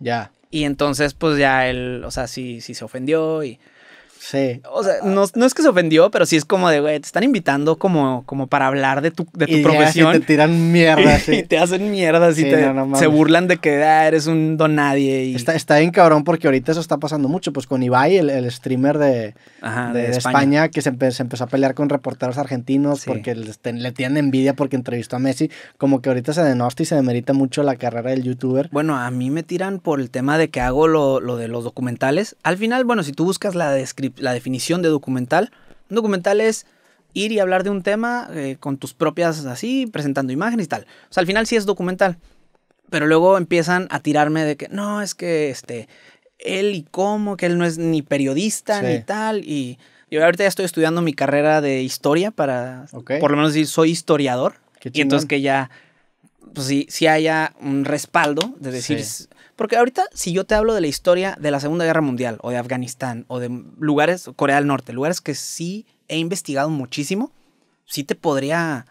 Ya. Y entonces, pues ya él, o sea, sí, se ofendió y Sí. O sea, no, es que se ofendió, pero sí es como de, güey, te están invitando como, como para hablar de tu, de tu profesión. Y te tiran mierda, y te hacen mierda, y te, se burlan de que ah, eres un don nadie. Está, está bien cabrón porque ahorita eso está pasando mucho. Pues con Ibai, el, streamer de, de, España. que se, se, empezó a pelear con reporteros argentinos porque le, tienen envidia porque entrevistó a Messi. Como que ahorita se denosta y se demerita mucho la carrera del youtuber. Bueno, a mí me tiran por el tema de que hago lo, lo de los documentales. Al final, bueno, si tú buscas la descripción la definición de documental. Un documental es ir y hablar de un tema eh, con tus propias, así, presentando imágenes y tal. O sea, al final sí es documental. Pero luego empiezan a tirarme de que, no, es que este, él y cómo, que él no es ni periodista ni tal. Y yo ahorita ya estoy estudiando mi carrera de historia para, por lo menos decir, soy historiador. Y entonces que ya, pues sí, sí haya un respaldo de decir, porque ahorita, si yo te hablo de la historia de la Segunda Guerra Mundial o de Afganistán o de lugares, Corea del Norte, lugares que sí he investigado muchísimo, sí te podría,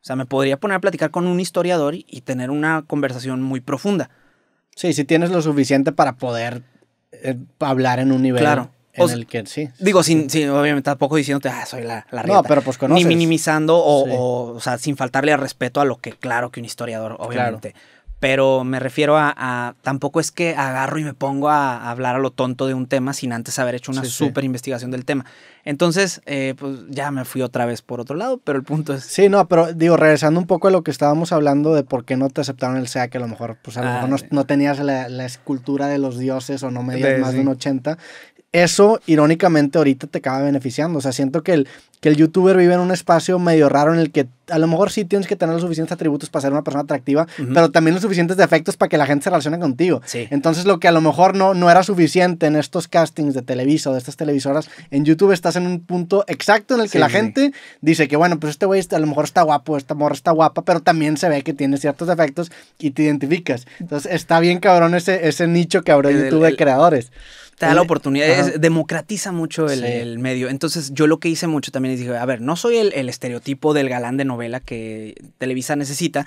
o sea, me podría poner a platicar con un historiador y, tener una conversación muy profunda. Sí, si tienes lo suficiente para poder eh, hablar en un nivel claro. En el que, sí. Digo, sin, obviamente tampoco diciéndote, ah, soy la, la No, pero pues conoces. Ni minimizando o, o, sea, sin faltarle al respeto a lo que, claro, que un historiador, obviamente pero me refiero a, tampoco es que agarro y me pongo a, hablar a lo tonto de un tema sin antes haber hecho una súper investigación del tema. Entonces, eh, pues ya me fui otra vez por otro lado, pero el punto es... Sí, no, pero digo, regresando un poco a lo que estábamos hablando de por qué no te aceptaron el SEA, que a lo mejor, pues ah, no, tenías la, escultura de los dioses o no medías más de un 80, eso irónicamente ahorita te acaba beneficiando. O sea, siento que el, que el youtuber vive en un espacio medio raro en el que a lo mejor sí tienes que tener los suficientes atributos para ser una persona atractiva, pero también los suficientes defectos para que la gente se relacione contigo. Entonces, lo que a lo mejor no, no era suficiente en estos castings de Televisa o de estas televisoras, en YouTube estás en un punto exacto en el que la gente dice que, bueno, pues este güey a lo mejor está guapo, esta morra está guapa, pero también se ve que tiene ciertos defectos y te identificas. Entonces, está bien cabrón ese, ese nicho que abrió YouTube de creadores. Te da la oportunidad, democratiza mucho el, medio. Entonces, yo lo que hice mucho también es dije, a ver, no soy el, el estereotipo del galán de novela que Televisa necesita,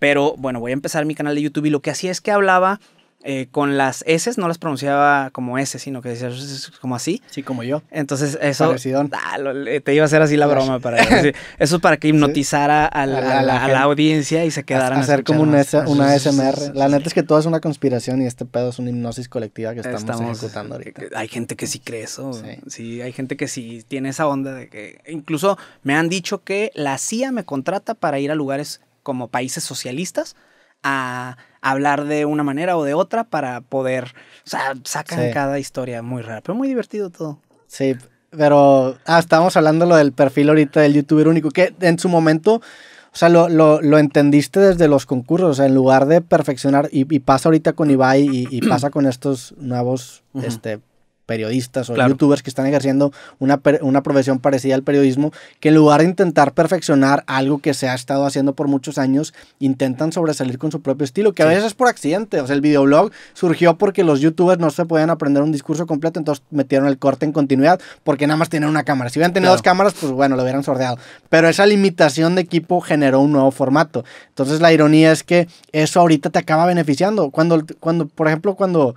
pero bueno, voy a empezar mi canal de YouTube y lo que hacía es que hablaba eh, con las S no las pronunciaba como S, sino que decía como así. Sí, como yo. Entonces eso... Ah, te iba a hacer así la broma para... Eso, eso es para que hipnotizara a, la, audiencia y se quedaran... hacer como una, una SMR. La neta es que todo es una conspiración y este pedo es una hipnosis colectiva que estamos, ejecutando eh, ahorita. Hay gente que sí cree eso. sí, hay gente que sí tiene esa onda de que... Incluso me han dicho que la CIA me contrata para ir a lugares como países socialistas a hablar de una manera o de otra para poder, o sea, sacan cada historia muy rara, pero muy divertido todo. Sí, pero ah, estábamos hablando lo del perfil ahorita del youtuber único, que en su momento, o sea, lo, entendiste desde los concursos, o sea, en lugar de perfeccionar, y, pasa ahorita con Ibai y, pasa con estos nuevos este, periodistas o youtubers que están ejerciendo una, una, profesión parecida al periodismo, que en lugar de intentar perfeccionar algo que se ha estado haciendo por muchos años, intentan sobresalir con su propio estilo, que a veces es por accidente. O sea, el videoblog surgió porque los youtubers no se podían aprender un discurso completo, entonces metieron el corte en continuidad porque nada más tienen una cámara. Si hubieran tenido dos cámaras, pues bueno, lo hubieran sordeado. Pero esa limitación de equipo generó un nuevo formato. Entonces la ironía es que eso ahorita te acaba beneficiando. Cuando, cuando por ejemplo, cuando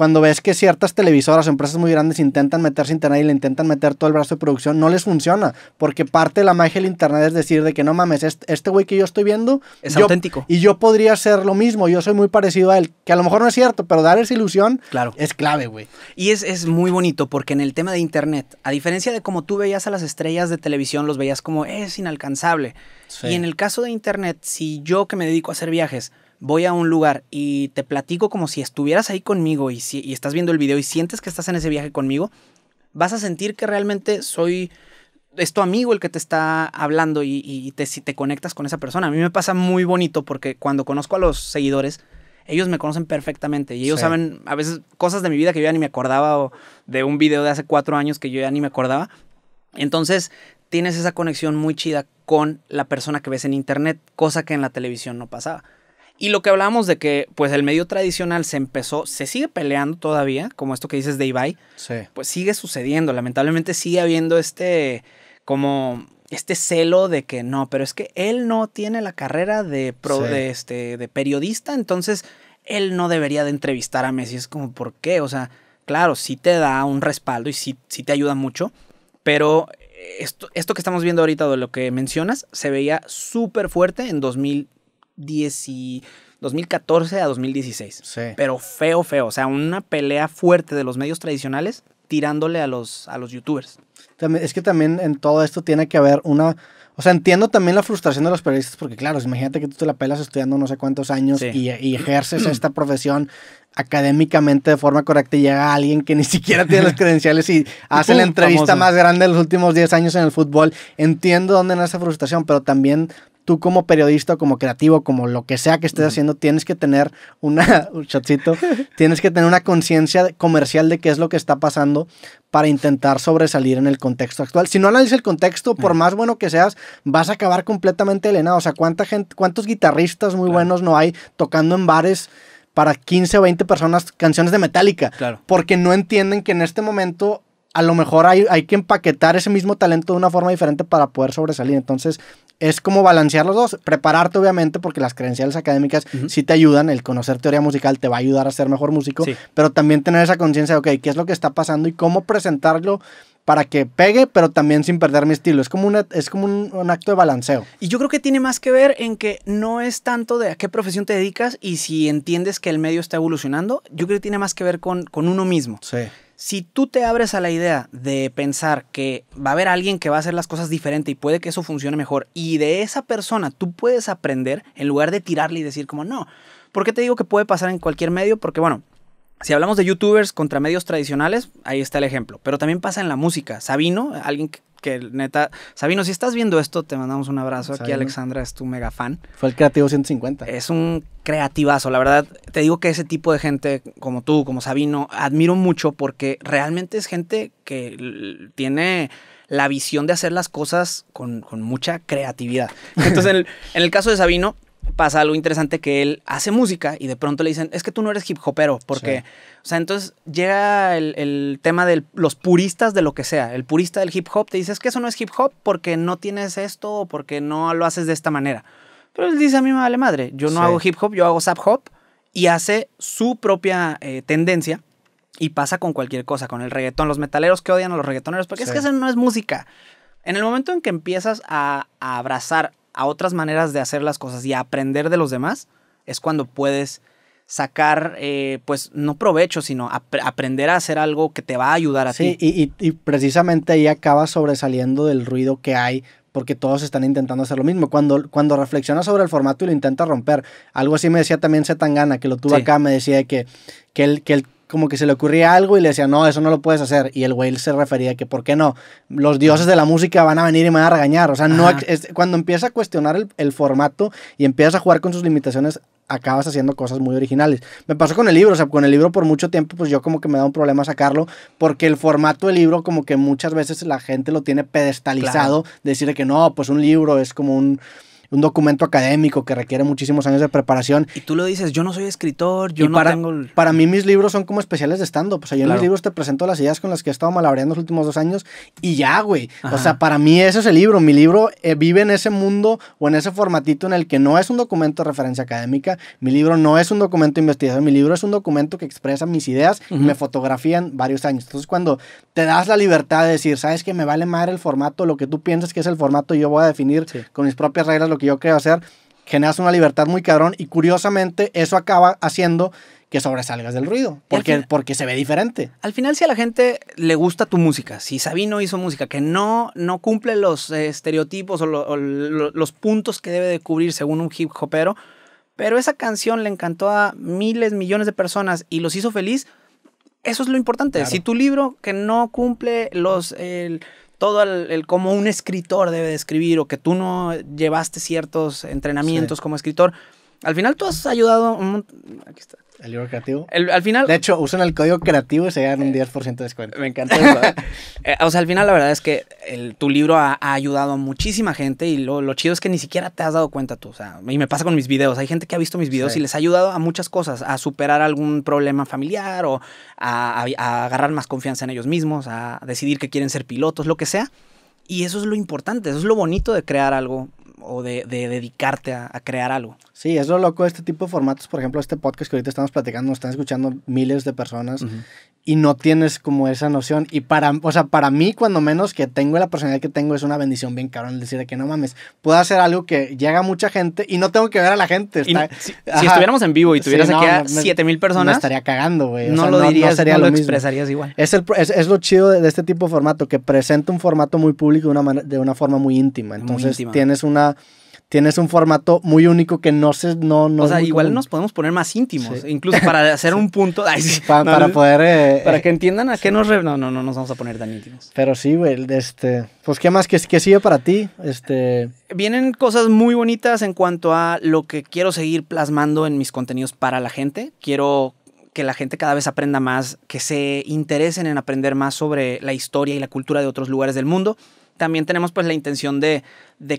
cuando ves que ciertas televisoras o empresas muy grandes intentan meterse a internet y le intentan meter todo el brazo de producción, no les funciona. Porque parte de la magia del internet es decir de que no mames, este güey que yo estoy viendo es auténtico. Y yo podría ser lo mismo, yo soy muy parecido a él, que a lo mejor no es cierto, pero dar esa ilusión es clave, güey. Y es, es muy bonito porque en el tema de internet, a diferencia de cómo tú veías a las estrellas de televisión, los veías como es inalcanzable. Y en el caso de internet, si yo que me dedico a hacer viajes, voy a un lugar y te platico como si estuvieras ahí conmigo y, si, y estás viendo el video y sientes que estás en ese viaje conmigo, vas a sentir que realmente soy, esto tu amigo el que te está hablando y, te, si te conectas con esa persona. A mí me pasa muy bonito porque cuando conozco a los seguidores, ellos me conocen perfectamente y ellos saben a veces cosas de mi vida que yo ya ni me acordaba o de un video de hace cuatro años que yo ya ni me acordaba. Entonces tienes esa conexión muy chida con la persona que ves en internet, cosa que en la televisión no pasaba. Y lo que hablábamos de que, pues, el medio tradicional se empezó, se sigue peleando todavía, como esto que dices de Ibai. Pues sigue sucediendo. Lamentablemente sigue habiendo este, como, este celo de que no, pero es que él no tiene la carrera de, pro, este, de periodista, entonces él no debería de entrevistar a Messi. Es como, ¿por qué? O sea, claro, sí te da un respaldo y sí, te ayuda mucho, pero esto, esto que estamos viendo ahorita de lo que mencionas se veía súper fuerte en 2000 2014 a 2016. Sí. Pero feo, feo. O sea, una pelea fuerte de los medios tradicionales tirándole a los, a los youtubers. es que también en todo esto tiene que haber una... O sea, entiendo también la frustración de los periodistas, porque claro, pues, imagínate que tú te la pelas estudiando no sé cuántos años y, ejerces esta profesión académicamente de forma correcta y llega alguien que ni siquiera tiene las credenciales y hace la entrevista más grande de los últimos 10 años en el fútbol. Entiendo dónde nace la frustración, pero también tú como periodista, como creativo, como lo que sea que estés haciendo, tienes que tener una, un tienes que tener una conciencia comercial de qué es lo que está pasando para intentar sobresalir en el contexto actual. Si no analizas el contexto, por más bueno que seas, vas a acabar completamente helenado. O sea, ¿cuánta gente, cuántos guitarristas muy buenos no hay tocando en bares? para 15 o 20 personas canciones de Metallica. Claro. Porque no entienden que en este momento a lo mejor hay, hay, que empaquetar ese mismo talento de una forma diferente para poder sobresalir. Entonces, es como balancear los dos. Prepararte, obviamente, porque las credenciales académicas sí te ayudan. El conocer teoría musical te va a ayudar a ser mejor músico. Pero también tener esa conciencia de, ok, ¿qué es lo que está pasando y cómo presentarlo? para que pegue, pero también sin perder mi estilo. Es como, una, es como un, acto de balanceo. Y yo creo que tiene más que ver en que no es tanto de a qué profesión te dedicas y si entiendes que el medio está evolucionando, yo creo que tiene más que ver con, con uno mismo. Sí. Si tú te abres a la idea de pensar que va a haber alguien que va a hacer las cosas diferente y puede que eso funcione mejor, y de esa persona tú puedes aprender en lugar de tirarle y decir como no, ¿por qué te digo que puede pasar en cualquier medio? Porque bueno, si hablamos de youtubers contra medios tradicionales, ahí está el ejemplo. Pero también pasa en la música. Sabino, alguien que, neta. Sabino, si estás viendo esto, te mandamos un abrazo. Aquí Alexandra es tu mega fan. Fue el creativo 150. Es un creativazo. La verdad, te digo que ese tipo de gente como tú, como Sabino, admiro mucho porque realmente es gente que tiene la visión de hacer las cosas con, mucha creatividad. Entonces, en el caso de Sabino, pasa algo interesante que él hace música y de pronto le dicen, es que tú no eres hip hopero, porque, o sea, entonces llega el, tema de los puristas de lo que sea, el purista del hip hop te dice, es que eso no es hip hop porque no tienes esto o porque no lo haces de esta manera. Pero él dice, a mí me vale madre, yo no hago hip hop, yo hago sap hop y hace su propia eh, tendencia. Y pasa con cualquier cosa, con el reggaetón, los metaleros que odian a los reggaetoneros, porque es que eso no es música. En el momento en que empiezas a abrazar a otras maneras de hacer las cosas y aprender de los demás, es cuando puedes sacar, eh, pues no provecho, sino aprender a hacer algo que te va a ayudar a ti. y, y, precisamente ahí acaba sobresaliendo del ruido que hay porque todos están intentando hacer lo mismo. Cuando, cuando reflexionas sobre el formato y lo intenta romper, algo así me decía también Zetangana, que lo tuve acá, me decía que, que, que él como que se le ocurría algo y le decía, no, eso no lo puedes hacer. Y el güey se refería a que, ¿por qué no? Los dioses de la música van a venir y me van a regañar. O sea, no, cuando empieza a cuestionar el, formato y empiezas a jugar con sus limitaciones, acabas haciendo cosas muy originales. Me pasó con el libro, o sea, con el libro por mucho tiempo, pues yo como que me da un problema sacarlo, porque el formato del libro, como que muchas veces la gente lo tiene pedestalizado, decir que no, pues un libro es como un un documento académico que requiere muchísimos años de preparación. Y tú lo dices, yo no soy escritor, yo no para, tengo... Para mí mis libros son como especiales de estando. O sea, yo en mis libros te presento las ideas con las que he estado malabreando los últimos dos años y ya, güey. O sea, para mí ese es el libro. Mi libro eh, vive en ese mundo o en ese formatito en el que no es un documento de referencia académica, mi libro no es un documento de investigación, mi libro es un documento que expresa mis ideas y me fotografían varios años. Entonces, cuando te das la libertad de decir, sabes que me vale madre el formato, lo que tú piensas que es el formato, yo voy a definir con mis propias reglas lo que yo creo hacer, generas una libertad muy cabrón y curiosamente eso acaba haciendo que sobresalgas del ruido, porque, porque se ve diferente. Al final, si a la gente le gusta tu música, si Sabino hizo música que no, no cumple los eh, estereotipos o, los puntos que debe de cubrir según un hip hopero, pero esa canción le encantó a miles, millones de personas y los hizo feliz, eso es lo importante. Si tu libro que no cumple los todo el, cómo un escritor debe de escribir o que tú no llevaste ciertos entrenamientos como escritor. Al final tú has ayudado, un, aquí está, el libro creativo. al final. De hecho, usan el código creativo y se dan un 10% eh, de descuento. Me encanta eso. Eh, o sea, al final, la verdad es que tu libro ha, ayudado a muchísima gente y lo, chido es que ni siquiera te has dado cuenta tú. O sea, y me pasa con mis videos. Hay gente que ha visto mis videos y les ha ayudado a muchas cosas, a superar algún problema familiar o a, agarrar más confianza en ellos mismos, a decidir que quieren ser pilotos, lo que sea. Y eso es lo importante, eso es lo bonito de crear algo o de, dedicarte a crear algo. Sí, es lo loco de este tipo de formatos. Por ejemplo, este podcast que ahorita estamos platicando, nos están escuchando miles de personas y no tienes como esa noción. Y para, o sea, para mí, cuando menos que tengo la personalidad que tengo, es una bendición bien cabrón el decir de que no mames, puedo hacer algo que llega mucha gente y no tengo que ver a la gente. si, estuviéramos en vivo y tuvieras aquí a 7000 personas, me estaría cagando, güey. No, lo dirías, sería lo, expresarías igual. Es, es, lo chido de, este tipo de formato, que presenta un formato muy público de una, de una forma muy íntima. Entonces, tienes una tienes un formato muy único que no se... No, no o sea, igual nos podemos poner más íntimos, incluso para hacer un punto... para poder... Eh, para que eh, entiendan a qué nos... No, no, no nos vamos a poner tan íntimos. Pero sí, güey, este... Pues, ¿qué más? ¿Qué, qué sigue para ti? Este... Vienen cosas muy bonitas en cuanto a lo que quiero seguir plasmando en mis contenidos para la gente. Quiero que la gente cada vez aprenda más, que se interesen en aprender más sobre la historia y la cultura de otros lugares del mundo también tenemos pues la intención de,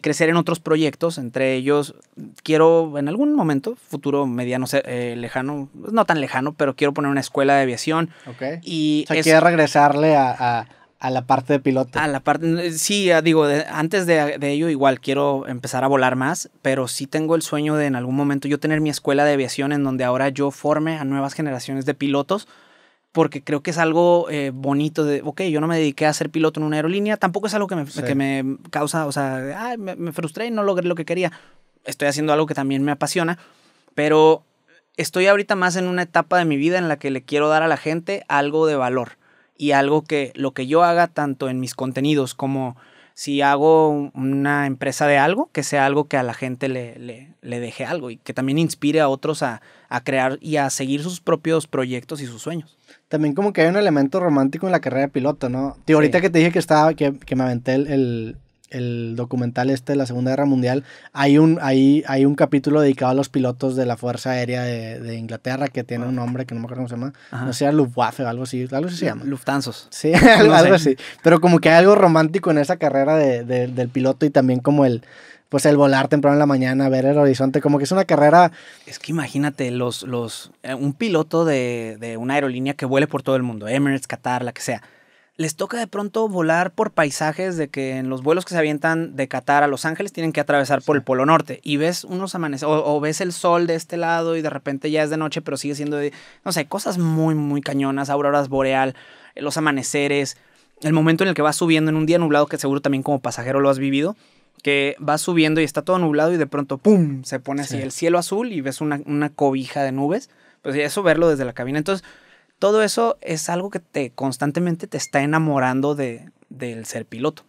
crecer en otros proyectos, entre ellos quiero en algún momento, futuro mediano, eh, lejano, pues, no tan lejano, pero quiero poner una escuela de aviación. Y o sea, quiero regresarle a, la parte de piloto. A la parte, sí, ah, digo, antes de, de, ello igual quiero empezar a volar más, pero sí tengo el sueño de en algún momento yo tener mi escuela de aviación en donde ahora yo forme a nuevas generaciones de pilotos porque creo que es algo eh, bonito de, ok, yo no me dediqué a ser piloto en una aerolínea, tampoco es algo que me, que me causa, o sea, ay, me, frustré y no logré lo que quería. Estoy haciendo algo que también me apasiona, pero estoy ahorita más en una etapa de mi vida en la que le quiero dar a la gente algo de valor y algo que lo que yo haga tanto en mis contenidos como si hago una empresa de algo, que sea algo que a la gente le, le, deje algo y que también inspire a otros a crear y a seguir sus propios proyectos y sus sueños también como que hay un elemento romántico en la carrera de piloto, ¿no? Tío, ahorita que te dije que estaba, que, que me aventé el, documental este de la Segunda Guerra Mundial, hay un, hay, hay un capítulo dedicado a los pilotos de la Fuerza Aérea de, Inglaterra que tiene un ah. nombre que no me acuerdo cómo se llama, no sé, era Luftwaffe o algo así, algo así se llama. Lufthansos. Sí, algo, así, pero como que hay algo romántico en esa carrera del piloto y también como el pues el volar temprano en la mañana, ver el horizonte, como que es una carrera. Es que imagínate, los, los, eh, un piloto de, de, una aerolínea que vuele por todo el mundo, Emirates, Qatar, la que sea, les toca de pronto volar por paisajes de que en los vuelos que se avientan de Qatar a Los Ángeles tienen que atravesar por el Polo Norte y ves unos amaneceres, o, ves el sol de este lado y de repente ya es de noche, pero sigue siendo de, no sé, cosas muy, muy cañonas, auroras boreal, eh, los amaneceres, el momento en el que vas subiendo en un día nublado que seguro también como pasajero lo has vivido que va subiendo y está todo nublado y de pronto, ¡pum!, se pone así el cielo azul y ves una, cobija de nubes. Pues eso verlo desde la cabina. Entonces, todo eso es algo que te constantemente te está enamorando de, del ser piloto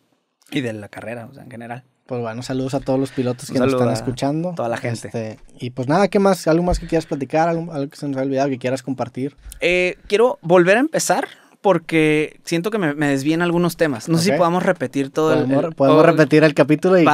y de la carrera, o sea, en general. Pues bueno, saludos a todos los pilotos que nos están escuchando. Toda la gente. Este, y pues nada, ¿qué más? ¿Algo más que quieras platicar? ¿Algo, que se nos ha olvidado que quieras compartir? Eh, quiero volver a empezar porque siento que me, me algunos temas. No sé si podamos repetir todo el, Podemos repetir el capítulo y,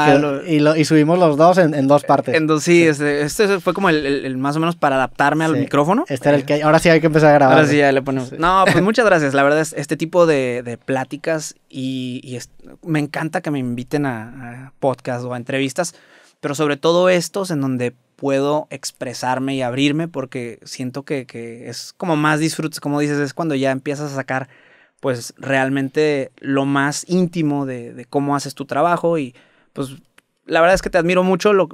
y, subimos los dos en, dos eh, partes. sí, Este, este fue como el, más o menos para adaptarme al micrófono. Este era el que ahora sí hay que empezar a grabar. Ahora ¿eh? sí ya le ponemos. No, pues muchas gracias. La verdad es este tipo de, pláticas y, me encanta que me inviten a, a podcast o a entrevistas, pero sobre todo estos en donde puedo expresarme y abrirme porque siento que, es como más disfrutes, como dices, es cuando ya empiezas a sacar pues realmente lo más íntimo de, cómo haces tu trabajo y pues la verdad es que te admiro mucho, lo,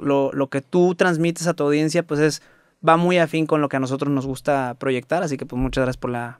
que tú transmites a tu audiencia pues es, va muy afín con lo que a nosotros nos gusta proyectar, así que pues muchas gracias por la,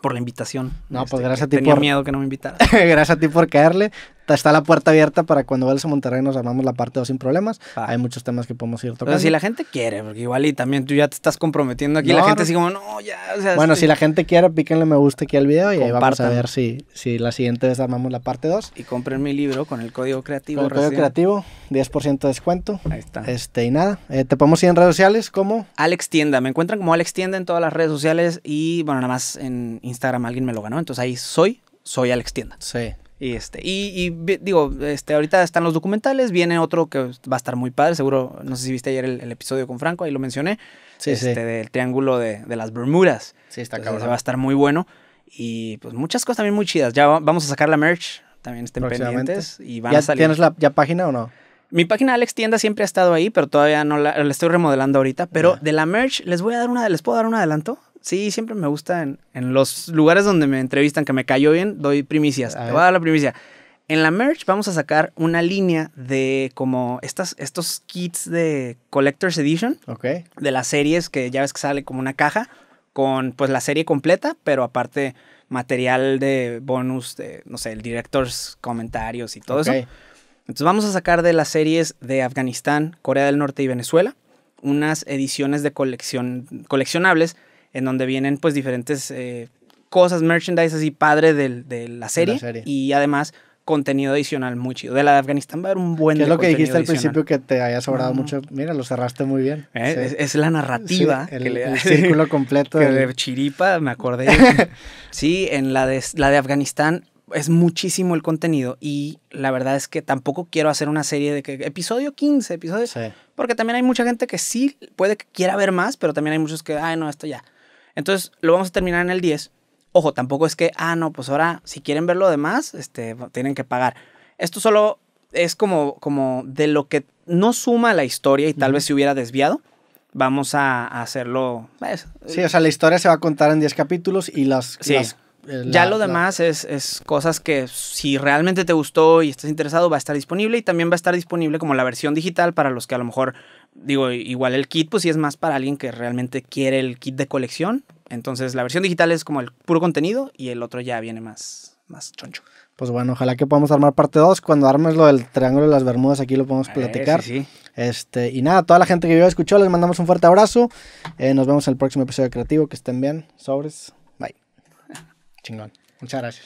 por la invitación. No, pues este, gracias a ti tenía miedo que no me invitaras. gracias a ti por caerle está la puerta abierta para cuando vayas a Monterrey nos armamos la parte 2 sin problemas. Hay muchos temas que podemos ir tocando. si la gente quiere, porque igual y también tú ya te estás comprometiendo aquí, la gente así como, no, ya. O sea, bueno, si la gente quiere, píquenle me gusta aquí al video y ahí vamos a ver si, si la siguiente vez armamos la parte 2. Y compren mi libro con el código creativo. el código creativo, 10% de descuento. Ahí está. Este, y nada, eh, te podemos ir en redes sociales como Alex Tienda. Me encuentran como Alex Tienda en todas las redes sociales y, bueno, nada más en Instagram alguien me lo ganó. Entonces ahí soy, soy Alex Tienda. Sí. Y, este, y, digo, este, ahorita están los documentales, viene otro que va a estar muy padre, seguro, no sé si viste ayer el, episodio con Franco, ahí lo mencioné, este, del Triángulo de, las Bermudas. Sí, está Va a estar muy bueno. Y pues muchas cosas también muy chidas. Ya vamos a sacar la merch, también estén pendientes. Y van a ¿Tienes la ya página o no? Mi página Alex Tienda siempre ha estado ahí, pero todavía no la, estoy remodelando ahorita. Pero de la merch, les voy a dar una, les puedo dar un adelanto. Sí, siempre me gusta en, los lugares donde me entrevistan, que me cayó bien, doy primicias. Te voy a dar la primicia. En la merch vamos a sacar una línea de como estas, estos kits de Collector's Edition. Ok. De las series que ya ves que sale como una caja con pues la serie completa, pero aparte material de bonus, de, no sé, el director's comentarios y todo eso. Entonces vamos a sacar de las series de Afganistán, Corea del Norte y Venezuela unas ediciones de colección, coleccionables en donde vienen pues diferentes eh, cosas, merchandise así padre de la serie, y además contenido adicional muy chido. De la de Afganistán va a haber un buen... ¿Qué es lo que dijiste al principio que te haya sobrado mm. mucho? Mira, lo cerraste muy bien. Eh, es, la narrativa. el, círculo completo. que de chiripa, me acordé. sí, en la de, la de Afganistán es muchísimo el contenido y la verdad es que tampoco quiero hacer una serie de que episodio 15, episodios, porque también hay mucha gente que sí puede que quiera ver más, pero también hay muchos que, ay, no, esto ya. Entonces, lo vamos a terminar en el 10. Ojo, tampoco es que, ah, no, pues ahora, si quieren ver lo demás, este, tienen que pagar. Esto solo es como, como de lo que no suma la historia y tal vez se hubiera desviado. Vamos a hacerlo. Pues, sí, o sea, la historia se va a contar en 10 capítulos y las, las eh, ya lo demás es, cosas que si realmente te gustó y estás interesado va a estar disponible y también va a estar disponible como la versión digital para los que a lo mejor, digo, igual el kit pues si es más para alguien que realmente quiere el kit de colección. Entonces la versión digital es como el puro contenido y el otro ya viene más, más choncho. Pues bueno, ojalá que podamos armar parte 2. Cuando armes lo del Triángulo de las Bermudas, aquí lo podemos eh, platicar. Este, y nada, toda la gente que vio escuchó, les mandamos un fuerte abrazo. Eh, nos vemos en el próximo episodio de Creativo. Que estén bien. Sobres. Chingón. Muchas gracias.